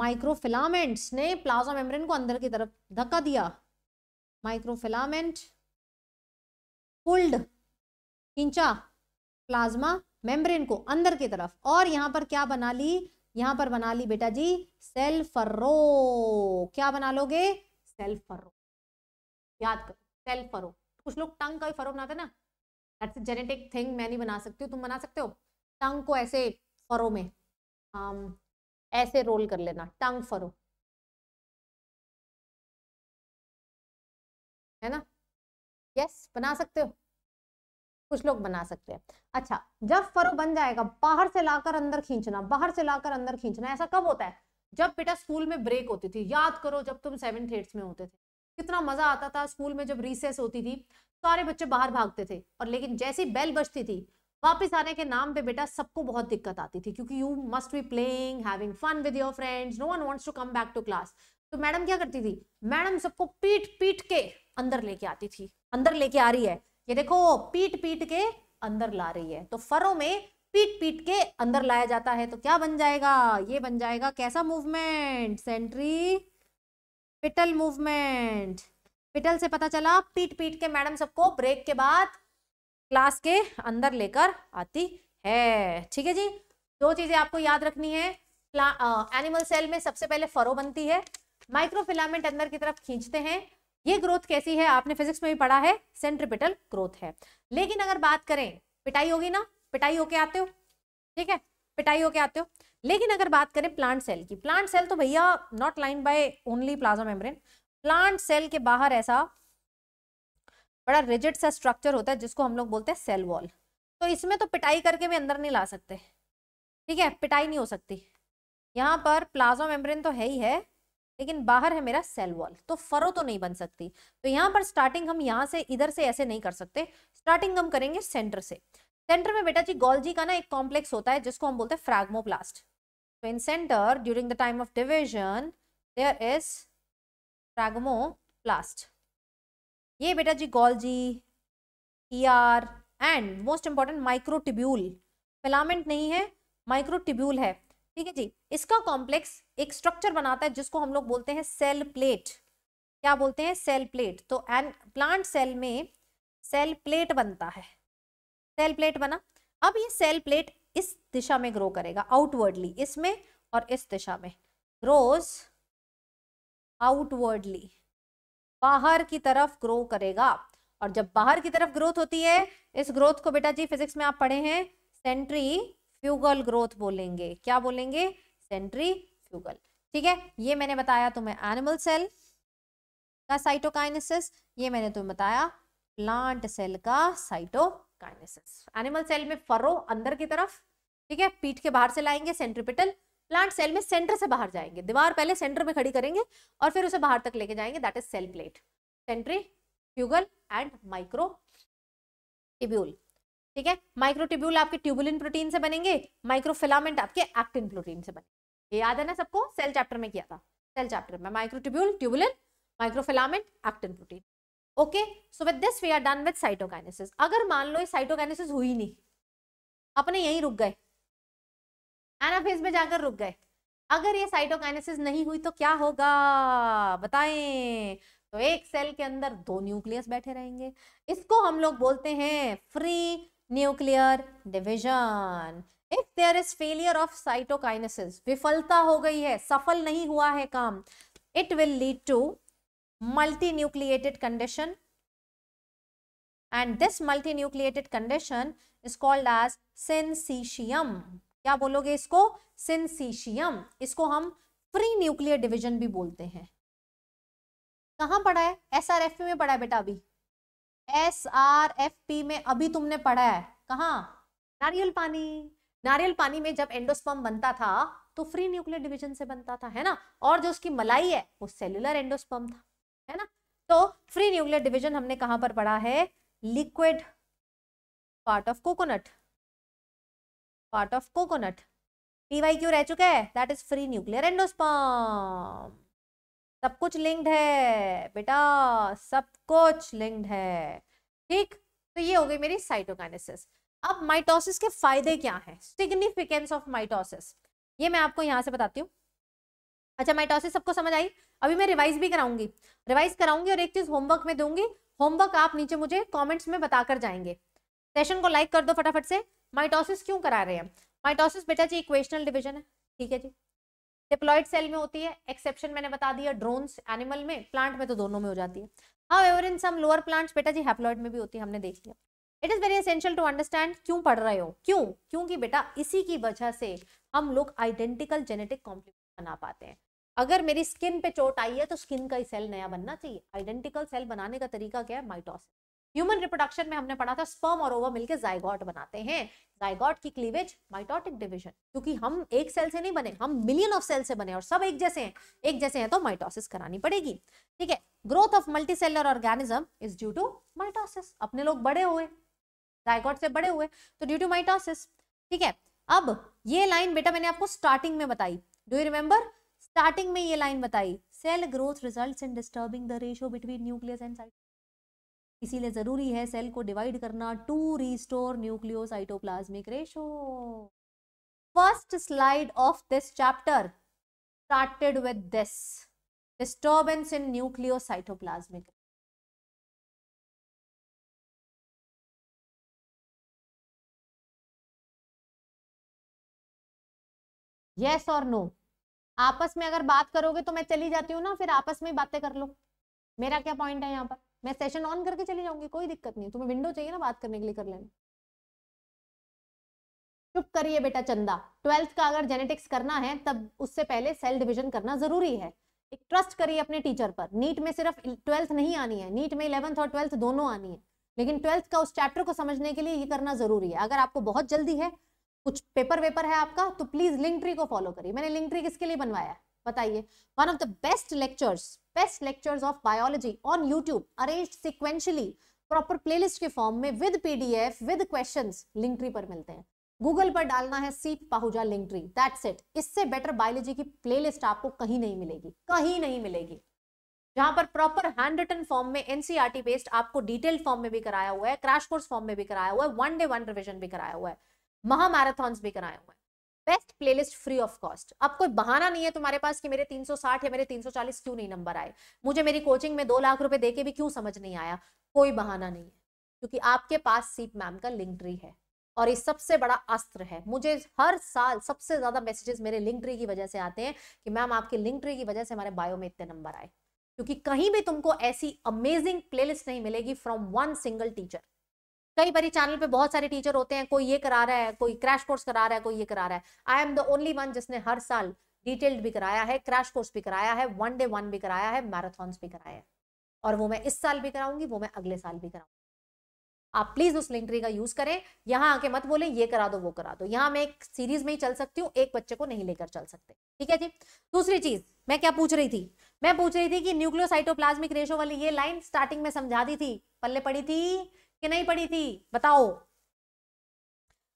माइक्रोफिलामेंट्स ने प्लाज्मा मेम्ब्रेन को अंदर की तरफ धक्का दिया माइक्रोफिलामेंट पुल्ड खींचा प्लाज्मा मेम्ब्रेन को अंदर की तरफ और यहाँ पर क्या बना ली यहाँ पर बना ली बेटा जी सेल फर्रो क्या बना लोगे सेल फर्रो याद करो सेल फरो कुछ लोग टंग का भी फरो बनाते ना दैट्स जेनेटिक थिंग मैं नहीं बना सकती हूँ तुम बना सकते हो टंग को ऐसे फरो में आम, um, ऐसे रोल कर लेना टंग फरो है ना यस yes, बना सकते हो कुछ लोग बना सकते हैं अच्छा जब फरो बन जाएगा बाहर से लाकर अंदर खींचना बाहर से लाकर अंदर खींचना ऐसा कब होता है जब बेटा स्कूल में ब्रेक होती थी याद करो जब तुम सेवन एट्थ में होते थे कितना मजा आता था स्कूल में जब रिसेस होती थी सारे बच्चे बाहर भागते थे और लेकिन जैसी बेल बजती थी वापस आने के नाम पे बेटा सबको बहुत दिक्कत आती थी क्योंकि you must be playing having fun with your friends no one wants to come back to class तो मैडम क्या करती थी मैडम सबको पीट पीट के अंदर लेके आती थी अंदर लेके आ रही है ये देखो पीट पीट के अंदर ला रही है तो फरों में पीट पीट के अंदर लाया जाता है तो क्या बन जाएगा ये बन जाएगा कैसा movement centripetal movement petal से पता चला पीट पीट के मैडम सबको ब्रेक के बाद क्लास के अंदर लेकर आती है ठीक है जी दो चीजें आपको याद रखनी है एनिमल सेल में सबसे पहले फरो बनती है माइक्रोफिलामेंट अंदर की तरफ खींचते हैं ये ग्रोथ कैसी है आपने फिजिक्स में भी पढ़ा है सेंट्रिपिटल ग्रोथ है लेकिन अगर बात करें पिटाई होगी ना पिटाई होके आते हो ठीक है पिटाई होके आते हो लेकिन अगर बात करें प्लांट सेल की प्लांट सेल तो भैया not line by only plasma membrane plant cell के बाहर ऐसा बड़ा रिजिड सा स्ट्रक्चर होता है जिसको हम लोग बोलते हैं सेल वॉल तो इसमें तो पिटाई करके भी अंदर नहीं ला सकते ठीक है पिटाई नहीं हो सकती यहाँ पर प्लाज्मा मेम्ब्रेन तो है ही है लेकिन बाहर है मेरा सेल वॉल तो फरो तो नहीं बन सकती तो यहाँ पर स्टार्टिंग हम यहाँ से इधर से ऐसे नहीं कर सकते स्टार्टिंग हम करेंगे सेंटर से सेंटर में बेटा जी गोल्जी का ना एक कॉम्प्लेक्स होता है जिसको हम बोलते हैं फ्रैग्मोप्लास्ट तो in centre during the time of division there is plast ये बेटा जी Golgi ER and most important microtubule filament नहीं है माइक्रोटिब्यूल है ठीक है जी इसका कॉम्प्लेक्स एक स्ट्रक्चर बनाता है जिसको हम लोग बोलते हैं सेल प्लेट क्या बोलते हैं सेल प्लेट तो एन प्लांट सेल में सेल प्लेट बनता है सेल प्लेट बना अब ये सेल प्लेट इस दिशा में ग्रो करेगा आउटवर्डली इसमें और इस दिशा में ग्रोज आउटवर्डली बाहर की तरफ ग्रो करेगा और जब बाहर की तरफ ग्रोथ होती है इस ग्रोथ को बेटा जी फिजिक्स में आप पढ़े हैं सेंट्री फ्यूगल ग्रोथ बोलेंगे क्या बोलेंगे सेंट्री फ्यूगल ठीक है ये मैंने बताया तुम्हें एनिमल सेल का साइटोकाइनेसिस ये मैंने तुम्हें बताया प्लांट सेल का साइटोकाइनेसिस एनिमल सेल में फरो अंदर की तरफ ठीक है पीठ के बाहर से लाएंगे सेंट्रिपिटल प्लांट सेल में सेंटर से बाहर जाएंगे दीवार पहले सेंटर में खड़ी करेंगे और फिर उसे बाहर तक लेके जाएंगे that is cell plate centrifugal and microtubule ठीक है माइक्रोट्यूब्यूल आपके ट्यूबुलिन प्रोटीन से बनेंगे माइक्रोफिलामेंट आपके एक्टिन प्रोटीन से बनेंगे ये याद है ना सबको सेल चैप्टर में किया था सेल चैप्टर में microtubule tubulin microfilament actin protein okay so with this we are done with cytokinesis अगर मान लो ये साइटोकाइनेसिस हुई नहीं अपने यहीं रुक गए एनाफेज में जाकर रुक गए अगर ये साइटोकाइनेसिस नहीं हुई तो क्या होगा बताएं तो एक सेल के अंदर दो न्यूक्लियस बैठे रहेंगे इसको हम लोग बोलते हैं free nuclear division if there is failure of cytokinesis विफलता हो गई है सफल नहीं हुआ है काम it will lead to multinucleated condition and this multinucleated condition is called as syncytium क्या बोलोगे इसको सिंसीशियम इसको हम प्री न्यूक्लियर डिविजन भी बोलते हैं कहां पढ़ा है एस में पढ़ा है बेटा अभी एस आर एफ पी में अभी तुमने पढ़ा है कहा नारियल पानी नारियल पानी में जब एंडोस्पर्म बनता था तो फ्री न्यूक्लियर डिवीजन से बनता था है ना और जो उसकी मलाई है वो सेलुलर एंडोस्पर्म था है ना तो फ्री न्यूक्लियर डिवीजन हमने कहां पर पढ़ा है liquid part of coconut part of coconut PY Q रह चुका है that is free nuclear endosperm सब कुछ लिंक्ड है बेटा सब कुछ लिंक्ड है ठीक तो ये हो गई मेरी साइटोकाइनेसिस अब माइटोसिस के फायदे क्या हैं सिग्निफिकेंस ऑफ माइटोसिस ये मैं आपको यहाँ से बताती हूँ अच्छा माइटोसिस सबको समझ आई अभी मैं रिवाइज भी कराऊंगी रिवाइज कराऊंगी और एक चीज होमवर्क में दूंगी होमवर्क आप नीचे मुझे कमेंट्स में बताकर जाएंगे सेशन को लाइक कर दो फटाफट से माइटोसिस क्यों करा रहे हैं माइटोसिस बेटा जी इक्वेशनल डिविजन है ठीक है जी डिप्लॉइड सेल में होती है एक्सेप्शन मैंने बता दिया ड्रोन्स एनिमल में प्लांट में तो दोनों में हो जाती है however in some lower plants बेटा जी हैप्लॉइड में भी होती है हमने देख लिया it is very essential to understand क्यों पढ़ रहे हो क्यों क्योंकि बेटा इसी की वजह से हम लोग आइडेंटिकल जेनेटिक कॉम्प्लीमेंट बना पाते हैं अगर मेरी स्किन पे चोट आई है तो स्किन का ही सेल नया बनना चाहिए आइडेंटिकल सेल बनाने का तरीका क्या है माइटोसिस ह्यूमन रिप्रोडक्शन में हमने पढ़ा था स्पर्म और ओवर मिलकर जायगॉट बनाते हैं जायगॉट की क्लीवेज माइटोटिक डिविजन क्योंकि हम एक सेल से नहीं बने हम मिलियन ऑफ सेल से बने और सब एक जैसे हैं एक जैसे हैं तो माइटोसिस करानी पड़ेगी ठीक है growth of multicellular organism is due to mitosis अपने लोग बड़े हुए जायगॉट से बड़े हुए तो ड्यू टू माइटोसिस ठीक है अब ये लाइन बेटा मैंने आपको स्टार्टिंग में बताई डू यू रिमेंबर स्टार्टिंग में ये लाइन बताई cell growth results in disturbing the ratio between nucleus and cyto इसीलिए ज़रूरी है सेल को डिवाइड करना to restore nucleocytoplasmic ratio first slide of this chapter started with this disturbance in nucleocytoplasmic yes और no आपस में अगर बात करोगे तो मैं चली जाती हूँ ना फिर आपस में बातें कर लो मेरा क्या पॉइंट है यहाँ पर मैं सेशन ऑन करके चली जाऊंगी कोई दिक्कत नहीं तुम्हें विंडो चाहिए ना बात करने के लिए कर लेना चुप करिए बेटा चंदा ट्वेल्थ का अगर जेनेटिक्स करना है तब उससे पहले सेल डिविजन करना जरूरी है एक ट्रस्ट करिए अपने टीचर पर नीट में सिर्फ ट्वेल्थ नहीं आनी है नीट में इलेवंथ और ट्वेल्थ दोनों आनी है लेकिन ट्वेल्थ का उस चैप्टर को समझने के लिए ये करना जरूरी है अगर आपको बहुत जल्दी है कुछ पेपर वेपर है आपका तो प्लीज लिंक ट्री को फॉलो करिए मैंने लिंक ट्री किसके लिए बनवाया है बताइए one of the best lectures best lectures of biology on YouTube arrange sequentially proper playlist के फॉर्म में with PDF with question Linktree पर मिलते हैं गूगल पर डालना है Seep Pahuja Linktree that's it इससे बेटर बायोलॉजी की प्लेलिस्ट आपको कहीं नहीं मिलेगी कहीं नहीं मिलेगी जहां पर प्रॉपर हैंड रिटन फॉर्म में एनसीआरटी बेस्ड e आपको डिटेल फॉर्म में भी कराया हुआ है क्रैश कोर्स फॉर्म में भी कराया हुआ है वन डे वन रिविजन भी कराया हुआ है महा भी कराया हुआ है best playlist free of cost अब कोई बहाना नहीं है तुम्हारे पास कि मेरे 360 या मेरे 340 क्यों नहीं नंबर आए मुझे मेरी कोचिंग में दो लाख रुपए दे भी क्यों समझ नहीं आया कोई बहाना नहीं है क्योंकि आपके पास सीप मैम का लिंक ट्री है और ये सबसे बड़ा अस्त्र है मुझे हर साल सबसे ज्यादा मैसेजेस मेरे लिंक ट्री की वजह से आते हैं कि मैम आपके लिंक ट्री की वजह से हमारे बायो में इतने नंबर आए क्योंकि कहीं भी तुमको ऐसी अमेजिंग प्लेलिस्ट नहीं मिलेगी फ्रॉम वन सिंगल टीचर कई बार चैनल पे बहुत सारे टीचर होते हैं कोई ये करा रहा है कोई क्रैश कोर्स करा रहा है कोई ये करा रहा है I am the only one जिसने हर साल डिटेल्ड भी कराया है क्रैश कोर्स भी कराया है वन डे वन भी कराया है मैराथॉन्स भी कराया है और वो मैं इस साल भी कराऊंगी वो मैं अगले साल भी कराऊंगी आप प्लीज उस लिंक का यूज करें यहाँ आके मत बोले ये करा दो वो करा दो यहाँ मैं एक सीरीज में ही चल सकती हूँ एक बच्चे को नहीं लेकर चल सकते ठीक है जी दूसरी चीज मैं क्या पूछ रही थी मैं पूछ रही थी कि न्यूक्लियोसाइटोप्लाज्मिक रेशो वाली ये लाइन स्टार्टिंग में समझा दी थी पल्ले पड़ी थी कि नहीं पड़ी थी बताओ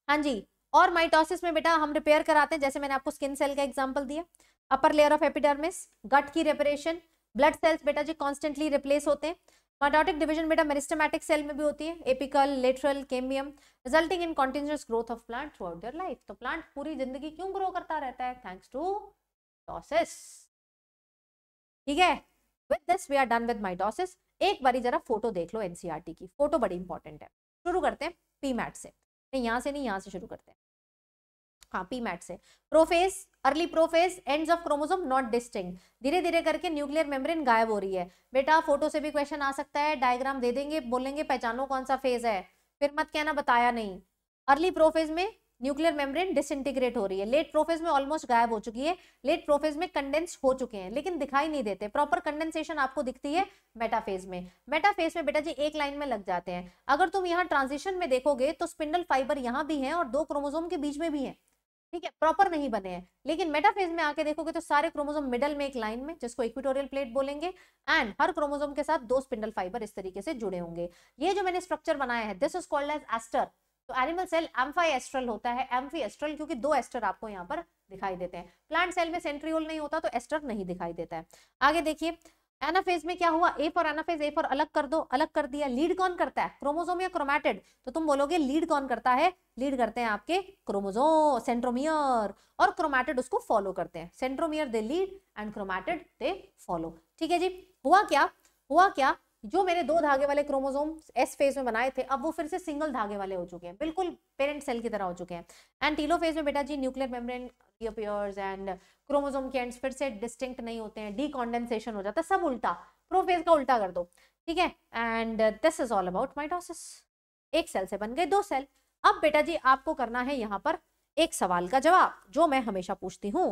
हाँ जी और माइटोसिस में बेटा हम रिपेयर कराते हैं जैसे मैंने आपको स्किन सेल का एग्जाम्पल दिया upper layer of epidermis gut की रिपेरेशन ब्लड सेल्स बेटा जी कॉन्स्टेंटली रिप्लेस होते हैं माइटोटिक डिवीजन बेटा मेरिस्टमैटिक सेल में भी होती है apical lateral cambium resulting in continuous growth of plant throughout life तो प्लांट पूरी जिंदगी क्यों ग्रो करता रहता है थैंक्स टू टॉसिस ठीक है with this we are done with mitosis एक बारी जरा फोटो देख लो एनसीआर e की फोटो बड़ी इंपॉर्टेंट है शुरू करते हैं पी मैट से नहीं यहाँ से नहीं यहाँ से शुरू करते हैं हाँ पी मैट से prophase early prophase ends of chromosome not distinct धीरे धीरे करके न्यूक्लियर मेम्ब्रेन गायब हो रही है बेटा फोटो से भी क्वेश्चन आ सकता है डायग्राम दे देंगे बोलेंगे पहचानो कौन सा फेज है फिर मत कहना बताया नहीं अर्ली प्रोफेज में न्यूक्लियर मेम्ब्रेन डिसइंटीग्रेट हो रही है लेट प्रोफेज में ऑलमोस्ट गायब हो चुकी है लेट प्रोफेज में कंडेंस हो चुके हैं लेकिन दिखाई नहीं देते प्रॉपर कंडेंसेशन आपको दिखती है मेटाफेज में मेटाफेज में बेटा जी एक लाइन में लग जाते हैं अगर तुम यहाँ ट्रांजिशन में देखोगे तो स्पिंडल फाइबर यहाँ भी है और दो क्रोमोजोम के बीच में भी है ठीक है प्रॉपर नहीं बने हैं लेकिन मेटाफेज में आके देखोगे तो सारे क्रोमोजोम मिडल में एक लाइन में जिसको इक्विटोरियल प्लेट बोलेंगे एंड हर क्रोमोजोम के साथ दो स्पिंडल फाइबर इस तरीके से जुड़े होंगे ये जो मैंने स्ट्रक्चर बनाया है this is called as aster तो एनिमल सेल एम्फाई एस्ट्रल होता है एम्फी एस्ट्रल क्योंकि दो एस्टर आपको यहाँ पर दिखाई देते हैं प्लांट सेल में सेंट्रियोल नहीं होता तो एस्टर नहीं दिखाई देता है आगे देखिए एनाफेज में क्या हुआ A for anaphase A for अलग कर दो अलग कर दिया लीड कौन करता है क्रोमोजोम या क्रोमेटेड तो तुम बोलोगे लीड कौन करता है लीड करते हैं आपके क्रोमोजोम सेंट्रोमियर और क्रोमेटेड उसको फॉलो करते हैं centromere they lead and chromatid they follow ठीक है जी हुआ क्या हुआ क्या जो मैंने दो धागे वाले क्रोमोजोम एस फेज में बनाए थे अब वो फिर से सिंगल धागे वाले हो चुके हैं बिल्कुल पेरेंट सेल की तरह हो चुके हैं एंड टीलो फेज में बेटा जी nuclear membrane reappears and chromosome के एंड फिर से डिस्टिंक्ट नहीं होते हैं डीकॉन्डेंसेशन हो जाता सब उल्टा प्रोफेज का उल्टा कर दो ठीक है and this is all about mitosis एक सेल से बन गए दो सेल अब बेटा जी आपको करना है यहाँ पर एक सवाल का जवाब जो मैं हमेशा पूछती हूँ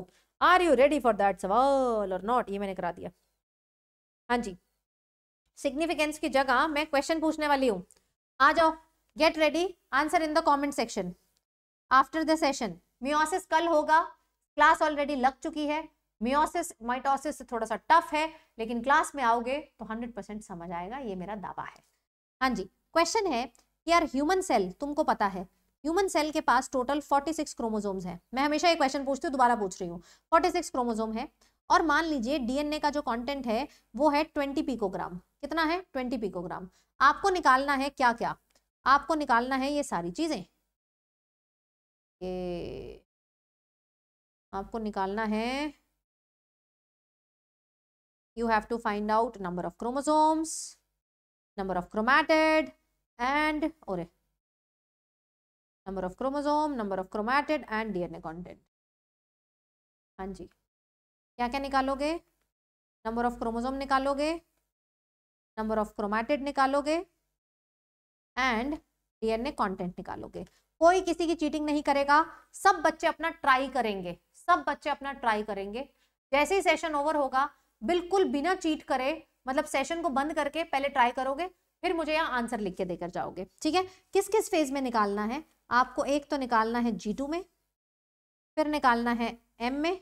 are you ready for that सवाल और नॉट ये मैंने करा दिया हाँ जी सिग्निफिकेंस की जगह मैं क्वेश्चन पूछने वाली हूँ आ जाओ get ready answer in the comment section after the session meiosis कल होगा क्लास ऑलरेडी लग चुकी है मियोसिस माइटोसिस थोड़ा सा टफ है लेकिन क्लास में आओगे तो 100% समझ आएगा ये मेरा दावा है हाँ जी क्वेश्चन है कि यार ह्यूमन सेल तुमको पता है ह्यूमन सेल के पास टोटल 46 क्रोमोसोम्स हैं मैं हमेशा ये क्वेश्चन पूछती हूँ दोबारा पूछ रही हूँ 46 क्रोमोजोम है और मान लीजिए डीएनए का जो कंटेंट है वो है 20 पीकोग्राम कितना है ट्वेंटी पिकोग्राम आपको निकालना है क्या क्या आपको निकालना है ये सारी चीजें आपको निकालना है you have to find out number of chromosomes number of chromatid and और number of chromosome number of chromatid and DNA content हाँ जी क्या क्या निकालोगे नंबर ऑफ क्रोमोजोम निकालोगे नंबर ऑफ क्रोमैटिड निकालोगे एंड डीएनए कंटेंट निकालोगे कोई किसी की चीटिंग नहीं करेगा सब बच्चे अपना ट्राई करेंगे सब बच्चे अपना ट्राई करेंगे जैसे ही सेशन ओवर होगा बिल्कुल बिना चीट करे मतलब सेशन को बंद करके पहले ट्राई करोगे फिर मुझे यहाँ आंसर लिख के देकर जाओगे ठीक है किस किस फेज में निकालना है आपको एक तो निकालना है जी टू में फिर निकालना है एम में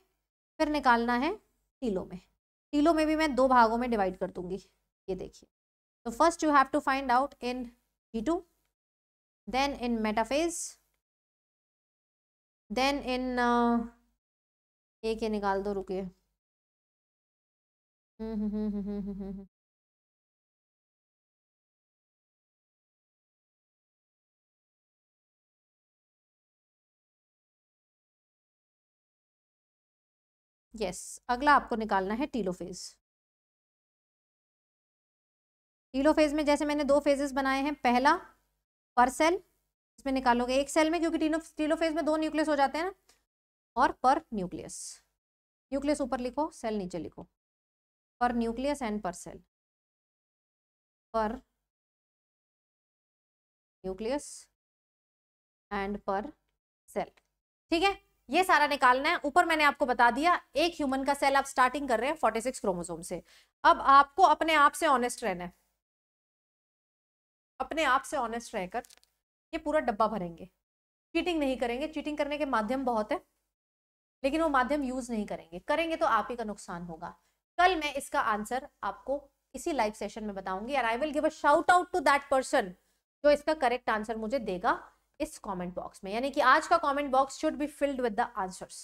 फिर निकालना है टीलो में टीलो में भी मैं दो भागों में डिवाइड कर दूंगी ये देखिए तो first you have to find out in G two then in metaphase then in एक ये निकाल दो रुकिए यस हम्म, हम्म, हम्म, yes, अगला आपको निकालना है टीलोफेज हीलो फेज में जैसे मैंने दो फेजेस बनाए हैं पहला पर सेल इसमें निकालोगे एक सेल में क्योंकि टीलो फेज में दो न्यूक्लियस हो जाते हैं ना और पर न्यूक्लियस न्यूक्लियस ऊपर लिखो सेल नीचे लिखो per nucleus and per cell per nucleus and per cell ठीक है ये सारा निकालना है ऊपर मैंने आपको बता दिया एक ह्यूमन का सेल आप स्टार्टिंग कर रहे हैं 46 क्रोमोसोम से अब आपको अपने आप से ऑनेस्ट रहना है अपने आप से ऑनेस्ट रहकर ये पूरा डब्बा भरेंगे चीटिंग नहीं करेंगे चीटिंग करने के माध्यम बहुत है लेकिन वो माध्यम यूज नहीं करेंगे करेंगे तो आप ही का नुकसान होगा कल मैं इसका आंसर आपको इसी लाइव सेशन में बताऊंगी I will give a shout out to that person जो इसका करेक्ट आंसर मुझे देगा इस कमेंट बॉक्स में यानी कि आज का comment box should be filled with the answers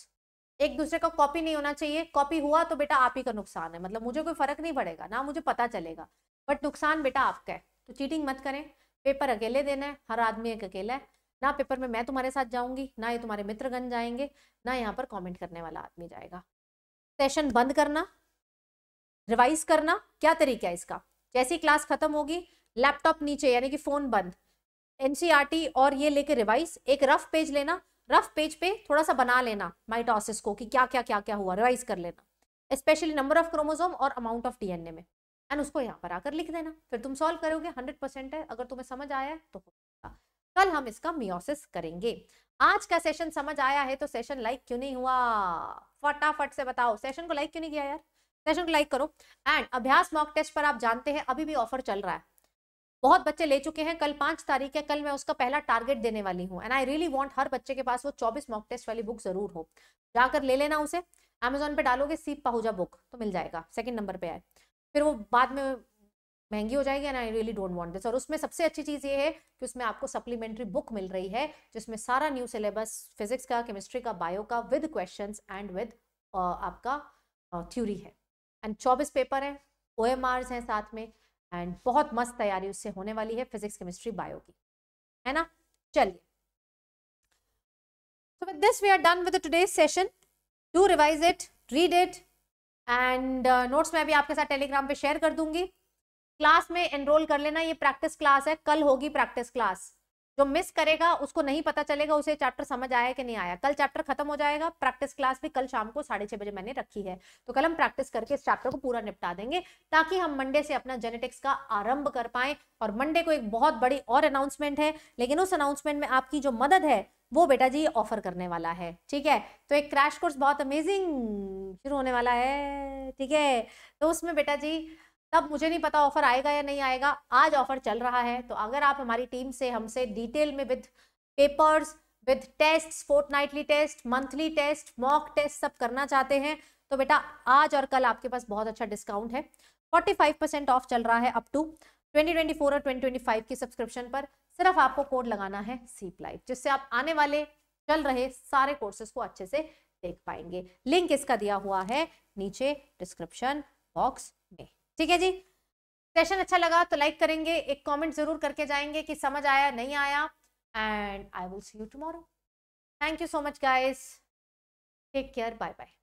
एक दूसरे का कॉपी नहीं होना चाहिए कॉपी हुआ तो बेटा आप ही का नुकसान है मतलब मुझे कोई फर्क नहीं पड़ेगा ना मुझे पता चलेगा बट नुकसान बेटा आपका है तो चीटिंग मत करें पेपर अकेले देना है हर आदमी एक अकेला है ना पेपर में मैं तुम्हारे साथ जाऊंगी ना ये तुम्हारे मित्रगण जाएंगे ना यहाँ पर कमेंट करने वाला आदमी जाएगा सेशन बंद करना रिवाइज करना क्या तरीका है इसका जैसी क्लास खत्म होगी लैपटॉप नीचे यानी कि फोन बंद एनसीईआरटी e और ये लेके रिवाइज एक रफ पेज लेना रफ पेज पे थोड़ा सा बना लेना माइटोसिस को कि क्या क्या क्या क्या हुआ रिवाइज कर लेना स्पेशली नंबर ऑफ क्रोमोजोम और अमाउंट ऑफ डीएनए में एंड उसको यहाँ पर आकर लिख देना फिर तुम सॉल्व करोगे हंड्रेड परसेंट है अगर तुम्हें समझ आया है तो कल हम इसका मियोसिस करेंगे आज का सेशन समझ आया है तो सेशन लाइक क्यों नहीं हुआ फटाफट से बताओ सेशन को लाइक क्यों नहीं किया यार सेशन को लाइक करो एंड अभ्यास मॉक टेस्ट पर आप जानते हैं अभी भी ऑफर चल रहा है बहुत बच्चे ले चुके हैं कल पांच तारीख है कल मैं उसका पहला टारगेट देने वाली हूँ एंड आई रियली वॉन्ट हर बच्चे के पास वो चौबीस मॉक टेस्ट वाली बुक जरूर हो जाकर ले लेना उसे अमेजोन पे डालोगे सीप पाहुजा बुक तो मिल जाएगा सेकंड नंबर पे आए फिर वो बाद में महंगी हो जाएगी and I really don't want this और उसमें सबसे अच्छी चीज़ ये है कि उसमें आपको सप्लीमेंट्री बुक मिल रही है जिसमें सारा न्यू सिलेबस फिजिक्स का केमिस्ट्री का बायो का विद क्वेश्चन एंड विद आपका थ्योरी है एंड चौबीस पेपर हैं ओ एम हैं साथ में एंड बहुत मस्त तैयारी उससे होने वाली है फिजिक्स केमिस्ट्री बायो की है ना चलिए So with this, we are done with the today's session. Do revise it, read it, and notes uh, मैं भी आपके साथ टेलीग्राम पे शेयर कर दूंगी क्लास में एनरोल कर लेना ये प्रैक्टिस क्लास है कल होगी प्रैक्टिस क्लास जो मिस करेगा उसको नहीं पता चलेगा उसे चैप्टर समझ आया कि नहीं आया कल चैप्टर खत्म हो जाएगा प्रैक्टिस क्लास भी कल शाम को साढ़े छह बजे मैंने रखी है तो कल हम प्रैक्टिस करके इस चैप्टर को पूरा निपटा देंगे ताकि हम मंडे से अपना जेनेटिक्स का आरंभ कर पाए और मंडे को एक बहुत बड़ी और अनाउंसमेंट है लेकिन उस अनाउंसमेंट में आपकी जो मदद है वो बेटा जी ऑफर करने वाला है ठीक है तो एक क्रैश कोर्स बहुत अमेजिंग शुरू होने वाला है ठीक है तो उसमें बेटा जी तब मुझे नहीं पता ऑफर आएगा या नहीं आएगा आज ऑफर चल रहा है तो अगर आप हमारी टीम से हमसे डिटेल में with papers with test fortnightly test monthly test mock test सब करना चाहते हैं तो बेटा आज और कल आपके पास बहुत अच्छा डिस्काउंट है 45 परसेंट ऑफ चल रहा है अप टू 2024 और 2025 की सब्सक्रिप्शन पर सिर्फ आपको कोड लगाना है सी लाइफ e, जिससे आप आने वाले चल रहे सारे कोर्सेज को अच्छे से देख पाएंगे लिंक इसका दिया हुआ है नीचे डिस्क्रिप्शन बॉक्स में ठीक है जी सेशन अच्छा लगा तो लाइक करेंगे एक कमेंट जरूर करके जाएंगे कि समझ आया नहीं आया and I will see you tomorrow thank you so much guys take care bye bye